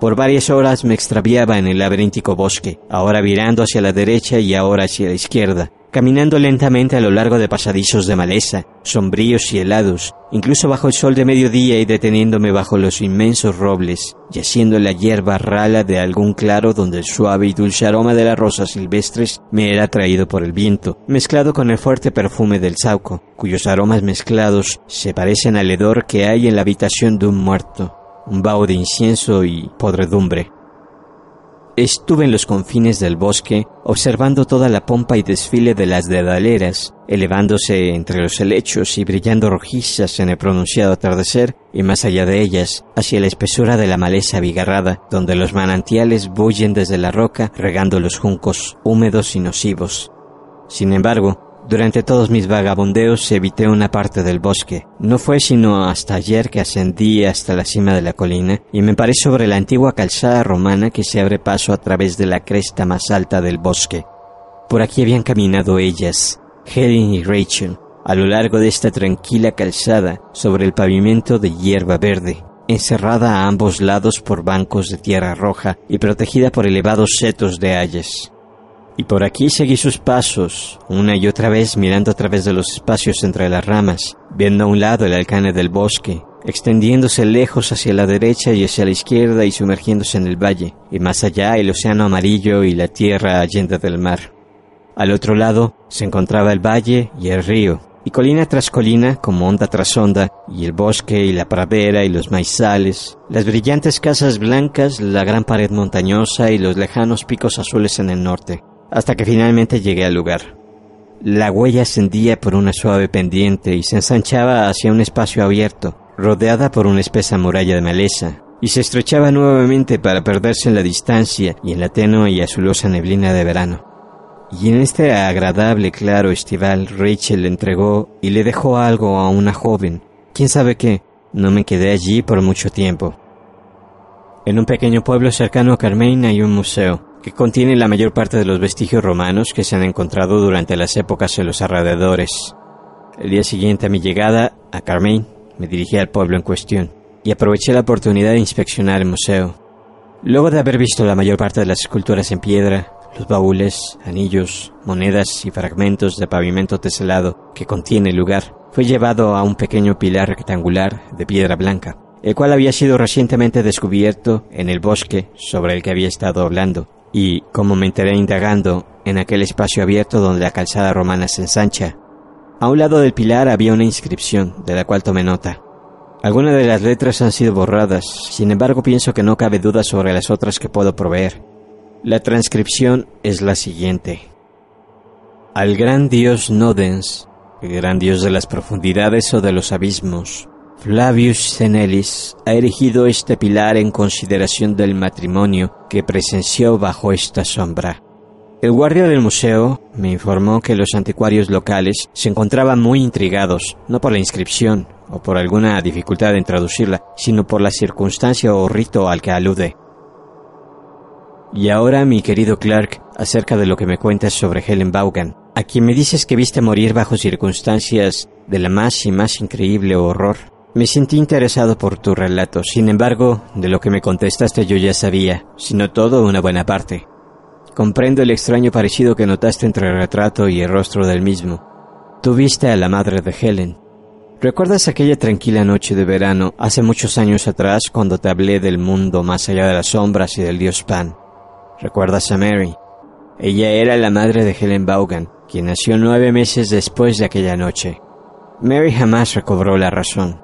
por varias horas me extraviaba en el laberíntico bosque, ahora virando hacia la derecha y ahora hacia la izquierda, caminando lentamente a lo largo de pasadizos de maleza, sombríos y helados, incluso bajo el sol de mediodía y deteniéndome bajo los inmensos robles, yaciendo en la hierba rala de algún claro donde el suave y dulce aroma de las rosas silvestres me era traído por el viento, mezclado con el fuerte perfume del sauco, cuyos aromas mezclados se parecen al hedor que hay en la habitación de un muerto un vaho de incienso y podredumbre. Estuve en los confines del bosque, observando toda la pompa y desfile de las dedaleras, elevándose entre los helechos y brillando rojizas en el pronunciado atardecer, y más allá de ellas, hacia la espesura de la maleza abigarrada, donde los manantiales bullen desde la roca regando los juncos húmedos y nocivos. Sin embargo, durante todos mis vagabundeos evité una parte del bosque. No fue sino hasta ayer que ascendí hasta la cima de la colina y me paré sobre la antigua calzada romana que se abre paso a través de la cresta más alta del bosque. Por aquí habían caminado ellas, Helen y Rachel, a lo largo de esta tranquila calzada sobre el pavimento de hierba verde, encerrada a ambos lados por bancos de tierra roja y protegida por elevados setos de hayas. Y por aquí seguí sus pasos, una y otra vez mirando a través de los espacios entre las ramas, viendo a un lado el alcane del bosque, extendiéndose lejos hacia la derecha y hacia la izquierda y sumergiéndose en el valle, y más allá el océano amarillo y la tierra allende del mar. Al otro lado se encontraba el valle y el río, y colina tras colina, como onda tras onda, y el bosque y la pradera y los maizales, las brillantes casas blancas, la gran pared montañosa y los lejanos picos azules en el norte hasta que finalmente llegué al lugar. La huella ascendía por una suave pendiente y se ensanchaba hacia un espacio abierto, rodeada por una espesa muralla de maleza, y se estrechaba nuevamente para perderse en la distancia y en la tenue y azulosa neblina de verano. Y en este agradable claro estival, Rachel le entregó y le dejó algo a una joven. ¿Quién sabe qué? No me quedé allí por mucho tiempo. En un pequeño pueblo cercano a Carmen hay un museo que contiene la mayor parte de los vestigios romanos que se han encontrado durante las épocas en los alrededores. El día siguiente a mi llegada a Carmen, me dirigí al pueblo en cuestión y aproveché la oportunidad de inspeccionar el museo. Luego de haber visto la mayor parte de las esculturas en piedra, los baúles, anillos, monedas y fragmentos de pavimento teselado que contiene el lugar, fue llevado a un pequeño pilar rectangular de piedra blanca, el cual había sido recientemente descubierto en el bosque sobre el que había estado hablando, y, como me enteré indagando, en aquel espacio abierto donde la calzada romana se ensancha. A un lado del pilar había una inscripción, de la cual tomé nota. Algunas de las letras han sido borradas, sin embargo pienso que no cabe duda sobre las otras que puedo proveer. La transcripción es la siguiente. Al gran dios Nodens, el gran dios de las profundidades o de los abismos, Flavius Cenelis ha erigido este pilar en consideración del matrimonio que presenció bajo esta sombra. El guardia del museo me informó que los anticuarios locales se encontraban muy intrigados, no por la inscripción o por alguna dificultad en traducirla, sino por la circunstancia o rito al que alude. Y ahora, mi querido Clark, acerca de lo que me cuentas sobre Helen Vaughan, a quien me dices que viste morir bajo circunstancias de la más y más increíble horror. Me sentí interesado por tu relato, sin embargo, de lo que me contestaste yo ya sabía, sino todo una buena parte. Comprendo el extraño parecido que notaste entre el retrato y el rostro del mismo. Tuviste a la madre de Helen. ¿Recuerdas aquella tranquila noche de verano hace muchos años atrás cuando te hablé del mundo más allá de las sombras y del dios Pan? ¿Recuerdas a Mary? Ella era la madre de Helen Vaughan, quien nació nueve meses después de aquella noche. Mary jamás recobró la razón.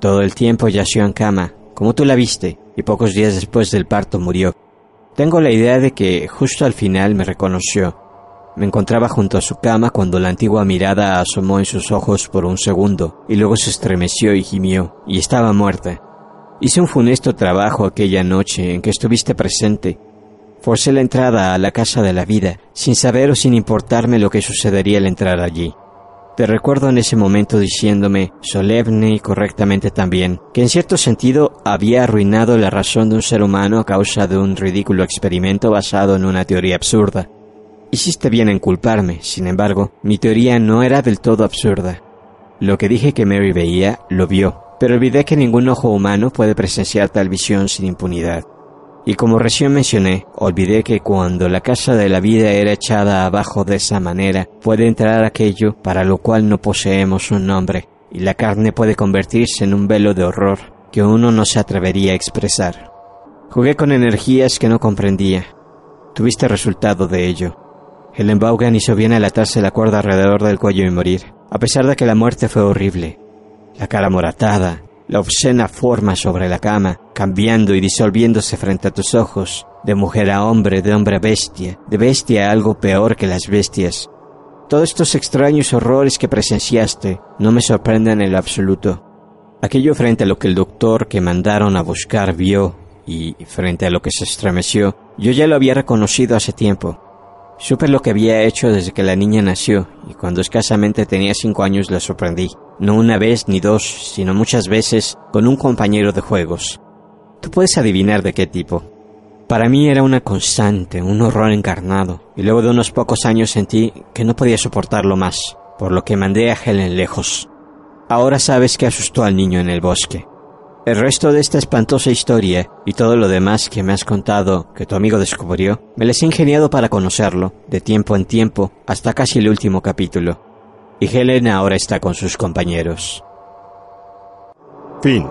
Todo el tiempo yació en cama, como tú la viste, y pocos días después del parto murió. Tengo la idea de que justo al final me reconoció. Me encontraba junto a su cama cuando la antigua mirada asomó en sus ojos por un segundo, y luego se estremeció y gimió, y estaba muerta. Hice un funesto trabajo aquella noche en que estuviste presente. Forcé la entrada a la casa de la vida, sin saber o sin importarme lo que sucedería al entrar allí. Te recuerdo en ese momento diciéndome, solemne y correctamente también, que en cierto sentido había arruinado la razón de un ser humano a causa de un ridículo experimento basado en una teoría absurda. Hiciste bien en culparme, sin embargo, mi teoría no era del todo absurda. Lo que dije que Mary veía, lo vio, pero olvidé que ningún ojo humano puede presenciar tal visión sin impunidad. Y como recién mencioné, olvidé que cuando la casa de la vida era echada abajo de esa manera, puede entrar aquello para lo cual no poseemos un nombre, y la carne puede convertirse en un velo de horror que uno no se atrevería a expresar. Jugué con energías que no comprendía. Tuviste resultado de ello. El embaugan hizo bien al atarse la cuerda alrededor del cuello y morir, a pesar de que la muerte fue horrible. La cara moratada, la obscena forma sobre la cama, cambiando y disolviéndose frente a tus ojos, de mujer a hombre, de hombre a bestia, de bestia a algo peor que las bestias. Todos estos extraños horrores que presenciaste no me sorprenden en el absoluto. Aquello frente a lo que el doctor que mandaron a buscar vio y frente a lo que se estremeció, yo ya lo había reconocido hace tiempo. Supe lo que había hecho desde que la niña nació, y cuando escasamente tenía cinco años la sorprendí, no una vez ni dos, sino muchas veces, con un compañero de juegos. Tú puedes adivinar de qué tipo. Para mí era una constante, un horror encarnado, y luego de unos pocos años sentí que no podía soportarlo más, por lo que mandé a Helen lejos. Ahora sabes que asustó al niño en el bosque. El resto de esta espantosa historia y todo lo demás que me has contado que tu amigo descubrió, me les he ingeniado para conocerlo, de tiempo en tiempo, hasta casi el último capítulo. Y Helena ahora está con sus compañeros. Fin.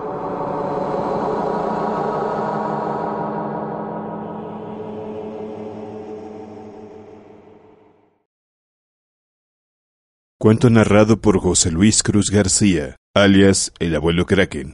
Cuento narrado por José Luis Cruz García, alias El Abuelo Kraken.